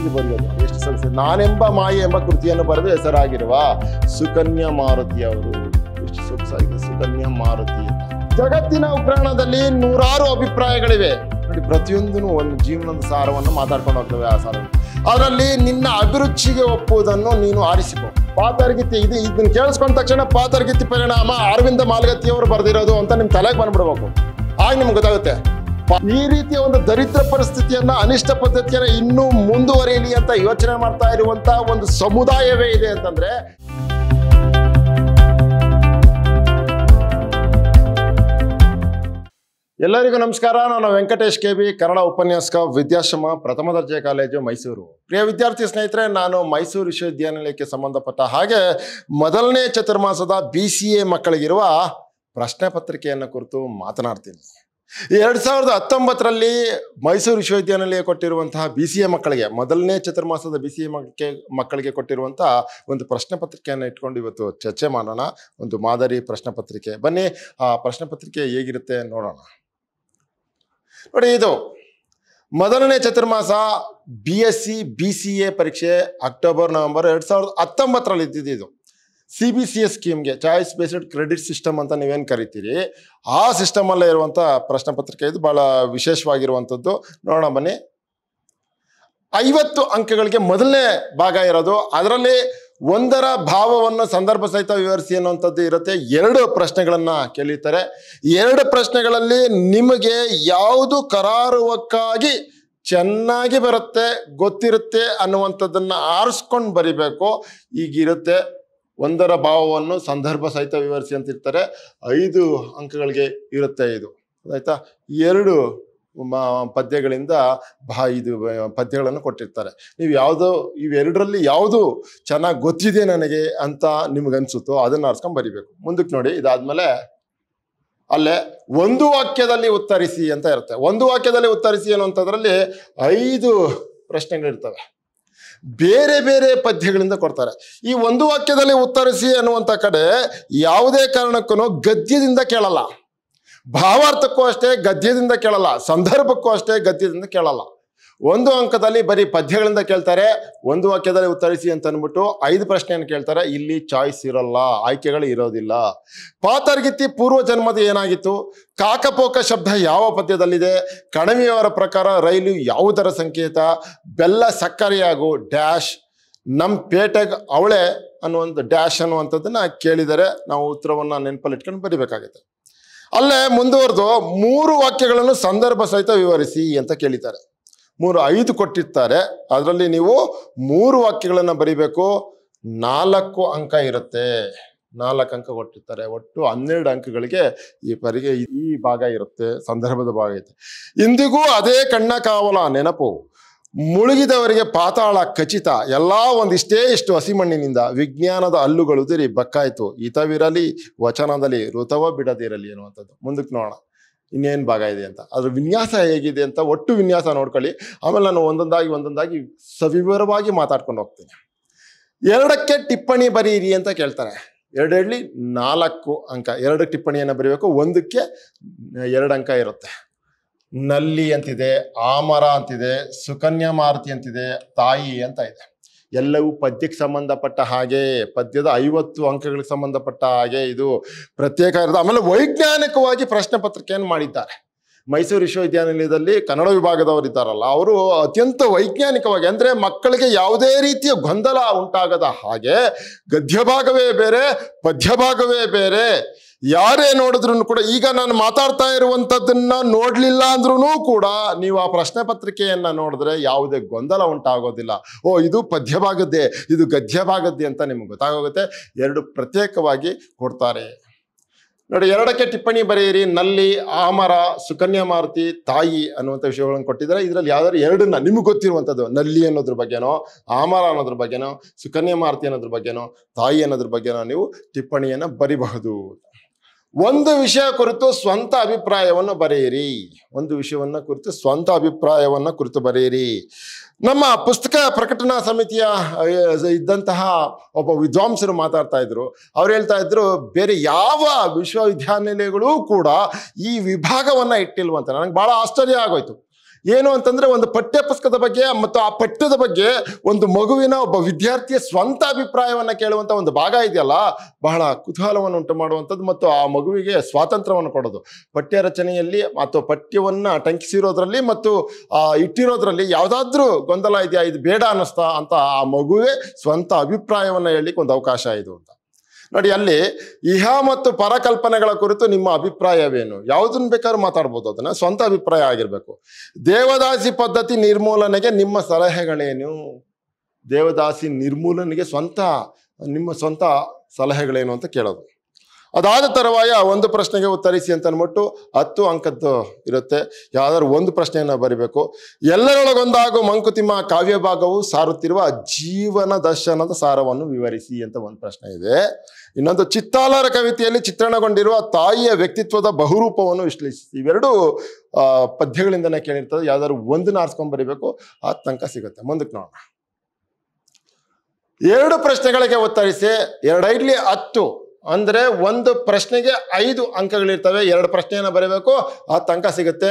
ಪ್ರಸಿದ್ಧಿಗೆ ಬರೆಯೋದು ಎಷ್ಟು ಸಲ ನಾನೆಂಬ ಮಾಯ ಎಂಬ ಕೃತಿಯನ್ನು ಬರೆದು ಹೆಸರಾಗಿರುವ ಸುಕನ್ಯಾ ಮಾರುತಿ ಅವರು ಎಷ್ಟು ಸೊಗಸಾಗಿದೆ ಸುಕನ್ಯಾ ಮಾರುತಿ ಜಗತ್ತಿನ ಉಗ್ರಾಣದಲ್ಲಿ ನೂರಾರು ಅಭಿಪ್ರಾಯಗಳಿವೆ ನೋಡಿ ಪ್ರತಿಯೊಂದೂ ಒಂದು ಜೀವನದ ಸಾರವನ್ನು ಮಾತಾಡ್ಕೊಂಡು ಹೋಗ್ತವೆ ಆ ಸಾರ ಅದರಲ್ಲಿ ನಿನ್ನ ಅಭಿರುಚಿಗೆ ಒಪ್ಪುವುದನ್ನು ನೀನು ಆರಿಸಿಕೊ ಪಾತರ್ಗಿತಿ ಇದು ಇದನ್ನ ಕೇಳಿಸ್ಕೊಂಡ ತಕ್ಷಣ ಪಾತರ್ಗಿತಿ ಪರಿಣಾಮ ಅರವಿಂದ ಮಾಲಗತ್ತಿಯವರು ಬರೆದಿರೋದು ಅಂತ ನಿಮ್ಮ ತಲೆಗೆ ಬಂದ್ಬಿಡ್ಬೇಕು ಆಗ ನಿಮ್ಗೆ ಗೊತ್ತಾಗುತ್ತೆ ಈ ರೀತಿಯ ಒಂದು ದರಿದ್ರ ಪರಿಸ್ಥಿತಿಯನ್ನ ಅನಿಷ್ಟ ಪದ್ಧತಿಯನ್ನ ಇನ್ನೂ ಮುಂದುವರಿಯಲಿ ಅಂತ ಯೋಚನೆ ಮಾಡ್ತಾ ಇರುವಂತಹ ಒಂದು ಸಮುದಾಯವೇ ಇದೆ ಅಂತಂದ್ರೆ ಎಲ್ಲರಿಗೂ ನಮಸ್ಕಾರ ನಾನು ವೆಂಕಟೇಶ್ ಕೆ ಬಿ ಕನ್ನಡ ಉಪನ್ಯಾಸಕ ವಿದ್ಯಾಶ್ರಮ ಪ್ರಥಮ ದರ್ಜೆ ಕಾಲೇಜು ಮೈಸೂರು ಪ್ರಿಯ ವಿದ್ಯಾರ್ಥಿ ಸ್ನೇಹಿತರೆ ನಾನು ಮೈಸೂರು ವಿಶ್ವವಿದ್ಯಾನಿಲಯಕ್ಕೆ ಸಂಬಂಧಪಟ್ಟ ಹಾಗೆ ಮೊದಲನೇ ಚತುರ್ಮಾಸದ ಬಿ ಸಿ ಎ ಮಕ್ಕಳಿಗಿರುವ ಪ್ರಶ್ನೆ ಪತ್ರಿಕೆಯನ್ನು ಕುರಿತು ಮಾತನಾಡ್ತೀನಿ ಎರಡು ಸಾವಿರದ ಹತ್ತೊಂಬತ್ತರಲ್ಲಿ ಮೈಸೂರು ವಿಶ್ವವಿದ್ಯಾನಿಲಯ ಕೊಟ್ಟಿರುವಂತಹ ಬಿ ಸಿ ಎ ಮಕ್ಕಳಿಗೆ ಮೊದಲನೇ ಚತುರ್ಮಾಸದ ಬಿ ಸಿ ಎ ಮಕ್ಕಳಿಗೆ ಮಕ್ಕಳಿಗೆ ಕೊಟ್ಟಿರುವಂತಹ ಒಂದು ಪ್ರಶ್ನೆ ಪತ್ರಿಕೆಯನ್ನು ಇಟ್ಕೊಂಡು ಇವತ್ತು ಚರ್ಚೆ ಮಾಡೋಣ ಒಂದು ಮಾದರಿ ಪ್ರಶ್ನೆ ಪತ್ರಿಕೆ ಬನ್ನಿ ಆ ಪ್ರಶ್ನೆ ಪತ್ರಿಕೆ ಹೇಗಿರುತ್ತೆ ನೋಡೋಣ ನೋಡಿ ಇದು ಮೊದಲನೇ ಚತುರ್ಮಾಸ B S C B C A ಪರೀಕ್ಷೆ ಅಕ್ಟೋಬರ್ ನವೆಂಬರ್ ಎರಡು ಸಾವಿರದ ಹತ್ತೊಂಬತ್ತರಲ್ಲಿ ಇದ್ದಿದ್ದು ಇದು ಸಿ ಬಿ ಸಿ ಎಸ್ ಸ್ಕೀಮ್ಗೆ ಚಾಯ್ಸ್ ಬೇಸ್ಡ್ ಕ್ರೆಡಿಟ್ ಸಿಸ್ಟಮ್ ಅಂತ ನೀವೇನು ಕರಿತೀರಿ ಆ ಸಿಸ್ಟಮಲ್ಲೇ ಇರುವಂಥ ಪ್ರಶ್ನೆ ಪತ್ರಿಕೆ ಇದು ಭಾಳ ವಿಶೇಷವಾಗಿರುವಂಥದ್ದು ನೋಡೋಣ ಬನ್ನಿ ಐವತ್ತು ಅಂಕಗಳಿಗೆ ಮೊದಲನೇ ಭಾಗ ಇರೋದು ಅದರಲ್ಲಿ ಒಂದರ ಭಾವವನ್ನು ಸಂದರ್ಭ ಸಹಿತ ವಿವರಿಸಿ ಅನ್ನುವಂಥದ್ದು ಇರುತ್ತೆ ಎರಡು ಪ್ರಶ್ನೆಗಳನ್ನು ಕೇಳಿತಾರೆ ಎರಡು ಪ್ರಶ್ನೆಗಳಲ್ಲಿ ನಿಮಗೆ ಯಾವುದು ಕರಾರುವಕ್ಕಾಗಿ ಚೆನ್ನಾಗಿ ಬರುತ್ತೆ ಗೊತ್ತಿರುತ್ತೆ ಅನ್ನುವಂಥದ್ದನ್ನು ಆರಿಸ್ಕೊಂಡು ಬರಿಬೇಕು ಈಗಿರುತ್ತೆ ಒಂದರ ಭಾವವನ್ನು ಸಂದರ್ಭ ಸಹಿತ ವಿವರಿಸಿ ಅಂತಿರ್ತಾರೆ ಐದು ಅಂಕಗಳಿಗೆ ಇರುತ್ತೆ ಇದು ಆಯಿತಾ ಎರಡು ಪದ್ಯಗಳಿಂದ ಬಾ ಇದು ಪದ್ಯಗಳನ್ನು ಕೊಟ್ಟಿರ್ತಾರೆ ನೀವು ಯಾವುದೋ ಇವೆರಡರಲ್ಲಿ ಯಾವುದು ಚೆನ್ನಾಗಿ ಗೊತ್ತಿದೆ ನನಗೆ ಅಂತ ನಿಮ್ಗೆ ಅನಿಸುತ್ತೋ ಅದನ್ನು ಆರಿಸ್ಕೊಂಡು ಬರೀಬೇಕು ಮುಂದಕ್ಕೆ ನೋಡಿ ಇದಾದಮೇಲೆ ಅಲ್ಲೇ ಒಂದು ವಾಕ್ಯದಲ್ಲಿ ಉತ್ತರಿಸಿ ಅಂತ ಇರುತ್ತೆ ಒಂದು ವಾಕ್ಯದಲ್ಲಿ ಉತ್ತರಿಸಿ ಅನ್ನುವಂಥದ್ರಲ್ಲಿ ಐದು ಪ್ರಶ್ನೆಗಳಿರ್ತವೆ ಬೇರೆ ಬೇರೆ ಪದ್ಯಗಳಿಂದ ಕೊಡ್ತಾರೆ ಈ ಒಂದು ವಾಕ್ಯದಲ್ಲಿ ಉತ್ತರಿಸಿ ಅನ್ನುವಂಥ ಕಡೆ ಯಾವುದೇ ಕಾರಣಕ್ಕೂ ಗದ್ಯದಿಂದ ಕೇಳಲ್ಲ ಭಾವಾರ್ಥಕ್ಕೂ ಅಷ್ಟೇ ಗದ್ಯದಿಂದ ಕೇಳಲ್ಲ ಸಂದರ್ಭಕ್ಕೂ ಅಷ್ಟೇ ಗದ್ಯದಿಂದ ಕೇಳಲ್ಲ ಒಂದು ಅಂಕದಲ್ಲಿ ಬರೀ ಪದ್ಯಗಳಿಂದ ಕೇಳ್ತಾರೆ ಒಂದು ವಾಕ್ಯದಲ್ಲಿ ಉತ್ತರಿಸಿ ಅಂತ ಅಂದ್ಬಿಟ್ಟು ಐದು ಪ್ರಶ್ನೆಯನ್ನು ಕೇಳ್ತಾರೆ ಇಲ್ಲಿ ಚಾಯ್ಸ್ ಇರಲ್ಲ ಆಯ್ಕೆಗಳು ಇರೋದಿಲ್ಲ ಪಾತರ್ಗಿತ್ತಿ ಪೂರ್ವ ಜನ್ಮದ ಏನಾಗಿತ್ತು ಕಾಕಪೋಕ ಶಬ್ದ ಯಾವ ಪದ್ಯದಲ್ಲಿದೆ ಕಣವಿಯವರ ಪ್ರಕಾರ ರೈಲು ಯಾವುದರ ಸಂಕೇತ ಬೆಲ್ಲ ಸಕ್ಕರೆಯಾಗು ಡ್ಯಾಶ್ ನಮ್ಮ ಪೇಟೆಗೆ ಅವಳೆ ಅನ್ನುವಂಥ ಡ್ಯಾಶ್ ಅನ್ನುವಂಥದ್ದನ್ನು ಕೇಳಿದರೆ ನಾವು ಉತ್ತರವನ್ನು ನೆನಪಲ್ಲಿ ಇಟ್ಕೊಂಡು ಬರಿಬೇಕಾಗುತ್ತೆ ಅಲ್ಲೇ ಮುಂದುವರೆದು ಮೂರು ವಾಕ್ಯಗಳನ್ನು ಸಂದರ್ಭ ಸಹಿತ ವಿವರಿಸಿ ಅಂತ ಕೇಳಿದ್ದಾರೆ ಮೂರು ಐದು ಕೊಟ್ಟಿರ್ತಾರೆ ಅದರಲ್ಲಿ ನೀವು ಮೂರು ವಾಕ್ಯಗಳನ್ನು ಬರಿಬೇಕು ನಾಲ್ಕು ಅಂಕ ಇರುತ್ತೆ ನಾಲ್ಕು ಅಂಕ ಕೊಟ್ಟಿರ್ತಾರೆ ಒಟ್ಟು ಹನ್ನೆರಡು ಅಂಕಗಳಿಗೆ ಈ ಪರಿಗೆ ಈ ಭಾಗ ಇರುತ್ತೆ ಸಂದರ್ಭದ ಭಾಗ ಐತೆ ಇಂದಿಗೂ ಅದೇ ಕಣ್ಣ ಕಾವಲ ನೆನಪು ಮುಳುಗಿದವರಿಗೆ ಪಾತಾಳ ಖಚಿತ ಎಲ್ಲ ಒಂದಿಷ್ಟೇ ಇಷ್ಟು ಹಸಿಮಣ್ಣಿನಿಂದ ವಿಜ್ಞಾನದ ಉದುರಿ ಬಕ್ಕಾಯ್ತು ಹಿತವಿರಲಿ ವಚನದಲ್ಲಿ ಋತವ ಬಿಡದಿರಲಿ ಅನ್ನುವಂಥದ್ದು ಮುಂದಕ್ಕೆ ನೋಡೋಣ ಇನ್ನೇನು ಭಾಗ ಇದೆ ಅಂತ ಅದರ ವಿನ್ಯಾಸ ಹೇಗಿದೆ ಅಂತ ಒಟ್ಟು ವಿನ್ಯಾಸ ನೋಡ್ಕೊಳ್ಳಿ ಆಮೇಲೆ ನಾನು ಒಂದೊಂದಾಗಿ ಒಂದೊಂದಾಗಿ ಸವಿವರವಾಗಿ ಮಾತಾಡ್ಕೊಂಡು ಹೋಗ್ತೀನಿ ಎರಡಕ್ಕೆ ಟಿಪ್ಪಣಿ ಬರೀರಿ ಅಂತ ಕೇಳ್ತಾರೆ ಹೇಳಿ ನಾಲ್ಕು ಅಂಕ ಎರಡು ಟಿಪ್ಪಣಿಯನ್ನು ಬರೀಬೇಕು ಒಂದಕ್ಕೆ ಎರಡು ಅಂಕ ಇರುತ್ತೆ ನಲ್ಲಿ ಅಂತಿದೆ ಆಮರ ಅಂತಿದೆ ಸುಕನ್ಯಾ ಮಾರುತಿ ಅಂತಿದೆ ತಾಯಿ ಅಂತ ಇದೆ ಎಲ್ಲವೂ ಪದ್ಯಕ್ಕೆ ಸಂಬಂಧಪಟ್ಟ ಹಾಗೆ ಪದ್ಯದ ಐವತ್ತು ಅಂಕಗಳಿಗೆ ಸಂಬಂಧಪಟ್ಟ ಹಾಗೆ ಇದು ಪ್ರತ್ಯೇಕ ಇರೋದು ಆಮೇಲೆ ವೈಜ್ಞಾನಿಕವಾಗಿ ಪ್ರಶ್ನೆ ಪತ್ರಿಕೆಯನ್ನು ಮಾಡಿದ್ದಾರೆ ಮೈಸೂರು ವಿಶ್ವವಿದ್ಯಾನಿಲಯದಲ್ಲಿ ಕನ್ನಡ ವಿಭಾಗದವರು ಇದ್ದಾರಲ್ಲ ಅವರು ಅತ್ಯಂತ ವೈಜ್ಞಾನಿಕವಾಗಿ ಅಂದರೆ ಮಕ್ಕಳಿಗೆ ಯಾವುದೇ ರೀತಿಯ ಗೊಂದಲ ಉಂಟಾಗದ ಹಾಗೆ ಗದ್ಯಭಾಗವೇ ಬೇರೆ ಪದ್ಯಭಾಗವೇ ಬೇರೆ ಯಾರೇ ನೋಡಿದ್ರು ಕೂಡ ಈಗ ನಾನು ಮಾತಾಡ್ತಾ ಇರುವಂಥದ್ದನ್ನ ನೋಡಲಿಲ್ಲ ಅಂದ್ರೂ ಕೂಡ ನೀವು ಆ ಪ್ರಶ್ನೆ ಪತ್ರಿಕೆಯನ್ನು ನೋಡಿದ್ರೆ ಯಾವುದೇ ಗೊಂದಲ ಉಂಟಾಗೋದಿಲ್ಲ ಓ ಇದು ಪದ್ಯ ಇದು ಗದ್ಯವಾಗದ್ದೆ ಅಂತ ನಿಮ್ಗೆ ಗೊತ್ತಾಗೋಗುತ್ತೆ ಎರಡು ಪ್ರತ್ಯೇಕವಾಗಿ ಕೊಡ್ತಾರೆ ನೋಡಿ ಎರಡಕ್ಕೆ ಟಿಪ್ಪಣಿ ಬರೆಯಿರಿ ನಲ್ಲಿ ಆಮರ ಸುಕನ್ಯಾ ಮಾರುತಿ ತಾಯಿ ಅನ್ನುವಂಥ ವಿಷಯಗಳನ್ನು ಕೊಟ್ಟಿದ್ದಾರೆ ಇದರಲ್ಲಿ ಯಾವ್ದಾದ್ರು ಎರಡನ್ನ ನಿಮಗೆ ಗೊತ್ತಿರುವಂಥದ್ದು ನಲ್ಲಿ ಅನ್ನೋದ್ರ ಬಗ್ಗೆನೋ ಆಮರ ಅನ್ನೋದ್ರ ಬಗ್ಗೆನೋ ಸುಕನ್ಯಾ ಮಾರುತಿ ಅನ್ನೋದ್ರ ಬಗ್ಗೆನೋ ತಾಯಿ ಅನ್ನೋದ್ರ ಬಗ್ಗೆನೋ ನೀವು ಟಿಪ್ಪಣಿಯನ್ನು ಬರಿಬಹುದು ಒಂದು ವಿಷಯ ಕುರಿತು ಸ್ವಂತ ಅಭಿಪ್ರಾಯವನ್ನು ಬರೆಯಿರಿ ಒಂದು ವಿಷಯವನ್ನ ಕುರಿತು ಸ್ವಂತ ಅಭಿಪ್ರಾಯವನ್ನು ಕುರಿತು ಬರೆಯಿರಿ ನಮ್ಮ ಪುಸ್ತಕ ಪ್ರಕಟಣಾ ಸಮಿತಿಯ ಇದ್ದಂತಹ ಒಬ್ಬ ವಿದ್ವಾಂಸರು ಮಾತಾಡ್ತಾ ಇದ್ರು ಅವ್ರು ಹೇಳ್ತಾ ಇದ್ರು ಬೇರೆ ಯಾವ ವಿಶ್ವವಿದ್ಯಾನಿಲಯಗಳೂ ಕೂಡ ಈ ವಿಭಾಗವನ್ನು ಇಟ್ಟಿಲ್ವಂತ ನನಗೆ ಭಾಳ ಆಶ್ಚರ್ಯ ಆಗೋಯ್ತು ಏನು ಅಂತಂದ್ರೆ ಒಂದು ಪಠ್ಯ ಪುಸ್ತಕದ ಬಗ್ಗೆ ಮತ್ತು ಆ ಪಠ್ಯದ ಬಗ್ಗೆ ಒಂದು ಮಗುವಿನ ಒಬ್ಬ ವಿದ್ಯಾರ್ಥಿಯ ಸ್ವಂತ ಅಭಿಪ್ರಾಯವನ್ನು ಕೇಳುವಂಥ ಒಂದು ಭಾಗ ಇದೆಯಲ್ಲ ಬಹಳ ಕುತೂಹಲವನ್ನು ಉಂಟು ಮಾಡುವಂಥದ್ದು ಮತ್ತು ಆ ಮಗುವಿಗೆ ಸ್ವಾತಂತ್ರ್ಯವನ್ನು ಕೊಡೋದು ಪಠ್ಯ ರಚನೆಯಲ್ಲಿ ಮತ್ತು ಪಠ್ಯವನ್ನು ಟಂಕಿಸಿರೋದ್ರಲ್ಲಿ ಮತ್ತು ಇಟ್ಟಿರೋದ್ರಲ್ಲಿ ಯಾವುದಾದ್ರೂ ಗೊಂದಲ ಇದೆಯಾ ಇದು ಬೇಡ ಅನ್ನಿಸ್ತಾ ಅಂತ ಆ ಮಗುವೇ ಸ್ವಂತ ಅಭಿಪ್ರಾಯವನ್ನು ಹೇಳಲಿಕ್ಕೆ ಒಂದು ಅವಕಾಶ ಇದು ಅಂತ ನೋಡಿ ಅಲ್ಲಿ ಇಹ ಮತ್ತು ಪರಕಲ್ಪನೆಗಳ ಕುರಿತು ನಿಮ್ಮ ಅಭಿಪ್ರಾಯವೇನು ಯಾವುದನ್ನು ಬೇಕಾದ್ರೂ ಮಾತಾಡ್ಬೋದು ಅದನ್ನ ಸ್ವಂತ ಅಭಿಪ್ರಾಯ ಆಗಿರಬೇಕು ದೇವದಾಸಿ ಪದ್ಧತಿ ನಿರ್ಮೂಲನೆಗೆ ನಿಮ್ಮ ಸಲಹೆಗಳೇನು ದೇವದಾಸಿ ನಿರ್ಮೂಲನೆಗೆ ಸ್ವಂತ ನಿಮ್ಮ ಸ್ವಂತ ಸಲಹೆಗಳೇನು ಅಂತ ಕೇಳೋದು ಅದಾದ ತರುವಾಯ ಒಂದು ಪ್ರಶ್ನೆಗೆ ಉತ್ತರಿಸಿ ಅಂತ ಅಂದ್ಬಿಟ್ಟು ಹತ್ತು ಅಂಕದ್ದು ಇರುತ್ತೆ ಯಾವ್ದಾದ್ರು ಒಂದು ಪ್ರಶ್ನೆಯನ್ನು ಬರಿಬೇಕು ಎಲ್ಲರೊಳಗೊಂದಾಗುವ ಮಂಕುತಿಮ್ಮ ಕಾವ್ಯ ಭಾಗವು ಸಾರುತ್ತಿರುವ ಜೀವನ ದರ್ಶನದ ಸಾರವನ್ನು ವಿವರಿಸಿ ಅಂತ ಒಂದು ಪ್ರಶ್ನೆ ಇದೆ ಇನ್ನೊಂದು ಚಿತ್ತಾಲರ ಕವಿತೆಯಲ್ಲಿ ಚಿತ್ರಣಗೊಂಡಿರುವ ತಾಯಿಯ ವ್ಯಕ್ತಿತ್ವದ ಬಹುರೂಪವನ್ನು ವಿಶ್ಲೇಷಿಸಿ ಇವೆರಡು ಪದ್ಯಗಳಿಂದನೇ ಕೇಳಿರ್ತದೆ ಯಾವ್ದಾದ್ರು ಒಂದನ್ನ ಆರಿಸ್ಕೊಂಡ್ ಬರೀಬೇಕು ಆ ತಂಕ ಸಿಗುತ್ತೆ ಮುಂದಕ್ಕೆ ನೋಡೋಣ ಎರಡು ಪ್ರಶ್ನೆಗಳಿಗೆ ಉತ್ತರಿಸಿ ಎರಡೈಡ್ಲಿ ಹತ್ತು ಅಂದರೆ ಒಂದು ಪ್ರಶ್ನೆಗೆ ಐದು ಅಂಕಗಳಿರ್ತವೆ ಎರಡು ಪ್ರಶ್ನೆಯನ್ನು ಬರೀಬೇಕು ಆ ತಂಕ ಸಿಗುತ್ತೆ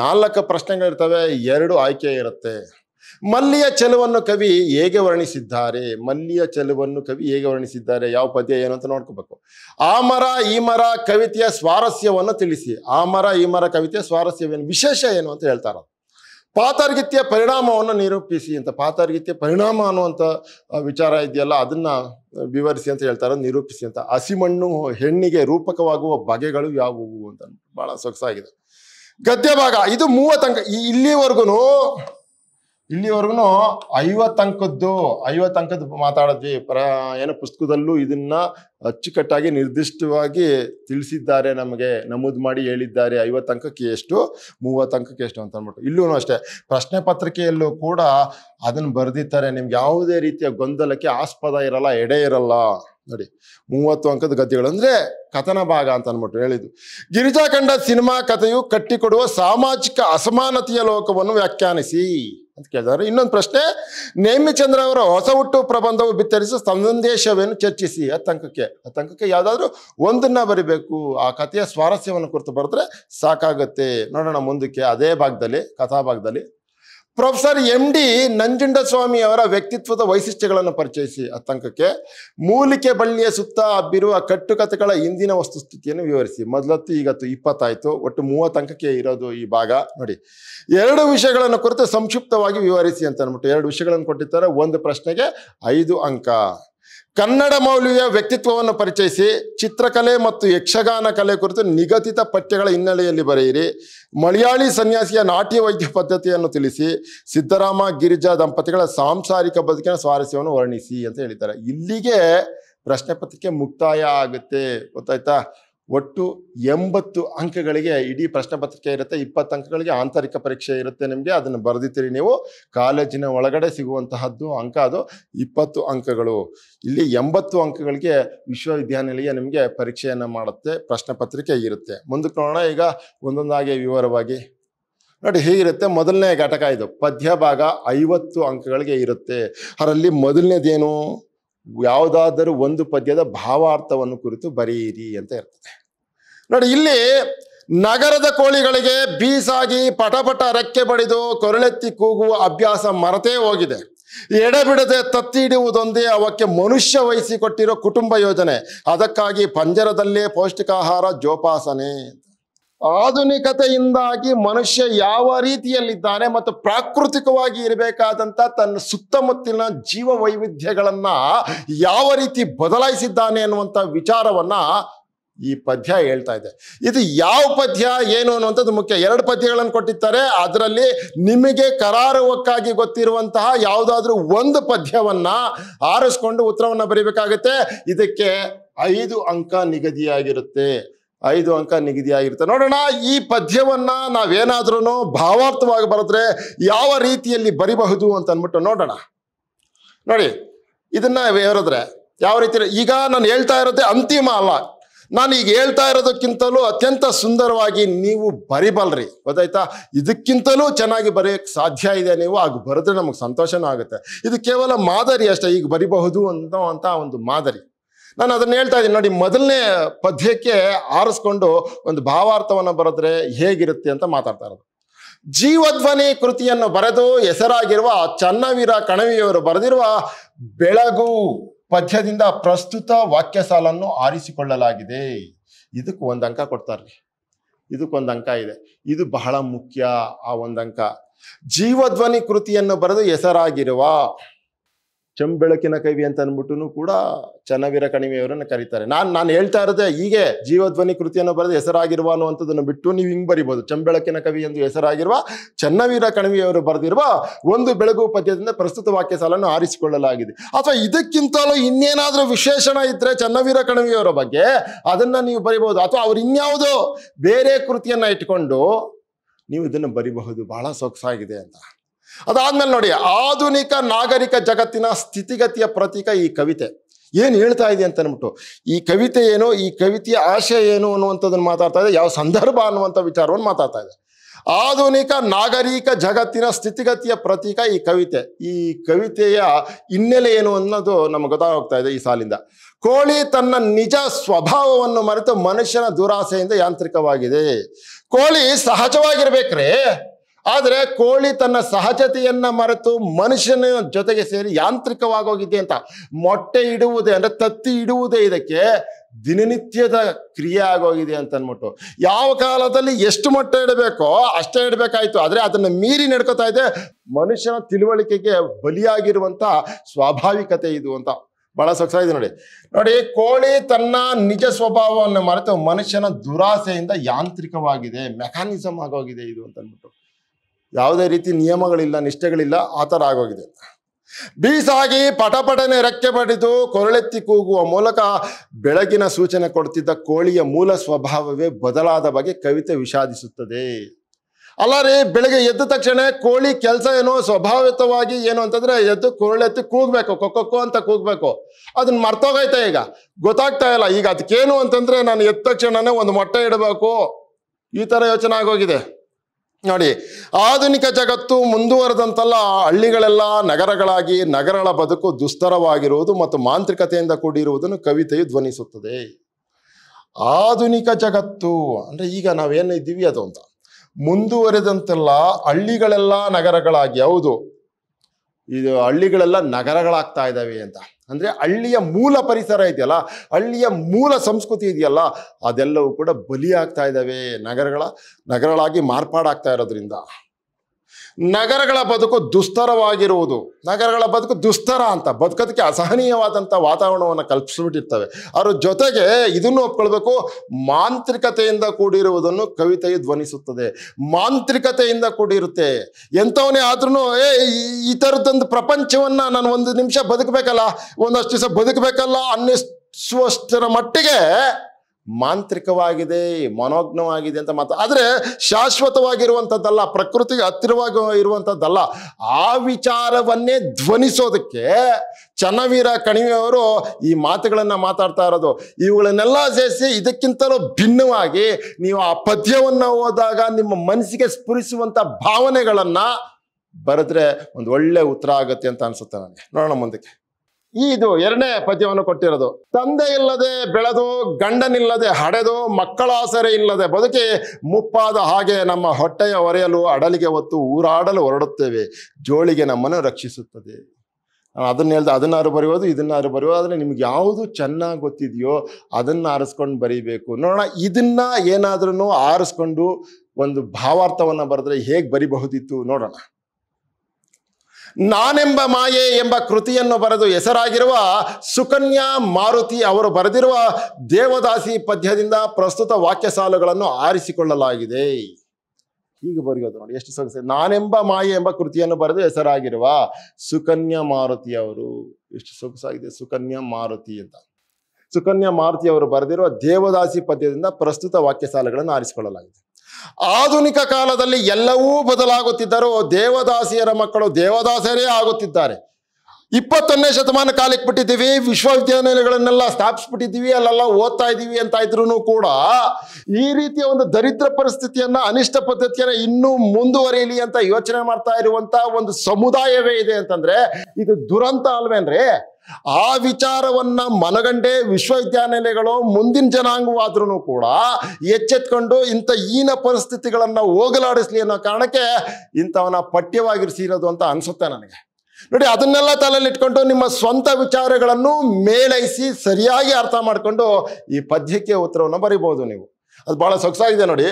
ನಾಲ್ಕು ಪ್ರಶ್ನೆಗಳಿರ್ತವೆ ಎರಡು ಆಯ್ಕೆ ಇರುತ್ತೆ ಮಲ್ಲಿಯ ಚೆಲುವನ್ನು ಕವಿ ಹೇಗೆ ವರ್ಣಿಸಿದ್ದಾರೆ ಮಲ್ಲಿಯ ಚೆಲುವನ್ನು ಕವಿ ಹೇಗೆ ವರ್ಣಿಸಿದ್ದಾರೆ ಯಾವ ಪದ್ಯ ಏನು ಅಂತ ನೋಡ್ಕೋಬೇಕು ಆ ಮರ ಈ ಮರ ಕವಿತೆಯ ಸ್ವಾರಸ್ಯವನ್ನು ತಿಳಿಸಿ ಆ ಮರ ಈ ಮರ ಕವಿತೆಯ ಸ್ವಾರಸ್ಯವೇನು ವಿಶೇಷ ಏನು ಅಂತ ಹೇಳ್ತಾರ ಪಾತರ್ಗಿತ್ಯ ಪರಿಣಾಮವನ್ನು ನಿರೂಪಿಸಿ ಅಂತ ಪಾತರ್ಗಿತ್ಯ ಪರಿಣಾಮ ಅನ್ನುವಂಥ ವಿಚಾರ ಇದೆಯಲ್ಲ ಅದನ್ನ ವಿವರಿಸಿ ಅಂತ ಹೇಳ್ತಾರೆ ನಿರೂಪಿಸಿ ಅಂತ ಹಸಿಮಣ್ಣು ಹೆಣ್ಣಿಗೆ ರೂಪಕವಾಗುವ ಬಗೆಗಳು ಯಾವುವು ಅಂತ ಭಾಳ ಸೊಗಸಾಗಿದೆ ಗದ್ಯ ಭಾಗ ಇದು ಮೂವತ್ತಂಕ ಇಲ್ಲಿವರೆಗೂ ಇಲ್ಲಿವರೆಗೂ ಐವತ್ತಂಕದ್ದು ಅಂಕದ್ದು ಐವತ್ತು ಅಂಕದ ಮಾತಾಡಿದ್ವಿ ಪ್ರ ಏನೋ ಪುಸ್ತಕದಲ್ಲೂ ಇದನ್ನ ಅಚ್ಚುಕಟ್ಟಾಗಿ ನಿರ್ದಿಷ್ಟವಾಗಿ ತಿಳಿಸಿದ್ದಾರೆ ನಮಗೆ ನಮೂದು ಮಾಡಿ ಹೇಳಿದ್ದಾರೆ ಐವತ್ತು ಅಂಕಕ್ಕೆ ಎಷ್ಟು ಮೂವತ್ತು ಅಂಕಕ್ಕೆ ಎಷ್ಟು ಅಂತ ಅಂದ್ಬಿಟ್ಟು ಇಲ್ಲೂ ಅಷ್ಟೇ ಪ್ರಶ್ನೆ ಪತ್ರಿಕೆಯಲ್ಲೂ ಕೂಡ ಅದನ್ನು ಬರೆದಿದ್ದಾರೆ ನಿಮ್ಗೆ ಯಾವುದೇ ರೀತಿಯ ಗೊಂದಲಕ್ಕೆ ಆಸ್ಪದ ಇರಲ್ಲ ಎಡೆ ಇರಲ್ಲ ನೋಡಿ ಮೂವತ್ತು ಅಂಕದ ಗದ್ಯಗಳು ಅಂದ್ರೆ ಕಥನ ಭಾಗ ಅಂತ ಅನ್ಬಿಟ್ಟು ಹೇಳಿದ್ದು ಗಿರಿಜಾಖಂಡ ಸಿನಿಮಾ ಕಥೆಯು ಕಟ್ಟಿಕೊಡುವ ಸಾಮಾಜಿಕ ಅಸಮಾನತೆಯ ಲೋಕವನ್ನು ವ್ಯಾಖ್ಯಾನಿಸಿ ಅಂತ ಕೇಳಿದಾರೆ ಇನ್ನೊಂದು ಪ್ರಶ್ನೆ ನೇಮಿಚಂದ್ರ ಅವರ ಹೊಸ ಹುಟ್ಟು ಪ್ರಬಂಧವು ಬಿತ್ತರಿಸಿ ಸಂದೇಶವೇನು ಚರ್ಚಿಸಿ ಆತಂಕಕ್ಕೆ ಆತಂಕಕ್ಕೆ ಯಾವುದಾದ್ರು ಒಂದನ್ನ ಬರಿಬೇಕು ಆ ಕಥೆಯ ಸ್ವಾರಸ್ಯವನ್ನು ಕುರಿತು ಬರೆದ್ರೆ ಸಾಕಾಗತ್ತೆ ನೋಡೋಣ ಮುಂದಕ್ಕೆ ಅದೇ ಭಾಗದಲ್ಲಿ ಕಥಾಭಾಗದಲ್ಲಿ ಪ್ರೊಫೆಸರ್ ಎಂ ಡಿ ನಂಜುಂಡಸ್ವಾಮಿ ಅವರ ವ್ಯಕ್ತಿತ್ವದ ವೈಶಿಷ್ಟ್ಯಗಳನ್ನು ಪರಿಚಯಿಸಿ ಆತಂಕಕ್ಕೆ ಮೂಲಿಕೆ ಬಳ್ಳಿಯ ಸುತ್ತ ಹಬ್ಬಿರುವ ಕಟ್ಟುಕತೆಗಳ ಹಿಂದಿನ ವಸ್ತುಸ್ಥಿತಿಯನ್ನು ವಿವರಿಸಿ ಮೊದಲತ್ತು ಈಗತ್ತು ಇಪ್ಪತ್ತಾಯಿತು ಒಟ್ಟು ಮೂವತ್ತು ಅಂಕಕ್ಕೆ ಇರೋದು ಈ ಭಾಗ ನೋಡಿ ಎರಡು ವಿಷಯಗಳನ್ನು ಕುರಿತು ಸಂಕ್ಷಿಪ್ತವಾಗಿ ವಿವರಿಸಿ ಅಂತ ಅಂದ್ಬಿಟ್ಟು ಎರಡು ವಿಷಯಗಳನ್ನು ಕೊಟ್ಟಿದ್ದಾರೆ ಒಂದು ಪ್ರಶ್ನೆಗೆ ಐದು ಅಂಕ ಕನ್ನಡ ಮೌಲ್ಯ ವ್ಯಕ್ತಿತ್ವವನ್ನು ಪರಿಚಯಿಸಿ ಚಿತ್ರಕಲೆ ಮತ್ತು ಯಕ್ಷಗಾನ ಕಲೆ ಕುರಿತು ನಿಗದಿತ ಪಠ್ಯಗಳ ಹಿನ್ನೆಲೆಯಲ್ಲಿ ಬರೆಯಿರಿ ಮಲಯಾಳಿ ಸನ್ಯಾಸಿಯ ನಾಟ್ಯ ವೈದ್ಯ ಪದ್ಧತಿಯನ್ನು ತಿಳಿಸಿ ಸಿದ್ದರಾಮ ಗಿರಿಜಾ ದಂಪತಿಗಳ ಸಾಂಸಾರಿಕ ಬದುಕಿನ ಸ್ವಾರಸ್ಯವನ್ನು ವರ್ಣಿಸಿ ಅಂತ ಹೇಳಿದ್ದಾರೆ ಇಲ್ಲಿಗೆ ಪ್ರಶ್ನೆ ಪತ್ರಿಕೆ ಮುಕ್ತಾಯ ಆಗುತ್ತೆ ಗೊತ್ತಾಯ್ತಾ ಒಟ್ಟು ಎಂಬತ್ತು ಅಂಕಗಳಿಗೆ ಇಡೀ ಪ್ರಶ್ನೆ ಪತ್ರಿಕೆ ಇರುತ್ತೆ ಇಪ್ಪತ್ತು ಅಂಕಗಳಿಗೆ ಆಂತರಿಕ ಪರೀಕ್ಷೆ ಇರುತ್ತೆ ನಿಮಗೆ ಅದನ್ನು ಬರೆದಿತ್ತೀರಿ ನೀವು ಕಾಲೇಜಿನ ಒಳಗಡೆ ಸಿಗುವಂತಹದ್ದು ಅಂಕ ಅದು ಇಪ್ಪತ್ತು ಅಂಕಗಳು ಇಲ್ಲಿ ಎಂಬತ್ತು ಅಂಕಗಳಿಗೆ ವಿಶ್ವವಿದ್ಯಾನಿಲಯ ನಿಮಗೆ ಪರೀಕ್ಷೆಯನ್ನು ಮಾಡುತ್ತೆ ಪ್ರಶ್ನೆ ಪತ್ರಿಕೆ ಇರುತ್ತೆ ಮುಂದಕ್ಕೆ ನೋಡೋಣ ಈಗ ಒಂದೊಂದಾಗಿ ವಿವರವಾಗಿ ನೋಡಿ ಹೇಗಿರುತ್ತೆ ಮೊದಲನೇ ಘಟಕ ಇದು ಪದ್ಯ ಭಾಗ ಐವತ್ತು ಅಂಕಗಳಿಗೆ ಇರುತ್ತೆ ಅದರಲ್ಲಿ ಮೊದಲನೇದೇನು ಯಾವುದಾದರೂ ಒಂದು ಪದ್ಯದ ಭಾವಾರ್ಥವನ್ನು ಕುರಿತು ಬರೆಯಿರಿ ಅಂತ ಇರ್ತದೆ ನೋಡಿ ಇಲ್ಲಿ ನಗರದ ಕೋಳಿಗಳಿಗೆ ಬೀಸಾಗಿ ಪಟಪಟ ರೆಕ್ಕೆ ಬಡಿದು ಕೊರಳೆತ್ತಿ ಕೂಗುವ ಅಭ್ಯಾಸ ಮರತೇ ಹೋಗಿದೆ ಎಡೆಬಿಡದೆ ತತ್ತಿಡುವುದೊಂದೇ ಅವಕ್ಕೆ ಮನುಷ್ಯ ವಹಿಸಿಕೊಟ್ಟಿರೋ ಕುಟುಂಬ ಯೋಜನೆ ಅದಕ್ಕಾಗಿ ಪಂಜರದಲ್ಲೇ ಪೌಷ್ಟಿಕಾಹಾರ ಜೋಪಾಸನೆ ಆಧುನಿಕತೆಯಿಂದಾಗಿ ಮನುಷ್ಯ ಯಾವ ರೀತಿಯಲ್ಲಿದ್ದಾನೆ ಮತ್ತು ಪ್ರಾಕೃತಿಕವಾಗಿ ಇರಬೇಕಾದಂಥ ತನ್ನ ಸುತ್ತಮುತ್ತಲಿನ ಜೀವ ವೈವಿಧ್ಯಗಳನ್ನು ಯಾವ ರೀತಿ ಬದಲಾಯಿಸಿದ್ದಾನೆ ಅನ್ನುವಂಥ ವಿಚಾರವನ್ನು ಈ ಪದ್ಯ ಹೇಳ್ತಾ ಇದೆ ಇದು ಯಾವ ಪದ್ಯ ಏನು ಅನ್ನುವಂಥದ್ದು ಮುಖ್ಯ ಎರಡು ಪದ್ಯಗಳನ್ನು ಕೊಟ್ಟಿರ್ತಾರೆ ಅದರಲ್ಲಿ ನಿಮಗೆ ಕರಾರುವಕ್ಕಾಗಿ ಗೊತ್ತಿರುವಂತಹ ಯಾವುದಾದ್ರೂ ಒಂದು ಪದ್ಯವನ್ನ ಆರಿಸ್ಕೊಂಡು ಉತ್ತರವನ್ನು ಬರೀಬೇಕಾಗುತ್ತೆ ಇದಕ್ಕೆ ಐದು ಅಂಕ ನಿಗದಿಯಾಗಿರುತ್ತೆ ಐದು ಅಂಕ ನಿಗದಿಯಾಗಿರುತ್ತೆ ನೋಡೋಣ ಈ ಪದ್ಯವನ್ನ ನಾವೇನಾದ್ರೂ ಭಾವಾರ್ಥವಾಗಿ ಬರೆದ್ರೆ ಯಾವ ರೀತಿಯಲ್ಲಿ ಬರಿಬಹುದು ಅಂತ ಅಂದ್ಬಿಟ್ಟು ನೋಡೋಣ ನೋಡಿ ಇದನ್ನ ಹೇಳಿದ್ರೆ ಯಾವ ರೀತಿ ಈಗ ನಾನು ಹೇಳ್ತಾ ಇರೋದೇ ಅಂತಿಮ ಅಲ್ಲ ನಾನು ಈಗ ಹೇಳ್ತಾ ಇರೋದಕ್ಕಿಂತಲೂ ಅತ್ಯಂತ ಸುಂದರವಾಗಿ ನೀವು ಬರಿಬಲ್ರಿ ಗೊತ್ತಾಯ್ತಾ ಇದಕ್ಕಿಂತಲೂ ಚೆನ್ನಾಗಿ ಬರೆಯೋಕ್ಕೆ ಸಾಧ್ಯ ಇದೆ ನೀವು ಆಗ ಬರೆದ್ರೆ ನಮಗೆ ಸಂತೋಷನೂ ಆಗುತ್ತೆ ಇದು ಕೇವಲ ಮಾದರಿ ಅಷ್ಟೇ ಈಗ ಬರಿಬಹುದು ಅನ್ನೋ ಅಂತ ಒಂದು ಮಾದರಿ ನಾನು ಅದನ್ನು ಹೇಳ್ತಾ ಇದ್ದೀನಿ ನೋಡಿ ಮೊದಲನೇ ಪದ್ಯಕ್ಕೆ ಆರಿಸ್ಕೊಂಡು ಒಂದು ಭಾವಾರ್ಥವನ್ನು ಬರೆದ್ರೆ ಹೇಗಿರುತ್ತೆ ಅಂತ ಮಾತಾಡ್ತಾ ಇರೋದು ಜೀವಧ್ವನಿ ಕೃತಿಯನ್ನು ಬರೆದು ಹೆಸರಾಗಿರುವ ಚನ್ನವೀರ ಕಣವಿಯವರು ಬರೆದಿರುವ ಬೆಳಗು ಪದ್ಯದಿಂದ ಪ್ರಸ್ತುತ ವಾಕ್ಯ ಸಾಲನ್ನು ಆರಿಸಿಕೊಳ್ಳಲಾಗಿದೆ ಇದಕ್ಕೆ ಒಂದು ಅಂಕ ಕೊಡ್ತಾರ್ರಿ ಇದಕ್ಕೊಂದು ಅಂಕ ಇದೆ ಇದು ಬಹಳ ಮುಖ್ಯ ಆ ಒಂದು ಅಂಕ ಜೀವಧ್ವನಿ ಕೃತಿಯನ್ನು ಬರೆದು ಹೆಸರಾಗಿರುವ ಚಂಬೆಳಕಿನ ಕವಿ ಅಂತ ಅಂದ್ಬಿಟ್ಟು ಕೂಡ ಚನ್ನವೀರ ಕಣಿವೆಯವರನ್ನು ಕರೀತಾರೆ ನಾನು ನಾನು ಹೇಳ್ತಾ ಇರೋದೇ ಹೀಗೆ ಜೀವಧ್ವನಿ ಕೃತಿಯನ್ನು ಬರೆದು ಹೆಸರಾಗಿರುವ ಅನ್ನುವಂಥದ್ದನ್ನು ಬಿಟ್ಟು ನೀವು ಹಿಂಗೆ ಬರಿಬೋದು ಚಂಬೆಳಕಿನ ಕವಿ ಎಂದು ಹೆಸರಾಗಿರುವ ಚನ್ನವೀರ ಕಣಿವೆಯವರು ಬರೆದಿರುವ ಒಂದು ಬೆಳಗು ಪದ್ಯದಿಂದ ಪ್ರಸ್ತುತ ವಾಕ್ಯ ಸಾಲನ್ನು ಆರಿಸಿಕೊಳ್ಳಲಾಗಿದೆ ಅಥವಾ ಇದಕ್ಕಿಂತಲೂ ಇನ್ನೇನಾದರೂ ವಿಶೇಷಣ ಇದ್ದರೆ ಚನ್ನವೀರ ಕಣಿವೆಯವರ ಬಗ್ಗೆ ಅದನ್ನು ನೀವು ಬರಿಬೋದು ಅಥವಾ ಅವರು ಇನ್ಯಾವುದೋ ಬೇರೆ ಕೃತಿಯನ್ನು ಇಟ್ಕೊಂಡು ನೀವು ಇದನ್ನು ಬರಿಬಹುದು ಬಹಳ ಸೊಗಸಾಗಿದೆ ಅಂತ ಅದಾದ್ಮೇಲೆ ನೋಡಿ ಆಧುನಿಕ ನಾಗರಿಕ ಜಗತ್ತಿನ ಸ್ಥಿತಿಗತಿಯ ಪ್ರತೀಕ ಈ ಕವಿತೆ ಏನು ಹೇಳ್ತಾ ಇದೆ ಅಂತ ಅಂದ್ಬಿಟ್ಟು ಈ ಕವಿತೆ ಏನು ಈ ಕವಿತೆಯ ಆಶಯ ಏನು ಅನ್ನುವಂಥದ್ದನ್ನು ಮಾತಾಡ್ತಾ ಇದೆ ಯಾವ ಸಂದರ್ಭ ಅನ್ನುವಂಥ ವಿಚಾರವನ್ನು ಮಾತಾಡ್ತಾ ಇದೆ ಆಧುನಿಕ ನಾಗರಿಕ ಜಗತ್ತಿನ ಸ್ಥಿತಿಗತಿಯ ಪ್ರತೀಕ ಈ ಕವಿತೆ ಈ ಕವಿತೆಯ ಹಿನ್ನೆಲೆ ಏನು ಅನ್ನೋದು ನಮ್ಗೆ ಗೊತ್ತಾಗ್ತಾ ಇದೆ ಈ ಸಾಲಿಂದ ಕೋಳಿ ತನ್ನ ನಿಜ ಸ್ವಭಾವವನ್ನು ಮರೆತು ಮನುಷ್ಯನ ದುರಾಸೆಯಿಂದ ಯಾಂತ್ರಿಕವಾಗಿದೆ ಕೋಳಿ ಸಹಜವಾಗಿರ್ಬೇಕ್ರೆ ಆದರೆ ಕೋಳಿ ತನ್ನ ಸಹಜತೆಯನ್ನ ಮರೆತು ಮನುಷ್ಯನ ಜೊತೆಗೆ ಸೇರಿ ಯಾಂತ್ರಿಕವಾಗೋಗಿದೆ ಅಂತ ಮೊಟ್ಟೆ ಇಡುವುದೇ ಅಂದ್ರೆ ತತ್ತಿ ಇಡುವುದೇ ಇದಕ್ಕೆ ದಿನನಿತ್ಯದ ಕ್ರಿಯೆ ಆಗೋಗಿದೆ ಅಂತ ಅಂದ್ಬಿಟ್ಟು ಯಾವ ಕಾಲದಲ್ಲಿ ಎಷ್ಟು ಮೊಟ್ಟೆ ಇಡಬೇಕೋ ಅಷ್ಟೇ ಇಡಬೇಕಾಯ್ತು ಆದರೆ ಅದನ್ನು ಮೀರಿ ನಡ್ಕೋತಾ ಇದೆ ಮನುಷ್ಯನ ತಿಳುವಳಿಕೆಗೆ ಬಲಿಯಾಗಿರುವಂಥ ಸ್ವಾಭಾವಿಕತೆ ಇದು ಅಂತ ಬಹಳ ಇದೆ ನೋಡಿ ನೋಡಿ ಕೋಳಿ ತನ್ನ ನಿಜ ಸ್ವಭಾವವನ್ನು ಮರೆತು ಮನುಷ್ಯನ ದುರಾಸೆಯಿಂದ ಯಾಂತ್ರಿಕವಾಗಿದೆ ಮೆಕ್ಯಾನಿಸಮ್ ಆಗೋಗಿದೆ ಇದು ಅಂತ ಅಂದ್ಬಿಟ್ಟು ಯಾವುದೇ ರೀತಿ ನಿಯಮಗಳಿಲ್ಲ ನಿಷ್ಠೆಗಳಿಲ್ಲ ಆ ಥರ ಆಗೋಗಿದೆ ಬೀಸಾಗಿ ಪಟಪಟನೆ ರೆಕ್ಕೆ ಪಡೆದು ಕೊರಳೆತ್ತಿ ಕೂಗುವ ಮೂಲಕ ಬೆಳಗಿನ ಸೂಚನೆ ಕೊಡ್ತಿದ್ದ ಕೋಳಿಯ ಮೂಲ ಸ್ವಭಾವವೇ ಬದಲಾದ ಬಗ್ಗೆ ಕವಿತೆ ವಿಷಾದಿಸುತ್ತದೆ ಅಲ್ಲ ಬೆಳಗ್ಗೆ ಎದ್ದ ತಕ್ಷಣ ಕೋಳಿ ಕೆಲಸ ಏನೋ ಸ್ವಭಾವಿತವಾಗಿ ಏನು ಅಂತಂದ್ರೆ ಎದ್ದು ಕೊರಳೆತ್ತಿ ಕೂಗ್ಬೇಕು ಕೊಕ್ಕೊಕ್ಕೋ ಅಂತ ಕೂಗ್ಬೇಕು ಅದನ್ನ ಮರ್ತೋಗೈತೆ ಈಗ ಗೊತ್ತಾಗ್ತಾ ಇಲ್ಲ ಈಗ ಅದಕ್ಕೇನು ಅಂತಂದ್ರೆ ನಾನು ಎದ್ದ ತಕ್ಷಣನೇ ಒಂದು ಮೊಟ್ಟೆ ಇಡಬೇಕು ಈ ಥರ ಯೋಚನೆ ಆಗೋಗಿದೆ ನೋಡಿ ಆಧುನಿಕ ಜಗತ್ತು ಮುಂದುವರೆದಂತೆಲ್ಲ ಹಳ್ಳಿಗಳೆಲ್ಲ ನಗರಗಳಾಗಿ ನಗರಗಳ ಬದುಕು ದುಸ್ತರವಾಗಿರುವುದು ಮತ್ತು ಮಾಂತ್ರಿಕತೆಯಿಂದ ಕೂಡಿರುವುದನ್ನು ಕವಿತೆಯು ಧ್ವನಿಸುತ್ತದೆ ಆಧುನಿಕ ಜಗತ್ತು ಅಂದರೆ ಈಗ ನಾವೇನ ಇದ್ದೀವಿ ಅದು ಅಂತ ಮುಂದುವರೆದಂತೆಲ್ಲ ಹಳ್ಳಿಗಳೆಲ್ಲ ನಗರಗಳಾಗಿ ಹೌದು ಇದು ಹಳ್ಳಿಗಳೆಲ್ಲ ನಗರಗಳಾಗ್ತಾ ಇದ್ದಾವೆ ಅಂತ ಅಂದರೆ ಹಳ್ಳಿಯ ಮೂಲ ಪರಿಸರ ಇದೆಯಲ್ಲ ಹಳ್ಳಿಯ ಮೂಲ ಸಂಸ್ಕೃತಿ ಇದೆಯಲ್ಲ ಅದೆಲ್ಲವೂ ಕೂಡ ಬಲಿಯಾಗ್ತಾ ಇದ್ದಾವೆ ನಗರಗಳ ನಗರಗಳಾಗಿ ಮಾರ್ಪಾಡಾಗ್ತಾ ಇರೋದ್ರಿಂದ ನಗರಗಳ ಬದುಕು ದುಸ್ತರವಾಗಿರುವುದು ನಗರಗಳ ಬದುಕು ದುಸ್ತರ ಅಂತ ಬದುಕೋದಕ್ಕೆ ಅಸಹನೀಯವಾದಂಥ ವಾತಾವರಣವನ್ನು ಕಲ್ಪಿಸ್ಬಿಟ್ಟಿರ್ತವೆ ಅದರ ಜೊತೆಗೆ ಇದನ್ನು ಒಪ್ಕೊಳ್ಬೇಕು ಮಾಂತ್ರಿಕತೆಯಿಂದ ಕೂಡಿರುವುದನ್ನು ಕವಿತೆಯು ಧ್ವನಿಸುತ್ತದೆ ಮಾಂತ್ರಿಕತೆಯಿಂದ ಕೂಡಿರುತ್ತೆ ಎಂಥವನೇ ಆದ್ರೂ ಏ ಈ ಥರದ್ದೊಂದು ಪ್ರಪಂಚವನ್ನು ನಾನು ಒಂದು ನಿಮಿಷ ಬದುಕಬೇಕಲ್ಲ ಒಂದಷ್ಟು ದಿವಸ ಬದುಕಬೇಕಲ್ಲ ಅನ್ನಿಸುವಷ್ಟರ ಮಟ್ಟಿಗೆ ಮಾಂತ್ರಿಕವಾಗಿದೆ ಮನೋಜ್ಞವಾಗಿದೆ ಅಂತ ಮಾತು ಆದರೆ ಶಾಶ್ವತವಾಗಿರುವಂಥದ್ದಲ್ಲ ಪ್ರಕೃತಿಗೆ ಹತ್ತಿರವಾಗಿ ಇರುವಂಥದ್ದಲ್ಲ ಆ ವಿಚಾರವನ್ನೇ ಧ್ವನಿಸೋದಕ್ಕೆ ಚನ್ನವೀರ ಕಣಿವೆಯವರು ಈ ಮಾತುಗಳನ್ನು ಮಾತಾಡ್ತಾ ಇರೋದು ಇವುಗಳನ್ನೆಲ್ಲ ಸೇರಿಸಿ ಇದಕ್ಕಿಂತಲೂ ಭಿನ್ನವಾಗಿ ನೀವು ಆ ಪದ್ಯವನ್ನು ಹೋದಾಗ ನಿಮ್ಮ ಮನಸ್ಸಿಗೆ ಸ್ಫುರಿಸುವಂಥ ಭಾವನೆಗಳನ್ನು ಬರೆದ್ರೆ ಒಂದು ಒಳ್ಳೆ ಉತ್ತರ ಆಗುತ್ತೆ ಅಂತ ಅನಿಸುತ್ತೆ ನನಗೆ ನೋಡೋಣ ಮುಂದಕ್ಕೆ ಇದು ಎರಡನೇ ಪದ್ಯವನ್ನು ಕೊಟ್ಟಿರೋದು ತಂದೆ ಇಲ್ಲದೆ ಬೆಳೆದು ಗಂಡನಿಲ್ಲದೆ ಹಡೆದು ಮಕ್ಕಳ ಆಸರೆ ಇಲ್ಲದೆ ಬದುಕಿ ಮುಪ್ಪಾದ ಹಾಗೆ ನಮ್ಮ ಹೊಟ್ಟೆಯ ಒರೆಯಲು ಅಡಲಿಗೆ ಹೊತ್ತು ಊರಾಡಲು ಹೊರಡುತ್ತೇವೆ ಜೋಳಿಗೆ ನಮ್ಮನ್ನು ರಕ್ಷಿಸುತ್ತದೆ ಅದನ್ನ ಹೇಳ್ದೆ ಅದನ್ನಾರು ಬರೆಯೋದು ಇದನ್ನಾರು ಬರೆಯೋದು ಆದರೆ ನಿಮ್ಗೆ ಯಾವುದು ಚೆನ್ನಾಗಿ ಗೊತ್ತಿದೆಯೋ ಅದನ್ನು ಆರಿಸ್ಕೊಂಡು ಬರೀಬೇಕು ನೋಡೋಣ ಇದನ್ನ ಏನಾದ್ರೂ ಆರಿಸ್ಕೊಂಡು ಒಂದು ಭಾವಾರ್ಥವನ್ನು ಬರೆದ್ರೆ ಹೇಗೆ ಬರಿಬಹುದಿತ್ತು ನೋಡೋಣ ನಾನೆಂಬ ಮಾಯೆ ಎಂಬ ಕೃತಿಯನ್ನು ಬರೆದು ಹೆಸರಾಗಿರುವ ಸುಕನ್ಯಾ ಮಾರುತಿ ಅವರು ಬರೆದಿರುವ ದೇವದಾಸಿ ಪದ್ಯದಿಂದ ಪ್ರಸ್ತುತ ವಾಕ್ಯ ಸಾಲುಗಳನ್ನು ಆರಿಸಿಕೊಳ್ಳಲಾಗಿದೆ ಹೀಗೆ ಬರೆಯೋದು ನೋಡಿ ಎಷ್ಟು ಸೊಗಸೆ ನಾನೆಂಬ ಮಾಯೆ ಎಂಬ ಕೃತಿಯನ್ನು ಬರೆದು ಹೆಸರಾಗಿರುವ ಸುಕನ್ಯಾ ಮಾರುತಿ ಅವರು ಎಷ್ಟು ಸೊಗಸಾಗಿದೆ ಸುಕನ್ಯಾ ಮಾರುತಿ ಅಂತ ಸುಕನ್ಯಾ ಮಾರುತಿ ಅವರು ಬರೆದಿರುವ ದೇವದಾಸಿ ಪದ್ಯದಿಂದ ಪ್ರಸ್ತುತ ವಾಕ್ಯ ಸಾಲುಗಳನ್ನು ಆರಿಸಿಕೊಳ್ಳಲಾಗಿದೆ ಆಧುನಿಕ ಕಾಲದಲ್ಲಿ ಎಲ್ಲವೂ ಬದಲಾಗುತ್ತಿದ್ದರೂ ದೇವದಾಸಿಯರ ಮಕ್ಕಳು ದೇವದಾಸರೇ ಆಗುತ್ತಿದ್ದಾರೆ ಇಪ್ಪತ್ತೊಂದನೇ ಶತಮಾನ ಕಾಲಕ್ಕೆ ಬಿಟ್ಟಿದ್ದೀವಿ ವಿಶ್ವವಿದ್ಯಾನಿಲಯಗಳನ್ನೆಲ್ಲ ಸ್ಥಾಪಿಸ್ಬಿಟ್ಟಿದ್ದೀವಿ ಅಲ್ಲೆಲ್ಲ ಓದ್ತಾ ಇದ್ದೀವಿ ಅಂತ ಇದ್ರು ಕೂಡ ಈ ರೀತಿಯ ಒಂದು ದರಿದ್ರ ಪರಿಸ್ಥಿತಿಯನ್ನ ಅನಿಷ್ಟ ಪದ್ಧತಿಯನ್ನ ಇನ್ನೂ ಮುಂದುವರಿಯಲಿ ಅಂತ ಯೋಚನೆ ಮಾಡ್ತಾ ಇರುವಂತ ಒಂದು ಸಮುದಾಯವೇ ಇದೆ ಅಂತಂದ್ರೆ ಇದು ದುರಂತ ಅಲ್ವೇನ್ರಿ ಆ ವಿಚಾರವನ್ನ ಮನಗಂಡೆ ವಿಶ್ವವಿದ್ಯಾನಿಲಯಗಳು ಮುಂದಿನ ಜನಾಂಗವಾದ್ರೂ ಕೂಡ ಎಚ್ಚೆತ್ಕೊಂಡು ಇಂಥ ಈನ ಪರಿಸ್ಥಿತಿಗಳನ್ನ ಹೋಗಲಾಡಿಸ್ಲಿ ಅನ್ನೋ ಕಾರಣಕ್ಕೆ ಇಂಥವನ್ನ ಇರೋದು ಅಂತ ಅನ್ಸುತ್ತೆ ನನಗೆ ನೋಡಿ ಅದನ್ನೆಲ್ಲ ಇಟ್ಕೊಂಡು ನಿಮ್ಮ ಸ್ವಂತ ವಿಚಾರಗಳನ್ನು ಮೇಳೈಸಿ ಸರಿಯಾಗಿ ಅರ್ಥ ಮಾಡಿಕೊಂಡು ಈ ಪದ್ಯಕ್ಕೆ ಉತ್ತರವನ್ನು ಬರಿಬೋದು ನೀವು ಅದು ಬಹಳ ಸೊಗಸಾಗಿದೆ ನೋಡಿ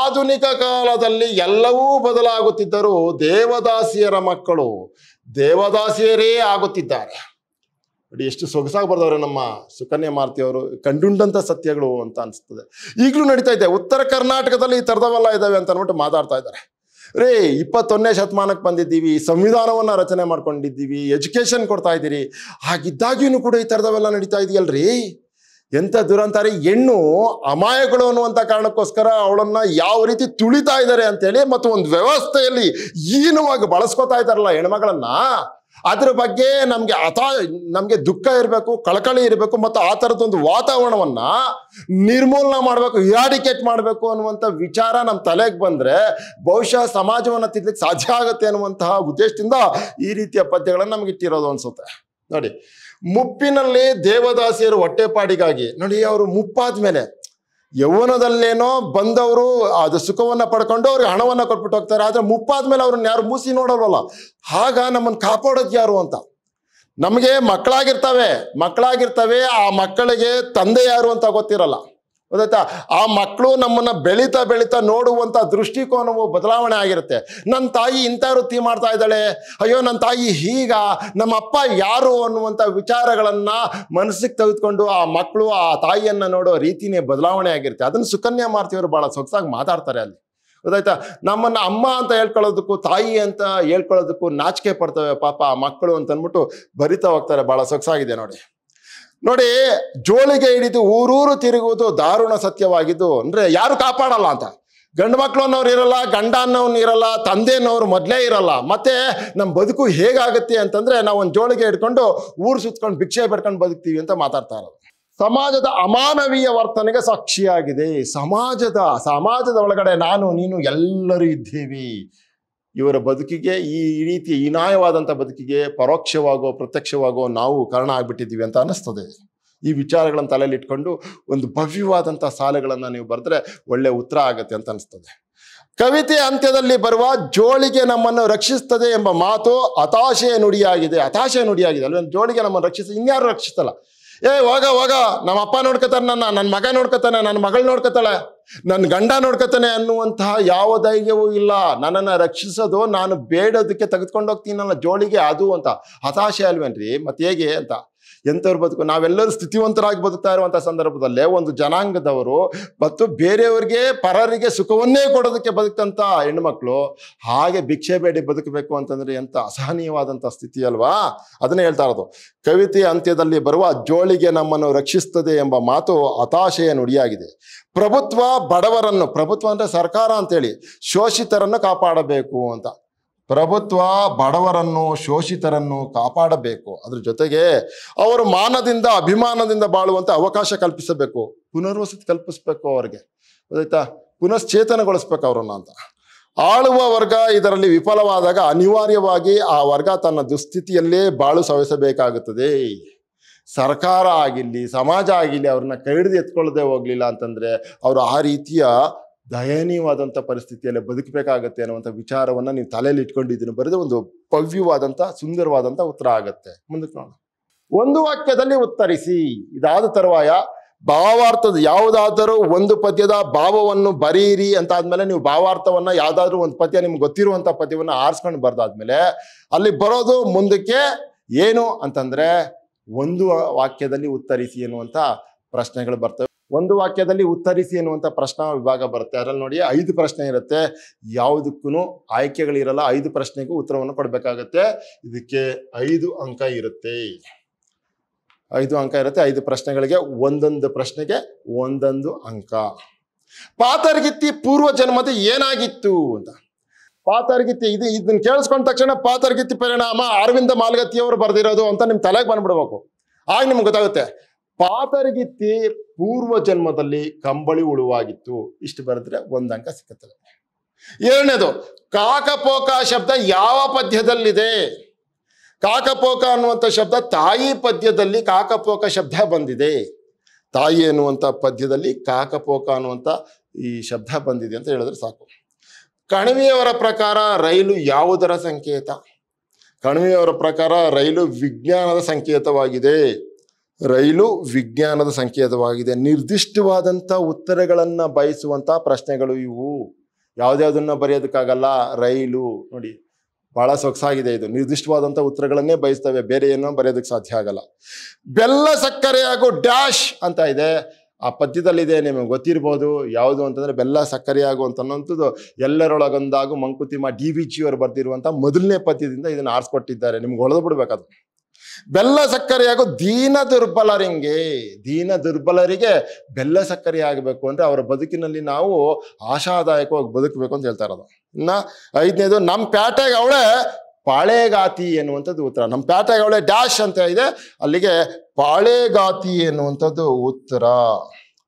ಆಧುನಿಕ ಕಾಲದಲ್ಲಿ ಎಲ್ಲವೂ ಬದಲಾಗುತ್ತಿದ್ದರೂ ದೇವದಾಸಿಯರ ಮಕ್ಕಳು ದೇವದಾಸಿಯರೇ ಆಗುತ್ತಿದ್ದಾರೆ ನೋಡಿ ಎಷ್ಟು ಸೊಗಸಾಗಿ ಬರ್ದವ್ರೆ ನಮ್ಮ ಸುಕನ್ಯಾ ಅವರು ಕಂಡುಂಡಂಥ ಸತ್ಯಗಳು ಅಂತ ಅನಿಸ್ತದೆ ಈಗಲೂ ನಡೀತಾ ಇದೆ ಉತ್ತರ ಕರ್ನಾಟಕದಲ್ಲಿ ಈ ಥರದವೆಲ್ಲ ಇದ್ದಾವೆ ಅಂತ ಅಂದ್ಬಿಟ್ಟು ಮಾತಾಡ್ತಾ ಇದ್ದಾರೆ ರೇ ಇಪ್ಪತ್ತೊಂದನೇ ಶತಮಾನಕ್ಕೆ ಬಂದಿದ್ದೀವಿ ಸಂವಿಧಾನವನ್ನು ರಚನೆ ಮಾಡ್ಕೊಂಡಿದ್ದೀವಿ ಎಜುಕೇಷನ್ ಕೊಡ್ತಾ ಇದ್ದೀರಿ ಹಾಗಿದ್ದಾಗಿಯೂ ಕೂಡ ಈ ಥರದವೆಲ್ಲ ನಡೀತಾ ಇದೆಯಲ್ಲ ರೀ ಎಂಥ ರೀ ಹೆಣ್ಣು ಅಮಾಯಗಳು ಅನ್ನುವಂಥ ಕಾರಣಕ್ಕೋಸ್ಕರ ಅವಳನ್ನು ಯಾವ ರೀತಿ ತುಳಿತಾ ಇದ್ದಾರೆ ಅಂತೇಳಿ ಮತ್ತು ಒಂದು ವ್ಯವಸ್ಥೆಯಲ್ಲಿ ಹೀನವಾಗಿ ಬಳಸ್ಕೋತಾ ಇದ್ದಾರಲ್ಲ ಹೆಣ್ಮಗಳನ್ನು ಅದ್ರ ಬಗ್ಗೆ ನಮಗೆ ಅಥ ನಮಗೆ ದುಃಖ ಇರಬೇಕು ಕಳಕಳಿ ಇರಬೇಕು ಮತ್ತು ಆ ಥರದ್ದೊಂದು ವಾತಾವರಣವನ್ನು ನಿರ್ಮೂಲನ ಮಾಡಬೇಕು ಇರಾಡಿಕೇಟ್ ಮಾಡಬೇಕು ಅನ್ನುವಂಥ ವಿಚಾರ ನಮ್ಮ ತಲೆಗೆ ಬಂದರೆ ಬಹುಶಃ ಸಮಾಜವನ್ನು ತಿದ್ಲಿಕ್ಕೆ ಸಾಧ್ಯ ಆಗುತ್ತೆ ಅನ್ನುವಂತಹ ಉದ್ದೇಶದಿಂದ ಈ ರೀತಿಯ ಪದ್ಯಗಳನ್ನು ನಮಗೆ ಇಟ್ಟಿರೋದು ಅನಿಸುತ್ತೆ ನೋಡಿ ಮುಪ್ಪಿನಲ್ಲಿ ದೇವದಾಸಿಯರು ಹೊಟ್ಟೆಪಾಡಿಗಾಗಿ ನೋಡಿ ಅವರು ಮುಪ್ಪಾದ ಮೇಲೆ ಯೌವನದಲ್ಲೇನೋ ಬಂದವರು ಅದು ಸುಖವನ್ನು ಪಡ್ಕೊಂಡು ಅವ್ರಿಗೆ ಹಣವನ್ನು ಕೊಟ್ಬಿಟ್ಟು ಹೋಗ್ತಾರೆ ಆದರೆ ಮೇಲೆ ಅವ್ರನ್ನ ಯಾರು ಮೂಸಿ ನೋಡಲ್ವಲ್ಲ ಆಗ ನಮ್ಮನ್ನು ಕಾಪಾಡೋದು ಯಾರು ಅಂತ ನಮಗೆ ಮಕ್ಕಳಾಗಿರ್ತವೆ ಮಕ್ಕಳಾಗಿರ್ತವೆ ಆ ಮಕ್ಕಳಿಗೆ ತಂದೆ ಯಾರು ಅಂತ ಗೊತ್ತಿರಲ್ಲ ಗೊತ್ತಾಯ್ತಾ ಆ ಮಕ್ಕಳು ನಮ್ಮನ್ನು ಬೆಳೀತಾ ಬೆಳೀತಾ ನೋಡುವಂಥ ದೃಷ್ಟಿಕೋನವು ಬದಲಾವಣೆ ಆಗಿರುತ್ತೆ ನನ್ನ ತಾಯಿ ಇಂಥ ವೃತ್ತಿ ಮಾಡ್ತಾ ಇದ್ದಾಳೆ ಅಯ್ಯೋ ನನ್ನ ತಾಯಿ ಹೀಗ ಅಪ್ಪ ಯಾರು ಅನ್ನುವಂಥ ವಿಚಾರಗಳನ್ನು ಮನಸ್ಸಿಗೆ ತೆಗೆದುಕೊಂಡು ಆ ಮಕ್ಕಳು ಆ ತಾಯಿಯನ್ನು ನೋಡೋ ರೀತಿನೇ ಬದಲಾವಣೆ ಆಗಿರುತ್ತೆ ಅದನ್ನು ಸುಕನ್ಯಾ ಮಾರ್ತಿಯವರು ಭಾಳ ಸೊಗಸಾಗಿ ಮಾತಾಡ್ತಾರೆ ಅಲ್ಲಿ ಗೊತ್ತಾಯ್ತಾ ನಮ್ಮನ್ನು ಅಮ್ಮ ಅಂತ ಹೇಳ್ಕೊಳ್ಳೋದಕ್ಕೂ ತಾಯಿ ಅಂತ ಹೇಳ್ಕೊಳ್ಳೋದಕ್ಕೂ ನಾಚಿಕೆ ಪಡ್ತವೆ ಪಾಪ ಆ ಮಕ್ಕಳು ಅಂತ ಅಂದ್ಬಿಟ್ಟು ಬರಿತಾ ಹೋಗ್ತಾರೆ ಭಾಳ ಸೊಗಸಾಗಿದೆ ನೋಡಿ ನೋಡಿ ಜೋಳಿಗೆ ಹಿಡಿದು ಊರೂರು ತಿರುಗುವುದು ದಾರುಣ ಸತ್ಯವಾಗಿದ್ದು ಅಂದರೆ ಯಾರು ಕಾಪಾಡಲ್ಲ ಅಂತ ಗಂಡು ಮಕ್ಕಳು ಅನ್ನೋರು ಇರಲ್ಲ ಗಂಡ ಅನ್ನೋನು ಇರಲ್ಲ ತಂದೆ ಅನ್ನೋರು ಮೊದಲೇ ಇರಲ್ಲ ಮತ್ತೆ ನಮ್ಮ ಬದುಕು ಹೇಗಾಗುತ್ತೆ ಅಂತಂದ್ರೆ ನಾವು ಒಂದು ಜೋಳಿಗೆ ಹಿಡ್ಕೊಂಡು ಊರು ಸುತ್ಕೊಂಡು ಭಿಕ್ಷೆ ಬಿಡ್ಕೊಂಡು ಬದುಕ್ತೀವಿ ಅಂತ ಮಾತಾಡ್ತಾ ಇರೋದು ಸಮಾಜದ ಅಮಾನವೀಯ ವರ್ತನೆಗೆ ಸಾಕ್ಷಿಯಾಗಿದೆ ಸಮಾಜದ ಸಮಾಜದ ಒಳಗಡೆ ನಾನು ನೀನು ಎಲ್ಲರೂ ಇದ್ದೀವಿ ಇವರ ಬದುಕಿಗೆ ಈ ರೀತಿ ಹೀನಾಯವಾದಂಥ ಬದುಕಿಗೆ ಪರೋಕ್ಷವಾಗೋ ಪ್ರತ್ಯಕ್ಷವಾಗೋ ನಾವು ಕಾರಣ ಆಗಿಬಿಟ್ಟಿದ್ದೀವಿ ಅಂತ ಅನ್ನಿಸ್ತದೆ ಈ ವಿಚಾರಗಳನ್ನು ತಲೆಯಲ್ಲಿ ಇಟ್ಕೊಂಡು ಒಂದು ಭವ್ಯವಾದಂಥ ಸಾಲುಗಳನ್ನು ನೀವು ಬರೆದ್ರೆ ಒಳ್ಳೆ ಉತ್ತರ ಆಗತ್ತೆ ಅಂತ ಅನ್ನಿಸ್ತದೆ ಕವಿತೆ ಅಂತ್ಯದಲ್ಲಿ ಬರುವ ಜೋಳಿಗೆ ನಮ್ಮನ್ನು ರಕ್ಷಿಸ್ತದೆ ಎಂಬ ಮಾತು ಹತಾಶೆಯ ನುಡಿಯಾಗಿದೆ ಹತಾಶೆಯ ನುಡಿಯಾಗಿದೆ ಅಲ್ಲೊಂದು ಜೋಳಿಗೆ ನಮ್ಮನ್ನು ರಕ್ಷಿಸ ಇನ್ಯಾರು ರಕ್ಷಿಸಲ್ಲ ಏ ಹೋಗ ಹೋಗ ನಮ್ಮ ಅಪ್ಪ ನೋಡ್ಕೋತಾನೆ ನನ್ನ ನನ್ನ ಮಗ ನೋಡ್ಕೋತಾನೆ ನನ್ನ ಮಗಳು ನೋಡ್ಕೋತಾಳೆ ನನ್ನ ಗಂಡ ನೋಡ್ಕೊತಾನೆ ಅನ್ನುವಂತಹ ಯಾವ ಧೈರ್ಯವೂ ಇಲ್ಲ ನನ್ನನ್ನು ರಕ್ಷಿಸೋದು ನಾನು ಬೇಡೋದಕ್ಕೆ ತೆಗೆದುಕೊಂಡೋಗ್ತೀನಲ್ಲ ಜೋಳಿಗೆ ಅದು ಅಂತ ಹತಾಶೆ ಅಲ್ವೇನ್ರಿ ಮತ್ತೆ ಹೇಗೆ ಅಂತ ಎಂಥವ್ರು ಬದುಕು ನಾವೆಲ್ಲರೂ ಸ್ಥಿತಿವಂತರಾಗಿ ಬದುಕ್ತಾ ಇರುವಂಥ ಸಂದರ್ಭದಲ್ಲೇ ಒಂದು ಜನಾಂಗದವರು ಮತ್ತು ಬೇರೆಯವರಿಗೆ ಪರರಿಗೆ ಸುಖವನ್ನೇ ಕೊಡೋದಕ್ಕೆ ಬದುಕ್ತಂಥ ಹೆಣ್ಮಕ್ಳು ಹಾಗೆ ಭಿಕ್ಷೆ ಬೇಡಿ ಬದುಕಬೇಕು ಅಂತಂದರೆ ಎಂಥ ಅಸಹನೀಯವಾದಂಥ ಸ್ಥಿತಿ ಅಲ್ವಾ ಅದನ್ನೇ ಹೇಳ್ತಾ ಇರೋದು ಕವಿತೆ ಅಂತ್ಯದಲ್ಲಿ ಬರುವ ಜೋಳಿಗೆ ನಮ್ಮನ್ನು ರಕ್ಷಿಸ್ತದೆ ಎಂಬ ಮಾತು ಹತಾಶೆಯ ನುಡಿಯಾಗಿದೆ ಪ್ರಭುತ್ವ ಬಡವರನ್ನು ಪ್ರಭುತ್ವ ಅಂದರೆ ಸರ್ಕಾರ ಅಂತೇಳಿ ಶೋಷಿತರನ್ನು ಕಾಪಾಡಬೇಕು ಅಂತ ಪ್ರಭುತ್ವ ಬಡವರನ್ನು ಶೋಷಿತರನ್ನು ಕಾಪಾಡಬೇಕು ಅದ್ರ ಜೊತೆಗೆ ಅವರು ಮಾನದಿಂದ ಅಭಿಮಾನದಿಂದ ಬಾಳುವಂತೆ ಅವಕಾಶ ಕಲ್ಪಿಸಬೇಕು ಪುನರ್ವಸತಿ ಕಲ್ಪಿಸಬೇಕು ಅವ್ರಿಗೆ ಗೊತ್ತಾಯ್ತಾ ಪುನಶ್ಚೇತನಗೊಳಿಸ್ಬೇಕು ಅವರನ್ನು ಅಂತ ಆಳುವ ವರ್ಗ ಇದರಲ್ಲಿ ವಿಫಲವಾದಾಗ ಅನಿವಾರ್ಯವಾಗಿ ಆ ವರ್ಗ ತನ್ನ ದುಸ್ಥಿತಿಯಲ್ಲೇ ಬಾಳು ಸವಿಸಬೇಕಾಗುತ್ತದೆ ಸರ್ಕಾರ ಆಗಿರಲಿ ಸಮಾಜ ಆಗಿರಲಿ ಅವ್ರನ್ನ ಕೈ ಹಿಡಿದು ಎತ್ಕೊಳ್ಳದೆ ಹೋಗ್ಲಿಲ್ಲ ಅಂತಂದ್ರೆ ಅವರು ಆ ರೀತಿಯ ದಯನೀಯವಾದಂಥ ಪರಿಸ್ಥಿತಿಯಲ್ಲಿ ಬದುಕಬೇಕಾಗತ್ತೆ ಅನ್ನುವಂಥ ವಿಚಾರವನ್ನು ನೀವು ತಲೆಯಲ್ಲಿ ಇಟ್ಕೊಂಡಿದ್ದೀನಿ ಬರೆದು ಒಂದು ಪವ್ಯವಾದಂಥ ಸುಂದರವಾದಂಥ ಉತ್ತರ ಆಗತ್ತೆ ಮುಂದಕ್ಕೆ ನೋಡೋಣ ಒಂದು ವಾಕ್ಯದಲ್ಲಿ ಉತ್ತರಿಸಿ ಇದಾದ ತರುವಾಯ ಭಾವಾರ್ಥದ ಯಾವುದಾದರೂ ಒಂದು ಪದ್ಯದ ಭಾವವನ್ನು ಬರೀರಿ ಅಂತ ಆದಮೇಲೆ ನೀವು ಭಾವಾರ್ಥವನ್ನು ಯಾವುದಾದ್ರೂ ಒಂದು ಪದ್ಯ ನಿಮ್ಗೆ ಗೊತ್ತಿರುವಂಥ ಪದ್ಯವನ್ನು ಆರಿಸ್ಕೊಂಡು ಬರೆದಾದ್ಮೇಲೆ ಅಲ್ಲಿ ಬರೋದು ಮುಂದಕ್ಕೆ ಏನು ಅಂತಂದರೆ ಒಂದು ವಾಕ್ಯದಲ್ಲಿ ಉತ್ತರಿಸಿ ಎನ್ನುವಂಥ ಪ್ರಶ್ನೆಗಳು ಬರ್ತವೆ ಒಂದು ವಾಕ್ಯದಲ್ಲಿ ಉತ್ತರಿಸಿ ಎನ್ನುವಂಥ ಪ್ರಶ್ನಾ ವಿಭಾಗ ಬರುತ್ತೆ ಅದರಲ್ಲಿ ನೋಡಿ ಐದು ಪ್ರಶ್ನೆ ಇರುತ್ತೆ ಯಾವುದಕ್ಕೂ ಆಯ್ಕೆಗಳಿರಲ್ಲ ಐದು ಪ್ರಶ್ನೆಗೂ ಉತ್ತರವನ್ನು ಕೊಡಬೇಕಾಗತ್ತೆ ಇದಕ್ಕೆ ಐದು ಅಂಕ ಇರುತ್ತೆ ಐದು ಅಂಕ ಇರುತ್ತೆ ಐದು ಪ್ರಶ್ನೆಗಳಿಗೆ ಒಂದೊಂದು ಪ್ರಶ್ನೆಗೆ ಒಂದೊಂದು ಅಂಕ ಪಾತರ್ಗಿತ್ತಿ ಪೂರ್ವ ಜನ್ಮದ ಏನಾಗಿತ್ತು ಅಂತ ಪಾತರ್ಗಿತ್ತಿ ಇದು ಇದನ್ನ ಕೇಳಿಸ್ಕೊಂಡ ತಕ್ಷಣ ಪಾತರ್ಗಿತ್ತಿ ಪರಿಣಾಮ ಅರವಿಂದ ಮಾಲ್ಗತಿಯವರು ಬರೆದಿರೋದು ಅಂತ ನಿಮ್ಮ ತಲೆಗೆ ಬಂದ್ಬಿಡ್ಬೇಕು ಆಗ ನಿಮ್ಗೆ ಗೊತ್ತಾಗುತ್ತೆ ಪಾತರಗಿತ್ತಿ ಪೂರ್ವ ಜನ್ಮದಲ್ಲಿ ಕಂಬಳಿ ಉಳುವಾಗಿತ್ತು ಇಷ್ಟು ಬರೆದ್ರೆ ಒಂದಂಕ ಸಿಕ್ಕುತ್ತದೆ ಎರಡನೇದು ಕಾಕಪೋಕ ಶಬ್ದ ಯಾವ ಪದ್ಯದಲ್ಲಿದೆ ಕಾಕಪೋಕ ಅನ್ನುವಂಥ ಶಬ್ದ ತಾಯಿ ಪದ್ಯದಲ್ಲಿ ಕಾಕಪೋಕ ಶಬ್ದ ಬಂದಿದೆ ತಾಯಿ ಅನ್ನುವಂಥ ಪದ್ಯದಲ್ಲಿ ಕಾಕಪೋಕ ಅನ್ನುವಂಥ ಈ ಶಬ್ದ ಬಂದಿದೆ ಅಂತ ಹೇಳಿದ್ರೆ ಸಾಕು ಕಣಿವೆಯವರ ಪ್ರಕಾರ ರೈಲು ಯಾವುದರ ಸಂಕೇತ ಕಣಿವೆಯವರ ಪ್ರಕಾರ ರೈಲು ವಿಜ್ಞಾನದ ಸಂಕೇತವಾಗಿದೆ ರೈಲು ವಿಜ್ಞಾನದ ಸಂಕೇತವಾಗಿದೆ ನಿರ್ದಿಷ್ಟವಾದಂಥ ಉತ್ತರಗಳನ್ನು ಬಯಸುವಂಥ ಪ್ರಶ್ನೆಗಳು ಇವು ಯಾವುದ್ಯಾವುದನ್ನು ಬರೆಯೋದಕ್ಕಾಗಲ್ಲ ರೈಲು ನೋಡಿ ಭಾಳ ಸೊಗಸಾಗಿದೆ ಇದು ನಿರ್ದಿಷ್ಟವಾದಂಥ ಉತ್ತರಗಳನ್ನೇ ಬಯಸ್ತವೆ ಬೇರೆ ಏನೋ ಬರೆಯೋದಕ್ಕೆ ಸಾಧ್ಯ ಆಗಲ್ಲ ಬೆಲ್ಲ ಸಕ್ಕರೆ ಹಾಗೂ ಡ್ಯಾಶ್ ಅಂತ ಇದೆ ಆ ಪದ್ಯದಲ್ಲಿದೆ ನಿಮಗೆ ಗೊತ್ತಿರ್ಬೋದು ಯಾವುದು ಅಂತಂದರೆ ಬೆಲ್ಲ ಸಕ್ಕರೆ ಆಗುವಂಥ ಅನ್ನೋಂಥದ್ದು ಎಲ್ಲರೊಳಗೊಂದಾಗು ಮಂಕುತಿಮ್ಮ ಡಿ ವಿ ಜಿಯವರು ಬರೆದಿರುವಂಥ ಮೊದಲನೇ ಪದ್ಯದಿಂದ ಇದನ್ನು ಆರಿಸ್ಕೊಟ್ಟಿದ್ದಾರೆ ನಿಮ್ಗೆ ಹೊಳೆದು ಬಿಡ್ಬೇಕದು ಬೆಲ್ಲ ಸಕ್ಕರೆಯಾಗೋ ದೀನ ದುರ್ಬಲರಿಂಗೆ ದೀನ ದುರ್ಬಲರಿಗೆ ಬೆಲ್ಲ ಸಕ್ಕರೆ ಆಗಬೇಕು ಅಂದರೆ ಅವರ ಬದುಕಿನಲ್ಲಿ ನಾವು ಆಶಾದಾಯಕವಾಗಿ ಬದುಕಬೇಕು ಅಂತ ಹೇಳ್ತಾ ಇರೋದು ಇನ್ನು ಐದನೇದು ನಮ್ಮ ಪ್ಯಾಟೆಗೆ ಅವಳೆ ಪಾಳೆಗಾತಿ ಎನ್ನುವಂಥದ್ದು ಉತ್ತರ ನಮ್ಮ ಪ್ಯಾಟೆಗೆ ಅವಳೆ ಡ್ಯಾಶ್ ಅಂತ ಇದೆ ಅಲ್ಲಿಗೆ ಪಾಳೆಗಾತಿ ಎನ್ನುವಂಥದ್ದು ಉತ್ತರ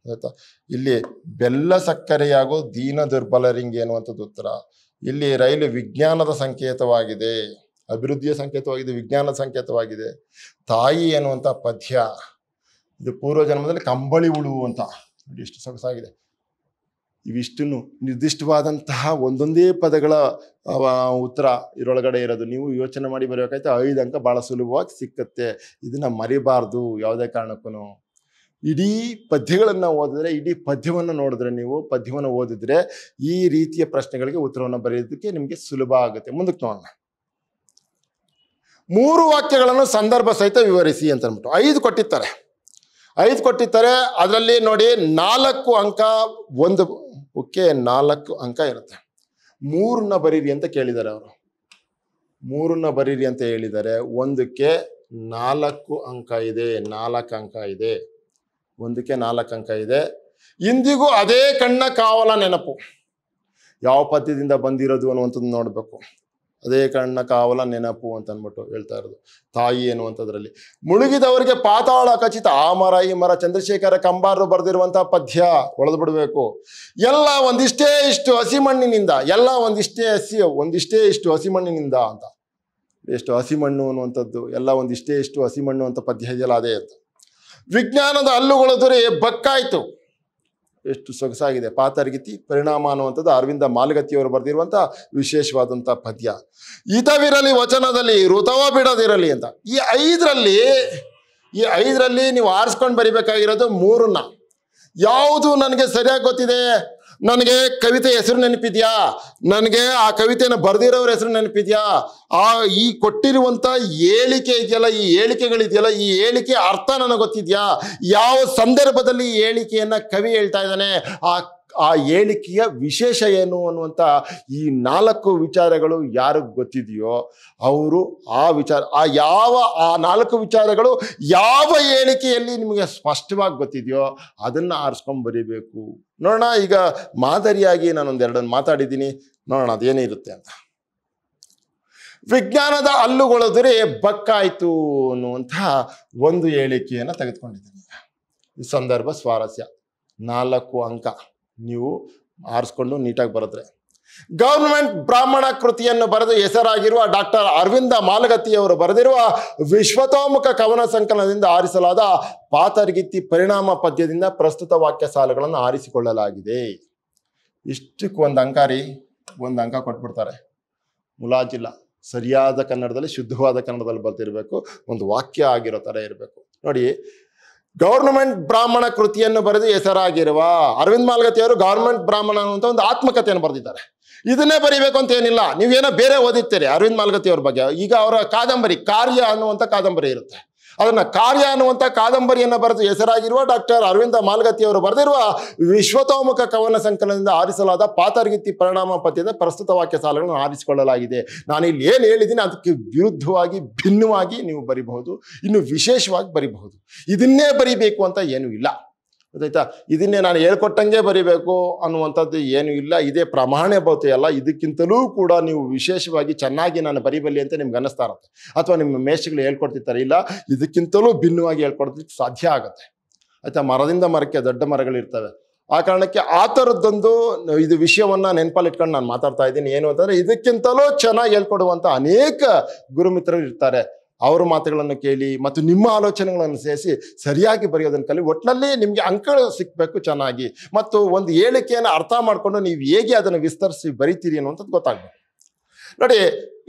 ಆಯ್ತಾ ಇಲ್ಲಿ ಬೆಲ್ಲ ಸಕ್ಕರೆಯಾಗೋ ದೀನ ದುರ್ಬಲರಿಂಗೆ ಎನ್ನುವಂಥದ್ದು ಉತ್ತರ ಇಲ್ಲಿ ರೈಲು ವಿಜ್ಞಾನದ ಸಂಕೇತವಾಗಿದೆ ಅಭಿವೃದ್ಧಿಯ ಸಂಕೇತವಾಗಿದೆ ವಿಜ್ಞಾನದ ಸಂಕೇತವಾಗಿದೆ ತಾಯಿ ಅನ್ನುವಂಥ ಪದ್ಯ ಇದು ಪೂರ್ವ ಜನ್ಮದಲ್ಲಿ ಕಂಬಳಿ ಉಳು ಅಂತ ಇಷ್ಟು ಸೊಗಸಾಗಿದೆ ಇವಿಷ್ಟನ್ನು ನಿರ್ದಿಷ್ಟವಾದಂತಹ ಒಂದೊಂದೇ ಪದಗಳ ಉತ್ತರ ಇದರೊಳಗಡೆ ಇರೋದು ನೀವು ಯೋಚನೆ ಮಾಡಿ ಬರಬೇಕಾಯ್ತು ಐದು ಅಂಕ ಭಾಳ ಸುಲಭವಾಗಿ ಸಿಕ್ಕತ್ತೆ ಇದನ್ನು ಮರಿಬಾರ್ದು ಯಾವುದೇ ಕಾರಣಕ್ಕೂ ಇಡೀ ಪದ್ಯಗಳನ್ನು ಓದಿದ್ರೆ ಇಡೀ ಪದ್ಯವನ್ನು ನೋಡಿದ್ರೆ ನೀವು ಪದ್ಯವನ್ನು ಓದಿದ್ರೆ ಈ ರೀತಿಯ ಪ್ರಶ್ನೆಗಳಿಗೆ ಉತ್ತರವನ್ನು ಬರೆಯೋದಕ್ಕೆ ನಿಮಗೆ ಸುಲಭ ಆಗುತ್ತೆ ಮುಂದಕ್ಕೆ ನೋಡೋಣ ಮೂರು ವಾಕ್ಯಗಳನ್ನು ಸಂದರ್ಭ ಸಹಿತ ವಿವರಿಸಿ ಅಂತ ಅಂದ್ಬಿಟ್ಟು ಐದು ಕೊಟ್ಟಿರ್ತಾರೆ ಐದು ಕೊಟ್ಟಿರ್ತಾರೆ ಅದರಲ್ಲಿ ನೋಡಿ ನಾಲ್ಕು ಅಂಕ ಒಂದು ಓಕೆ ನಾಲ್ಕು ಅಂಕ ಇರುತ್ತೆ ಮೂರನ್ನ ಬರೀರಿ ಅಂತ ಕೇಳಿದ್ದಾರೆ ಅವರು ಮೂರನ್ನ ಬರೀರಿ ಅಂತ ಹೇಳಿದ್ದಾರೆ ಒಂದಕ್ಕೆ ನಾಲ್ಕು ಅಂಕ ಇದೆ ನಾಲ್ಕು ಅಂಕ ಇದೆ ಒಂದಕ್ಕೆ ನಾಲ್ಕು ಅಂಕ ಇದೆ ಇಂದಿಗೂ ಅದೇ ಕಣ್ಣ ಕಾವಲ ನೆನಪು ಯಾವ ಪದ್ಯದಿಂದ ಬಂದಿರೋದು ಅನ್ನುವಂಥದ್ದು ನೋಡಬೇಕು ಅದೇ ಕಣ್ಣ ಕಾವಲ ನೆನಪು ಅಂತ ಅಂದ್ಬಿಟ್ಟು ಹೇಳ್ತಾ ಇರೋದು ತಾಯಿ ಎನ್ನುವಂಥದ್ರಲ್ಲಿ ಮುಳುಗಿದವರಿಗೆ ಪಾತಾಳ ಖಚಿತ ಆ ಮರ ಈ ಮರ ಚಂದ್ರಶೇಖರ ಕಂಬಾರರು ಬರೆದಿರುವಂಥ ಪದ್ಯ ಒಳೆದು ಬಿಡಬೇಕು ಎಲ್ಲ ಒಂದಿಷ್ಟೇ ಇಷ್ಟು ಹಸಿಮಣ್ಣಿನಿಂದ ಎಲ್ಲ ಒಂದಿಷ್ಟೇ ಹಸಿ ಒಂದಿಷ್ಟೇ ಇಷ್ಟು ಹಸಿಮಣ್ಣಿನಿಂದ ಅಂತ ಎಷ್ಟು ಹಸಿಮಣ್ಣು ಅನ್ನುವಂಥದ್ದು ಎಲ್ಲ ಒಂದಿಷ್ಟೇ ಇಷ್ಟು ಹಸಿಮಣ್ಣು ಅಂತ ಪದ್ಯ ಇದೆಯಲ್ಲ ಅದೇ ಅಂತ ವಿಜ್ಞಾನದ ಹಲ್ಲುಗಳು ದೊರೆ ಬಕ್ಕಾಯ್ತು ಎಷ್ಟು ಸೊಗಸಾಗಿದೆ ಪಾತರ್ಗಿತಿ ಪರಿಣಾಮ ಅನ್ನುವಂಥದ್ದು ಅರವಿಂದ ಮಾಲಗತಿಯವರು ಬರೆದಿರುವಂಥ ವಿಶೇಷವಾದಂಥ ಪದ್ಯ ಹಿತವಿರಲಿ ವಚನದಲ್ಲಿ ಋತವ ಬಿಡದಿರಲಿ ಅಂತ ಈ ಐದರಲ್ಲಿ ಈ ಐದರಲ್ಲಿ ನೀವು ಆರಿಸ್ಕೊಂಡು ಬರಿಬೇಕಾಗಿರೋದು ಮೂರನ್ನ ಯಾವುದು ನನಗೆ ಸರಿಯಾಗಿ ಗೊತ್ತಿದೆ ನನಗೆ ಕವಿತೆ ಹೆಸರು ನೆನಪಿದ್ಯಾ ನನಗೆ ಆ ಕವಿತೆನ ಬರೆದಿರೋರ ಹೆಸರು ನೆನಪಿದ್ಯಾ ಆ ಈ ಕೊಟ್ಟಿರುವಂಥ ಹೇಳಿಕೆ ಇದೆಯಲ್ಲ ಈ ಹೇಳಿಕೆಗಳಿದೆಯಲ್ಲ ಈ ಹೇಳಿಕೆ ಅರ್ಥ ನನಗೆ ಗೊತ್ತಿದ್ಯಾ ಯಾವ ಸಂದರ್ಭದಲ್ಲಿ ಈ ಹೇಳಿಕೆಯನ್ನು ಕವಿ ಹೇಳ್ತಾ ಇದ್ದಾನೆ ಆ ಆ ಹೇಳಿಕೆಯ ವಿಶೇಷ ಏನು ಅನ್ನುವಂಥ ಈ ನಾಲ್ಕು ವಿಚಾರಗಳು ಯಾರಿಗೆ ಗೊತ್ತಿದೆಯೋ ಅವರು ಆ ವಿಚಾರ ಆ ಯಾವ ಆ ನಾಲ್ಕು ವಿಚಾರಗಳು ಯಾವ ಹೇಳಿಕೆಯಲ್ಲಿ ನಿಮಗೆ ಸ್ಪಷ್ಟವಾಗಿ ಗೊತ್ತಿದೆಯೋ ಅದನ್ನು ಆರಿಸ್ಕೊಂಡು ಬರೀಬೇಕು ನೋಡೋಣ ಈಗ ಮಾದರಿಯಾಗಿ ಎರಡನ್ನು ಮಾತಾಡಿದ್ದೀನಿ ನೋಡೋಣ ಇರುತ್ತೆ ಅಂತ ವಿಜ್ಞಾನದ ಹಲ್ಲುಗಳೊದರೆ ಬಕ್ಕಾಯಿತು ಅನ್ನುವಂತಹ ಒಂದು ಹೇಳಿಕೆಯನ್ನು ತೆಗೆದುಕೊಂಡಿದ್ದೀನಿ ಈ ಸಂದರ್ಭ ಸ್ವಾರಸ್ಯ ನಾಲ್ಕು ಅಂಕ ನೀವು ಆರಿಸ್ಕೊಂಡು ನೀಟಾಗಿ ಬರೆದ್ರೆ ಗವರ್ಮೆಂಟ್ ಬ್ರಾಹ್ಮಣ ಕೃತಿಯನ್ನು ಬರೆದು ಹೆಸರಾಗಿರುವ ಡಾಕ್ಟರ್ ಅರವಿಂದ ಮಾಲಗತ್ತಿಯವರು ಬರೆದಿರುವ ವಿಶ್ವತೋಮುಖ ಕವನ ಸಂಕಲನದಿಂದ ಆರಿಸಲಾದ ಪಾತರ್ಗಿತ್ತಿ ಪರಿಣಾಮ ಪದ್ಯದಿಂದ ಪ್ರಸ್ತುತ ವಾಕ್ಯ ಸಾಲುಗಳನ್ನು ಆರಿಸಿಕೊಳ್ಳಲಾಗಿದೆ ಇಷ್ಟಕ್ಕೆ ಒಂದು ಅಂಕಾರಿ ಒಂದು ಅಂಕ ಕೊಟ್ಬಿಡ್ತಾರೆ ಮುಲಾಜಿಲ್ಲ ಸರಿಯಾದ ಕನ್ನಡದಲ್ಲಿ ಶುದ್ಧವಾದ ಕನ್ನಡದಲ್ಲಿ ಬರ್ತಿರ್ಬೇಕು ಒಂದು ವಾಕ್ಯ ಆಗಿರೋ ಥರ ಇರಬೇಕು ನೋಡಿ ಗೌರ್ಮೆಂಟ್ ಬ್ರಾಹ್ಮಣ ಕೃತಿಯನ್ನು ಬರೆದು ಹೆಸರಾಗಿರುವ ಅರವಿಂದ್ ಮಾಲ್ಗತಿಯವರು ಗೌರ್ಮೆಂಟ್ ಬ್ರಾಹ್ಮಣ ಅಂತ ಒಂದು ಆತ್ಮಕಥೆಯನ್ನು ಬರೆದಿದ್ದಾರೆ ಇದನ್ನೇ ಬರೀಬೇಕು ಅಂತ ಏನಿಲ್ಲ ನೀವೇನೋ ಬೇರೆ ಓದಿರ್ತೀರಿ ಅರವಿಂದ್ ಮಾಲ್ಗತಿಯವ್ರ ಬಗ್ಗೆ ಈಗ ಅವರ ಕಾದಂಬರಿ ಕಾರ್ಯ ಅನ್ನುವಂಥ ಕಾದಂಬರಿ ಇರುತ್ತೆ ಅದನ್ನು ಕಾರ್ಯ ಅನ್ನುವಂಥ ಕಾದಂಬರಿಯನ್ನು ಬರೆದು ಹೆಸರಾಗಿರುವ ಡಾಕ್ಟರ್ ಅರವಿಂದ ಮಾಲ್ಗತಿಯವರು ಬರೆದಿರುವ ವಿಶ್ವತೋಮುಖ ಕವನ ಸಂಕಲನದಿಂದ ಆರಿಸಲಾದ ಪಾತರ್ಗಿತ್ತಿ ಪರಿಣಾಮ ಪತ್ಯದ ಪ್ರಸ್ತುತ ವಾಕ್ಯ ಸಾಲಗಳನ್ನು ಆರಿಸಿಕೊಳ್ಳಲಾಗಿದೆ ನಾನು ಇಲ್ಲಿ ಏನು ಹೇಳಿದ್ದೀನಿ ಅದಕ್ಕೆ ವಿರುದ್ಧವಾಗಿ ಭಿನ್ನವಾಗಿ ನೀವು ಬರಿಬಹುದು ಇನ್ನು ವಿಶೇಷವಾಗಿ ಬರಿಬಹುದು ಇದನ್ನೇ ಬರಿಬೇಕು ಅಂತ ಏನೂ ಇಲ್ಲ ಗೊತ್ತಾಯ್ತಾ ಇದನ್ನೇ ನಾನು ಹೇಳ್ಕೊಟ್ಟಂಗೆ ಬರಿಬೇಕು ಅನ್ನುವಂಥದ್ದು ಏನು ಇಲ್ಲ ಇದೇ ಅಲ್ಲ ಇದಕ್ಕಿಂತಲೂ ಕೂಡ ನೀವು ವಿಶೇಷವಾಗಿ ಚೆನ್ನಾಗಿ ನಾನು ಬರಿಬಲ್ಲಿ ಅಂತ ನಿಮ್ಗೆ ಅನ್ನಿಸ್ತಾ ಇರುತ್ತೆ ಅಥವಾ ನಿಮ್ಮ ಮೇಷ್ಗಳು ಹೇಳ್ಕೊಡ್ತಿರ್ತಾರೆ ಇಲ್ಲ ಇದಕ್ಕಿಂತಲೂ ಭಿನ್ನವಾಗಿ ಹೇಳ್ಕೊಡೋದಕ್ಕೆ ಸಾಧ್ಯ ಆಗುತ್ತೆ ಆಯಿತಾ ಮರದಿಂದ ಮರಕ್ಕೆ ದೊಡ್ಡ ಮರಗಳಿರ್ತವೆ ಆ ಕಾರಣಕ್ಕೆ ಆ ಥರದ್ದೊಂದು ಇದು ವಿಷಯವನ್ನು ನೆನಪಲ್ಲಿ ಇಟ್ಕೊಂಡು ನಾನು ಮಾತಾಡ್ತಾ ಇದ್ದೀನಿ ಏನು ಅಂತಂದರೆ ಇದಕ್ಕಿಂತಲೂ ಚೆನ್ನಾಗಿ ಹೇಳ್ಕೊಡುವಂಥ ಅನೇಕ ಗುರುಮಿತ್ರರು ಇರ್ತಾರೆ ಅವರ ಮಾತುಗಳನ್ನು ಕೇಳಿ ಮತ್ತು ನಿಮ್ಮ ಆಲೋಚನೆಗಳನ್ನು ಸೇರಿಸಿ ಸರಿಯಾಗಿ ಬರೆಯೋದನ್ನು ಕಲಿ ಒಟ್ಟಿನಲ್ಲಿ ನಿಮಗೆ ಅಂಕಗಳು ಸಿಕ್ಕಬೇಕು ಚೆನ್ನಾಗಿ ಮತ್ತು ಒಂದು ಹೇಳಿಕೆಯನ್ನು ಅರ್ಥ ಮಾಡಿಕೊಂಡು ನೀವು ಹೇಗೆ ಅದನ್ನು ವಿಸ್ತರಿಸಿ ಬರಿತೀರಿ ಅನ್ನುವಂಥದ್ದು ಗೊತ್ತಾಗಬೇಕು ನೋಡಿ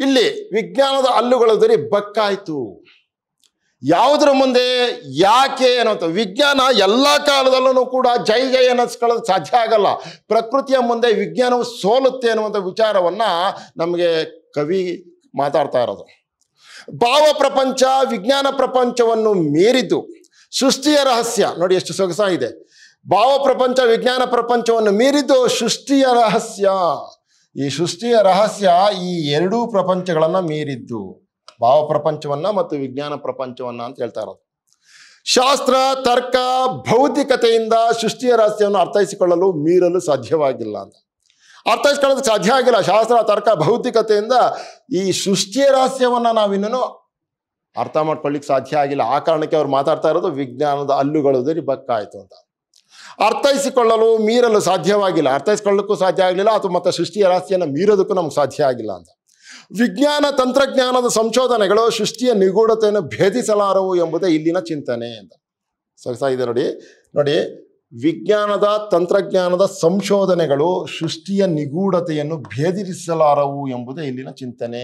ಇಲ್ಲಿ ವಿಜ್ಞಾನದ ದರಿ ಬಕ್ಕಾಯಿತು ಯಾವುದರ ಮುಂದೆ ಯಾಕೆ ಅನ್ನೋಂಥ ವಿಜ್ಞಾನ ಎಲ್ಲ ಕಾಲದಲ್ಲೂ ಕೂಡ ಜೈ ಜೈ ಅನ್ನಿಸ್ಕೊಳ್ಳೋದು ಸಾಧ್ಯ ಆಗಲ್ಲ ಪ್ರಕೃತಿಯ ಮುಂದೆ ವಿಜ್ಞಾನವು ಸೋಲುತ್ತೆ ಅನ್ನುವಂಥ ವಿಚಾರವನ್ನು ನಮಗೆ ಕವಿ ಮಾತಾಡ್ತಾ ಇರೋದು ಭಾವ ಪ್ರಪಂಚ ವಿಜ್ಞಾನ ಪ್ರಪಂಚವನ್ನು ಮೀರಿದ್ದು ಸೃಷ್ಟಿಯ ರಹಸ್ಯ ನೋಡಿ ಎಷ್ಟು ಸೊಗಸಾಗಿದೆ ಭಾವ ಪ್ರಪಂಚ ವಿಜ್ಞಾನ ಪ್ರಪಂಚವನ್ನು ಮೀರಿದ್ದು ಸೃಷ್ಟಿಯ ರಹಸ್ಯ ಈ ಸೃಷ್ಟಿಯ ರಹಸ್ಯ ಈ ಎರಡೂ ಪ್ರಪಂಚಗಳನ್ನು ಮೀರಿದ್ದು ಭಾವ ಪ್ರಪಂಚವನ್ನು ಮತ್ತು ವಿಜ್ಞಾನ ಪ್ರಪಂಚವನ್ನು ಅಂತ ಹೇಳ್ತಾ ಇರೋದು ಶಾಸ್ತ್ರ ತರ್ಕ ಭೌತಿಕತೆಯಿಂದ ಸೃಷ್ಟಿಯ ರಹಸ್ಯವನ್ನು ಅರ್ಥೈಸಿಕೊಳ್ಳಲು ಮೀರಲು ಸಾಧ್ಯವಾಗಿಲ್ಲ ಅಂತ ಅರ್ಥೈಸ್ಕೊಳ್ಳೋದು ಸಾಧ್ಯ ಆಗಿಲ್ಲ ಶಾಸ್ತ್ರ ತರ್ಕ ಭೌತಿಕತೆಯಿಂದ ಈ ಸೃಷ್ಟಿಯ ರಹಸ್ಯವನ್ನು ನಾವಿನ್ನೂ ಅರ್ಥ ಮಾಡ್ಕೊಳ್ಳಿಕ್ಕೆ ಸಾಧ್ಯ ಆಗಿಲ್ಲ ಆ ಕಾರಣಕ್ಕೆ ಅವ್ರು ಮಾತಾಡ್ತಾ ಇರೋದು ವಿಜ್ಞಾನದ ಅಲ್ಲುಗಳು ದರಿ ಬಕ್ಕಾಯಿತು ಅಂತ ಅರ್ಥೈಸಿಕೊಳ್ಳಲು ಮೀರಲು ಸಾಧ್ಯವಾಗಿಲ್ಲ ಅರ್ಥೈಸ್ಕೊಳ್ಳೋಕ್ಕೂ ಸಾಧ್ಯ ಆಗಲಿಲ್ಲ ಅಥವಾ ಮತ್ತು ಸೃಷ್ಟಿಯ ರಹಸ್ಯನ ಮೀರೋದಕ್ಕೂ ನಮ್ಗೆ ಸಾಧ್ಯ ಆಗಿಲ್ಲ ಅಂತ ವಿಜ್ಞಾನ ತಂತ್ರಜ್ಞಾನದ ಸಂಶೋಧನೆಗಳು ಸೃಷ್ಟಿಯ ನಿಗೂಢತೆಯನ್ನು ಭೇದಿಸಲಾರವು ಎಂಬುದೇ ಇಲ್ಲಿನ ಚಿಂತನೆ ಅಂತ ಸರಿ ಇದೆ ನೋಡಿ ನೋಡಿ ವಿಜ್ಞಾನದ ತಂತ್ರಜ್ಞಾನದ ಸಂಶೋಧನೆಗಳು ಸೃಷ್ಟಿಯ ನಿಗೂಢತೆಯನ್ನು ಭೇದಿರಿಸಲಾರವು ಎಂಬುದೇ ಇಲ್ಲಿನ ಚಿಂತನೆ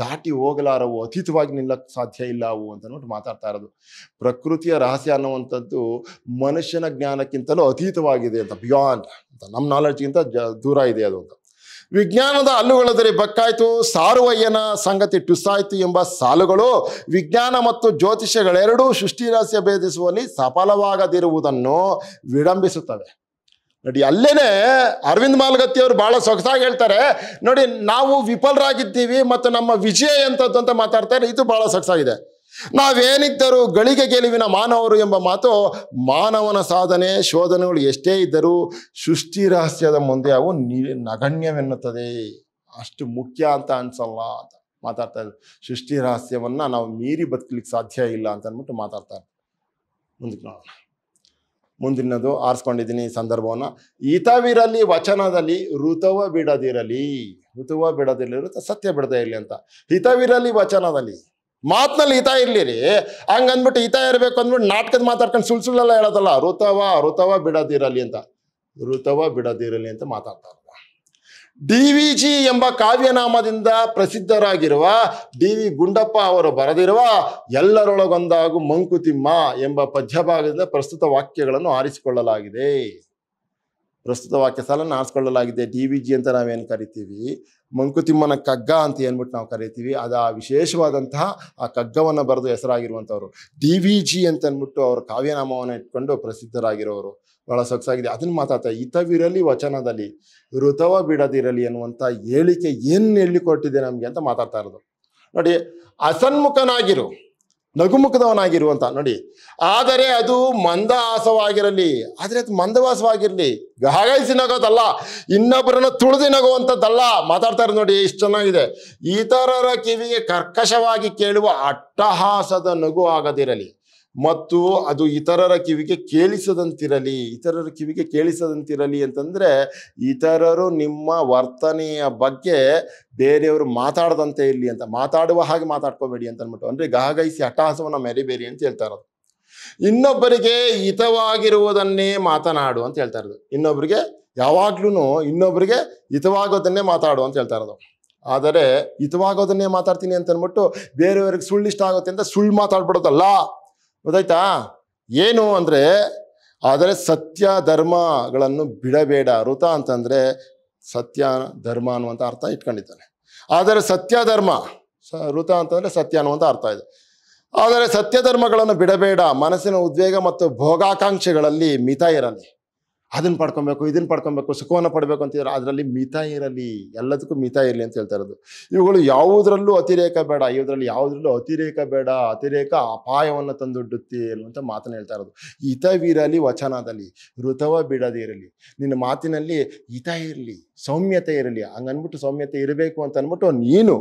ದಾಟಿ ಹೋಗಲಾರವು ಅತೀತವಾಗಿ ನಿಲ್ಲಕ್ಕೆ ಸಾಧ್ಯ ಇಲ್ಲ ಅಂತ ನೋಡಿ ಮಾತಾಡ್ತಾ ಇರೋದು ಪ್ರಕೃತಿಯ ರಹಸ್ಯ ಅನ್ನುವಂಥದ್ದು ಮನುಷ್ಯನ ಜ್ಞಾನಕ್ಕಿಂತಲೂ ಅತೀತವಾಗಿದೆ ಅಂತ ಬಿಯಾಂಡ್ ಅಂತ ನಮ್ಮ ನಾಲೆಡ್ಜ್ಗಿಂತ ಜ ದೂರ ಇದೆ ಅದು ಅಂತ ವಿಜ್ಞಾನದ ಹಲ್ಲುಗಳದರೆ ಬಕ್ಕಾಯಿತು ಸಾರುವಯ್ಯನ ಸಂಗತಿ ಟುಸಾಯ್ತು ಎಂಬ ಸಾಲುಗಳು ವಿಜ್ಞಾನ ಮತ್ತು ಜ್ಯೋತಿಷ್ಯಗಳೆರಡೂ ಸೃಷ್ಟಿ ರಹಸ್ಯ ಭೇದಿಸುವಲ್ಲಿ ಸಫಲವಾಗದಿರುವುದನ್ನು ವಿಡಂಬಿಸುತ್ತವೆ ನೋಡಿ ಅಲ್ಲೇ ಅರವಿಂದ್ ಮಾಲ್ಗತ್ತಿಯವರು ಭಾಳ ಸೊಗಸಾಗಿ ಹೇಳ್ತಾರೆ ನೋಡಿ ನಾವು ವಿಫಲರಾಗಿದ್ದೀವಿ ಮತ್ತು ನಮ್ಮ ವಿಜಯ ಎಂಥದ್ದು ಅಂತ ಮಾತಾಡ್ತಾರೆ ಇದು ಭಾಳ ಸೊಗಸಾಗಿದೆ ನಾವೇನಿದ್ದರೂ ಗಳಿಗೆ ಗೆಲುವಿನ ಮಾನವರು ಎಂಬ ಮಾತು ಮಾನವನ ಸಾಧನೆ ಶೋಧನೆಗಳು ಎಷ್ಟೇ ಇದ್ದರೂ ಸೃಷ್ಟಿ ರಹಸ್ಯದ ಮುಂದೆ ಅವು ನಗಣ್ಯವೆನ್ನುತ್ತದೆ ಅಷ್ಟು ಮುಖ್ಯ ಅಂತ ಅನ್ಸಲ್ಲ ಅಂತ ಮಾತಾಡ್ತಾ ಇದ್ದಾರೆ ಸೃಷ್ಟಿ ರಹಸ್ಯವನ್ನು ನಾವು ಮೀರಿ ಬದುಕಲಿಕ್ಕೆ ಸಾಧ್ಯ ಇಲ್ಲ ಅಂತ ಅಂದ್ಬಿಟ್ಟು ಮಾತಾಡ್ತಾ ಮುಂದಕ್ಕೆ ನೋಡೋಣ ಮುಂದಿನದು ಆರಿಸ್ಕೊಂಡಿದ್ದೀನಿ ಸಂದರ್ಭವನ್ನು ಹಿತವಿರಲಿ ವಚನದಲ್ಲಿ ಋತುವ ಬಿಡದಿರಲಿ ಋತುವ ಬಿಡದಿರಲಿ ಸತ್ಯ ಬಿಡದೇ ಇರಲಿ ಅಂತ ಹಿತವಿರಲಿ ವಚನದಲ್ಲಿ ಮಾತಿನಲ್ಲಿ ಹಿತ ಇರ್ಲಿರಿ ಹಂಗಂದ್ಬಿಟ್ಟು ಹಿತ ಇರಬೇಕು ಅಂದ್ಬಿಟ್ಟು ನಾಟಕದ ಮಾತಾಡ್ಕೊಂಡು ಸುಳ್ಳು ಸುಳ್ಳೆಲ್ಲ ಹೇಳೋದಲ್ಲ ಋತವ ಋತವ ಬಿಡದಿರಲಿ ಅಂತ ಋತವ ಬಿಡದಿರಲಿ ಅಂತ ಮಾತಾಡ್ತಾರೆ ಡಿ ವಿ ಜಿ ಎಂಬ ಕಾವ್ಯನಾಮದಿಂದ ಪ್ರಸಿದ್ಧರಾಗಿರುವ ಡಿ ವಿ ಗುಂಡಪ್ಪ ಅವರು ಬರೆದಿರುವ ಎಲ್ಲರೊಳಗೊಂದಾಗು ಮಂಕುತಿಮ್ಮ ಎಂಬ ಪದ್ಯಭಾಗದಿಂದ ಪ್ರಸ್ತುತ ವಾಕ್ಯಗಳನ್ನು ಆರಿಸಿಕೊಳ್ಳಲಾಗಿದೆ ಪ್ರಸ್ತುತ ವಾಕ್ಯ ಸಾಲನ್ನು ಆರಿಸ್ಕೊಳ್ಳಲಾಗಿದೆ ಡಿ ವಿ ಜಿ ಅಂತ ನಾವೇನು ಕರಿತೀವಿ ಮಂಕುತಿಮ್ಮನ ಕಗ್ಗ ಅಂತ ಏನ್ಬಿಟ್ಟು ನಾವು ಕರಿತೀವಿ ಅದು ಆ ವಿಶೇಷವಾದಂತಹ ಆ ಕಗ್ಗವನ್ನು ಬರೆದು ಹೆಸರಾಗಿರುವಂಥವ್ರು ಡಿ ವಿ ಜಿ ಅಂತ ಅಂದ್ಬಿಟ್ಟು ಅವರು ಕಾವ್ಯನಾಮವನ್ನು ಇಟ್ಕೊಂಡು ಪ್ರಸಿದ್ಧರಾಗಿರೋರು ಭಾಳ ಸೊಗಸಾಗಿದೆ ಅದನ್ನು ಮಾತಾಡ್ತಾ ಇತವಿರಲಿ ವಚನದಲ್ಲಿ ಋತವ ಬಿಡದಿರಲಿ ಅನ್ನುವಂಥ ಹೇಳಿಕೆ ಏನು ಹೇಳಿಕೊಟ್ಟಿದೆ ನಮಗೆ ಅಂತ ಮಾತಾಡ್ತಾ ಇರೋದು ನೋಡಿ ಅಸನ್ಮುಖನಾಗಿರು ನಗುಮುಖದವನಾಗಿರುವಂತ ನೋಡಿ ಆದರೆ ಅದು ಮಂದಹಾಸವಾಗಿರಲಿ ಆದರೆ ಅದು ಮಂದವಾಸವಾಗಿರಲಿ ಹಾಗಾಯಿಸಿ ನಗೋದಲ್ಲ ಇನ್ನೊಬ್ಬರನ್ನು ತುಳಿದು ನಗುವಂಥದ್ದಲ್ಲ ಮಾತಾಡ್ತಾರೆ ನೋಡಿ ಇಷ್ಟು ಚೆನ್ನಾಗಿದೆ ಇತರರ ಕಿವಿಗೆ ಕರ್ಕಶವಾಗಿ ಕೇಳುವ ಅಟ್ಟಹಾಸದ ನಗು ಆಗದಿರಲಿ ಮತ್ತು ಅದು ಇತರರ ಕಿವಿಗೆ ಕೇಳಿಸದಂತಿರಲಿ ಇತರರ ಕಿವಿಗೆ ಕೇಳಿಸದಂತಿರಲಿ ಅಂತಂದರೆ ಇತರರು ನಿಮ್ಮ ವರ್ತನೆಯ ಬಗ್ಗೆ ಬೇರೆಯವರು ಮಾತಾಡದಂತೆ ಇರಲಿ ಅಂತ ಮಾತಾಡುವ ಹಾಗೆ ಮಾತಾಡ್ಕೋಬೇಡಿ ಅಂತ ಅಂದ್ಬಿಟ್ಟು ಅಂದರೆ ಗಹಗೈಸಿ ಹಠಾಸವನ್ನು ಮೆರಿಬೇರಿ ಅಂತ ಹೇಳ್ತಾ ಇರೋದು ಇನ್ನೊಬ್ಬರಿಗೆ ಹಿತವಾಗಿರುವುದನ್ನೇ ಮಾತನಾಡು ಅಂತ ಹೇಳ್ತಾ ಇರೋದು ಇನ್ನೊಬ್ಬರಿಗೆ ಯಾವಾಗ್ಲೂ ಇನ್ನೊಬ್ಬರಿಗೆ ಹಿತವಾಗೋದನ್ನೇ ಮಾತಾಡು ಅಂತ ಹೇಳ್ತಾ ಇರೋದು ಆದರೆ ಹಿತವಾಗೋದನ್ನೇ ಮಾತಾಡ್ತೀನಿ ಅಂತ ಅಂದ್ಬಿಟ್ಟು ಬೇರೆಯವ್ರಿಗೆ ಸುಳ್ಳು ಇಷ್ಟ ಆಗುತ್ತೆ ಅಂತ ಸುಳ್ಳು ಮಾತಾಡ್ಬಿಡೋದಲ್ಲ ಗೊತ್ತಾಯ್ತಾ ಏನು ಅಂದರೆ ಆದರೆ ಸತ್ಯ ಧರ್ಮಗಳನ್ನು ಬಿಡಬೇಡ ಋತ ಅಂತಂದರೆ ಸತ್ಯ ಧರ್ಮ ಅನ್ನುವಂಥ ಅರ್ಥ ಇಟ್ಕೊಂಡಿದ್ದಾನೆ ಆದರೆ ಸತ್ಯ ಧರ್ಮ ಸ ಋತ ಅಂತಂದರೆ ಸತ್ಯ ಅನ್ನುವಂಥ ಅರ್ಥ ಇದೆ ಆದರೆ ಸತ್ಯ ಧರ್ಮಗಳನ್ನು ಬಿಡಬೇಡ ಮನಸ್ಸಿನ ಉದ್ವೇಗ ಮತ್ತು ಭೋಗಾಕಾಂಕ್ಷೆಗಳಲ್ಲಿ ಮಿತ ಇರಲಿ ಅದನ್ನು ಪಡ್ಕೊಬೇಕು ಇದನ್ನು ಪಡ್ಕೊಬೇಕು ಸುಖವನ್ನು ಪಡಬೇಕು ಅಂತಿದ್ರೆ ಅದರಲ್ಲಿ ಮಿತ ಇರಲಿ ಎಲ್ಲದಕ್ಕೂ ಮಿತ ಇರಲಿ ಅಂತ ಹೇಳ್ತಾ ಇರೋದು ಇವುಗಳು ಯಾವುದರಲ್ಲೂ ಅತಿರೇಕ ಬೇಡ ಇವುದರಲ್ಲಿ ಯಾವುದರಲ್ಲೂ ಅತಿರೇಕ ಬೇಡ ಅತಿರೇಕ ಅಪಾಯವನ್ನು ತಂದೊಡ್ಡುತ್ತೆ ಅನ್ನುವಂಥ ಮಾತನ್ನು ಹೇಳ್ತಾ ಇರೋದು ಹಿತವಿರಲಿ ವಚನದಲ್ಲಿ ಋತವ ಬಿಡದಿರಲಿ ನಿನ್ನ ಮಾತಿನಲ್ಲಿ ಹಿತ ಇರಲಿ ಸೌಮ್ಯತೆ ಇರಲಿ ಹಂಗನ್ಬಿಟ್ಟು ಸೌಮ್ಯತೆ ಇರಬೇಕು ಅಂತ ಅಂದ್ಬಿಟ್ಟು ನೀನು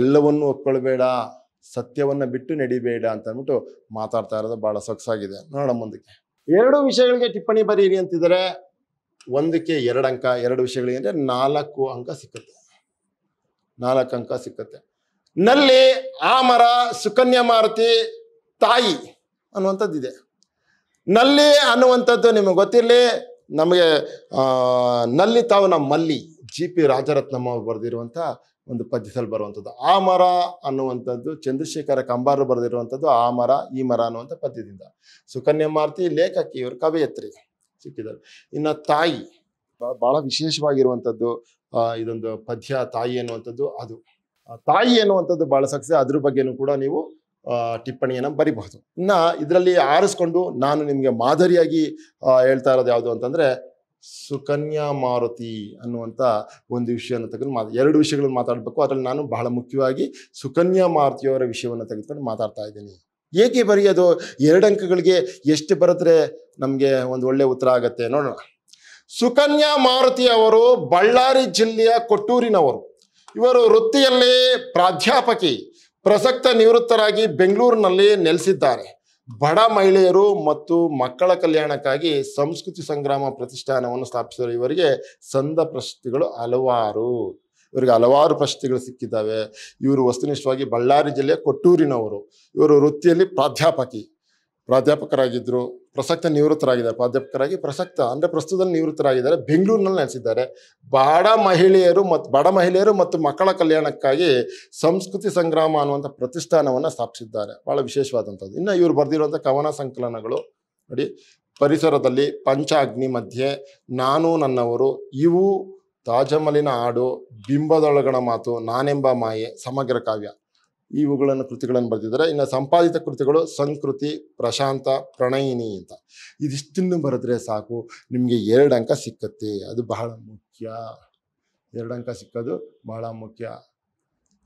ಎಲ್ಲವನ್ನು ಒಪ್ಕೊಳ್ಬೇಡ ಸತ್ಯವನ್ನು ಬಿಟ್ಟು ನಡಿಬೇಡ ಅಂತ ಮಾತಾಡ್ತಾ ಇರೋದು ಭಾಳ ಸೊಗಸಾಗಿದೆ ನೋಡೋ ಮುಂದಕ್ಕೆ ಎರಡು ವಿಷಯಗಳಿಗೆ ಟಿಪ್ಪಣಿ ಬರೀರಿ ಅಂತಿದ್ರೆ ಒಂದಕ್ಕೆ ಎರಡು ಅಂಕ ಎರಡು ವಿಷಯಗಳಿಗೆ ಅಂದ್ರೆ ನಾಲ್ಕು ಅಂಕ ಸಿಕ್ಕತ್ತೆ ನಾಲ್ಕು ಅಂಕ ಸಿಕ್ಕತ್ತೆ ನಲ್ಲಿ ಆ ಮರ ಸುಕನ್ಯಾ ಮಾರುತಿ ತಾಯಿ ಇದೆ ನಲ್ಲಿ ಅನ್ನುವಂಥದ್ದು ನಿಮಗೆ ಗೊತ್ತಿರಲಿ ನಮಗೆ ನಲ್ಲಿ ತಾವು ನಮ್ಮಲ್ಲಿ ಜಿ ಪಿ ರಾಜರತ್ನಮ್ಮ ಅವ್ರು ಬರೆದಿರುವಂಥ ಒಂದು ಪದ್ಯದಲ್ಲಿ ಬರುವಂಥದ್ದು ಆ ಮರ ಅನ್ನುವಂಥದ್ದು ಚಂದ್ರಶೇಖರ ಕಂಬಾರರು ಬರೆದಿರುವಂಥದ್ದು ಆ ಮರ ಈ ಮರ ಅನ್ನುವಂಥ ಪದ್ಯದಿಂದ ಸುಕನ್ಯಾ ಮಾರುತಿ ಲೇಖಕಿ ಇವರು ಕವಿಯತ್ರಿ ಸಿಕ್ಕಿದ್ದಾರೆ ಇನ್ನು ತಾಯಿ ಬಹಳ ವಿಶೇಷವಾಗಿರುವಂಥದ್ದು ಇದೊಂದು ಪದ್ಯ ತಾಯಿ ಅನ್ನುವಂಥದ್ದು ಅದು ತಾಯಿ ಅನ್ನುವಂಥದ್ದು ಭಾಳ ಸಕ್ಸೆ ಅದ್ರ ಬಗ್ಗೆನೂ ಕೂಡ ನೀವು ಟಿಪ್ಪಣಿಯನ್ನು ಬರಿಬಹುದು ಇನ್ನು ಇದರಲ್ಲಿ ಆರಿಸ್ಕೊಂಡು ನಾನು ನಿಮಗೆ ಮಾದರಿಯಾಗಿ ಹೇಳ್ತಾ ಇರೋದು ಯಾವುದು ಅಂತಂದರೆ ಸುಕನ್ಯಾ ಮಾರುತಿ ಅನ್ನುವಂಥ ಒಂದು ವಿಷಯವನ್ನು ತೆಗೆದು ಮಾತು ಎರಡು ವಿಷಯಗಳನ್ನು ಮಾತಾಡಬೇಕು ಅದರಲ್ಲಿ ನಾನು ಬಹಳ ಮುಖ್ಯವಾಗಿ ಸುಕನ್ಯಾ ಮಾರುತಿಯವರ ವಿಷಯವನ್ನು ತೆಗೆದುಕೊಂಡು ಮಾತಾಡ್ತಾ ಇದ್ದೀನಿ ಏಕೆ ಅದು ಎರಡು ಅಂಕಗಳಿಗೆ ಎಷ್ಟು ಬರೆದ್ರೆ ನಮಗೆ ಒಂದು ಒಳ್ಳೆಯ ಉತ್ತರ ಆಗತ್ತೆ ನೋಡೋಣ ಸುಕನ್ಯಾ ಮಾರುತಿ ಅವರು ಬಳ್ಳಾರಿ ಜಿಲ್ಲೆಯ ಕೊಟ್ಟೂರಿನವರು ಇವರು ವೃತ್ತಿಯಲ್ಲಿ ಪ್ರಾಧ್ಯಾಪಕಿ ಪ್ರಸಕ್ತ ನಿವೃತ್ತರಾಗಿ ಬೆಂಗಳೂರಿನಲ್ಲಿ ನೆಲೆಸಿದ್ದಾರೆ ಬಡ ಮಹಿಳೆಯರು ಮತ್ತು ಮಕ್ಕಳ ಕಲ್ಯಾಣಕ್ಕಾಗಿ ಸಂಸ್ಕೃತಿ ಸಂಗ್ರಾಮ ಪ್ರತಿಷ್ಠಾನವನ್ನು ಸ್ಥಾಪಿಸಿದ ಇವರಿಗೆ ಸಂದ ಪ್ರಶಸ್ತಿಗಳು ಹಲವಾರು ಇವರಿಗೆ ಹಲವಾರು ಪ್ರಶಸ್ತಿಗಳು ಸಿಕ್ಕಿದ್ದಾವೆ ಇವರು ವಸ್ತುನಿಷ್ಠವಾಗಿ ಬಳ್ಳಾರಿ ಜಿಲ್ಲೆಯ ಕೊಟ್ಟೂರಿನವರು ಇವರು ವೃತ್ತಿಯಲ್ಲಿ ಪ್ರಾಧ್ಯಾಪಕಿ ಪ್ರಾಧ್ಯಾಪಕರಾಗಿದ್ದರು ಪ್ರಸಕ್ತ ನಿವೃತ್ತರಾಗಿದ್ದಾರೆ ಪ್ರಾಧ್ಯಾಪಕರಾಗಿ ಪ್ರಸಕ್ತ ಅಂದರೆ ಪ್ರಸ್ತುತದಲ್ಲಿ ನಿವೃತ್ತರಾಗಿದ್ದಾರೆ ಬೆಂಗಳೂರಿನಲ್ಲಿ ನೆಲೆಸಿದ್ದಾರೆ ಬಾಡ ಮಹಿಳೆಯರು ಮತ್ತು ಬಡ ಮಹಿಳೆಯರು ಮತ್ತು ಮಕ್ಕಳ ಕಲ್ಯಾಣಕ್ಕಾಗಿ ಸಂಸ್ಕೃತಿ ಸಂಗ್ರಾಮ ಅನ್ನುವಂಥ ಪ್ರತಿಷ್ಠಾನವನ್ನು ಸ್ಥಾಪಿಸಿದ್ದಾರೆ ಭಾಳ ವಿಶೇಷವಾದಂಥದ್ದು ಇನ್ನು ಇವರು ಬರೆದಿರುವಂಥ ಕವನ ಸಂಕಲನಗಳು ನೋಡಿ ಪರಿಸರದಲ್ಲಿ ಪಂಚ ಅಗ್ನಿ ಮಧ್ಯೆ ನಾನು ನನ್ನವರು ಇವು ತಾಜಮಲಿನ ಹಾಡು ಬಿಂಬದೊಳಗಣ ಮಾತು ನಾನೆಂಬ ಮಾಯೆ ಸಮಗ್ರ ಕಾವ್ಯ ಇವುಗಳನ್ನು ಕೃತಿಗಳನ್ನು ಬರೆದಿದ್ದಾರೆ ಇನ್ನು ಸಂಪಾದಿತ ಕೃತಿಗಳು ಸಂಸ್ಕೃತಿ ಪ್ರಶಾಂತ ಪ್ರಣಯಿನಿ ಅಂತ ಇದಿಷ್ಟನ್ನು ಬರೆದ್ರೆ ಸಾಕು ನಿಮಗೆ ಎರಡು ಅಂಕ ಸಿಕ್ಕತ್ತೆ ಅದು ಬಹಳ ಮುಖ್ಯ ಎರಡು ಅಂಕ ಸಿಕ್ಕೋದು ಬಹಳ ಮುಖ್ಯ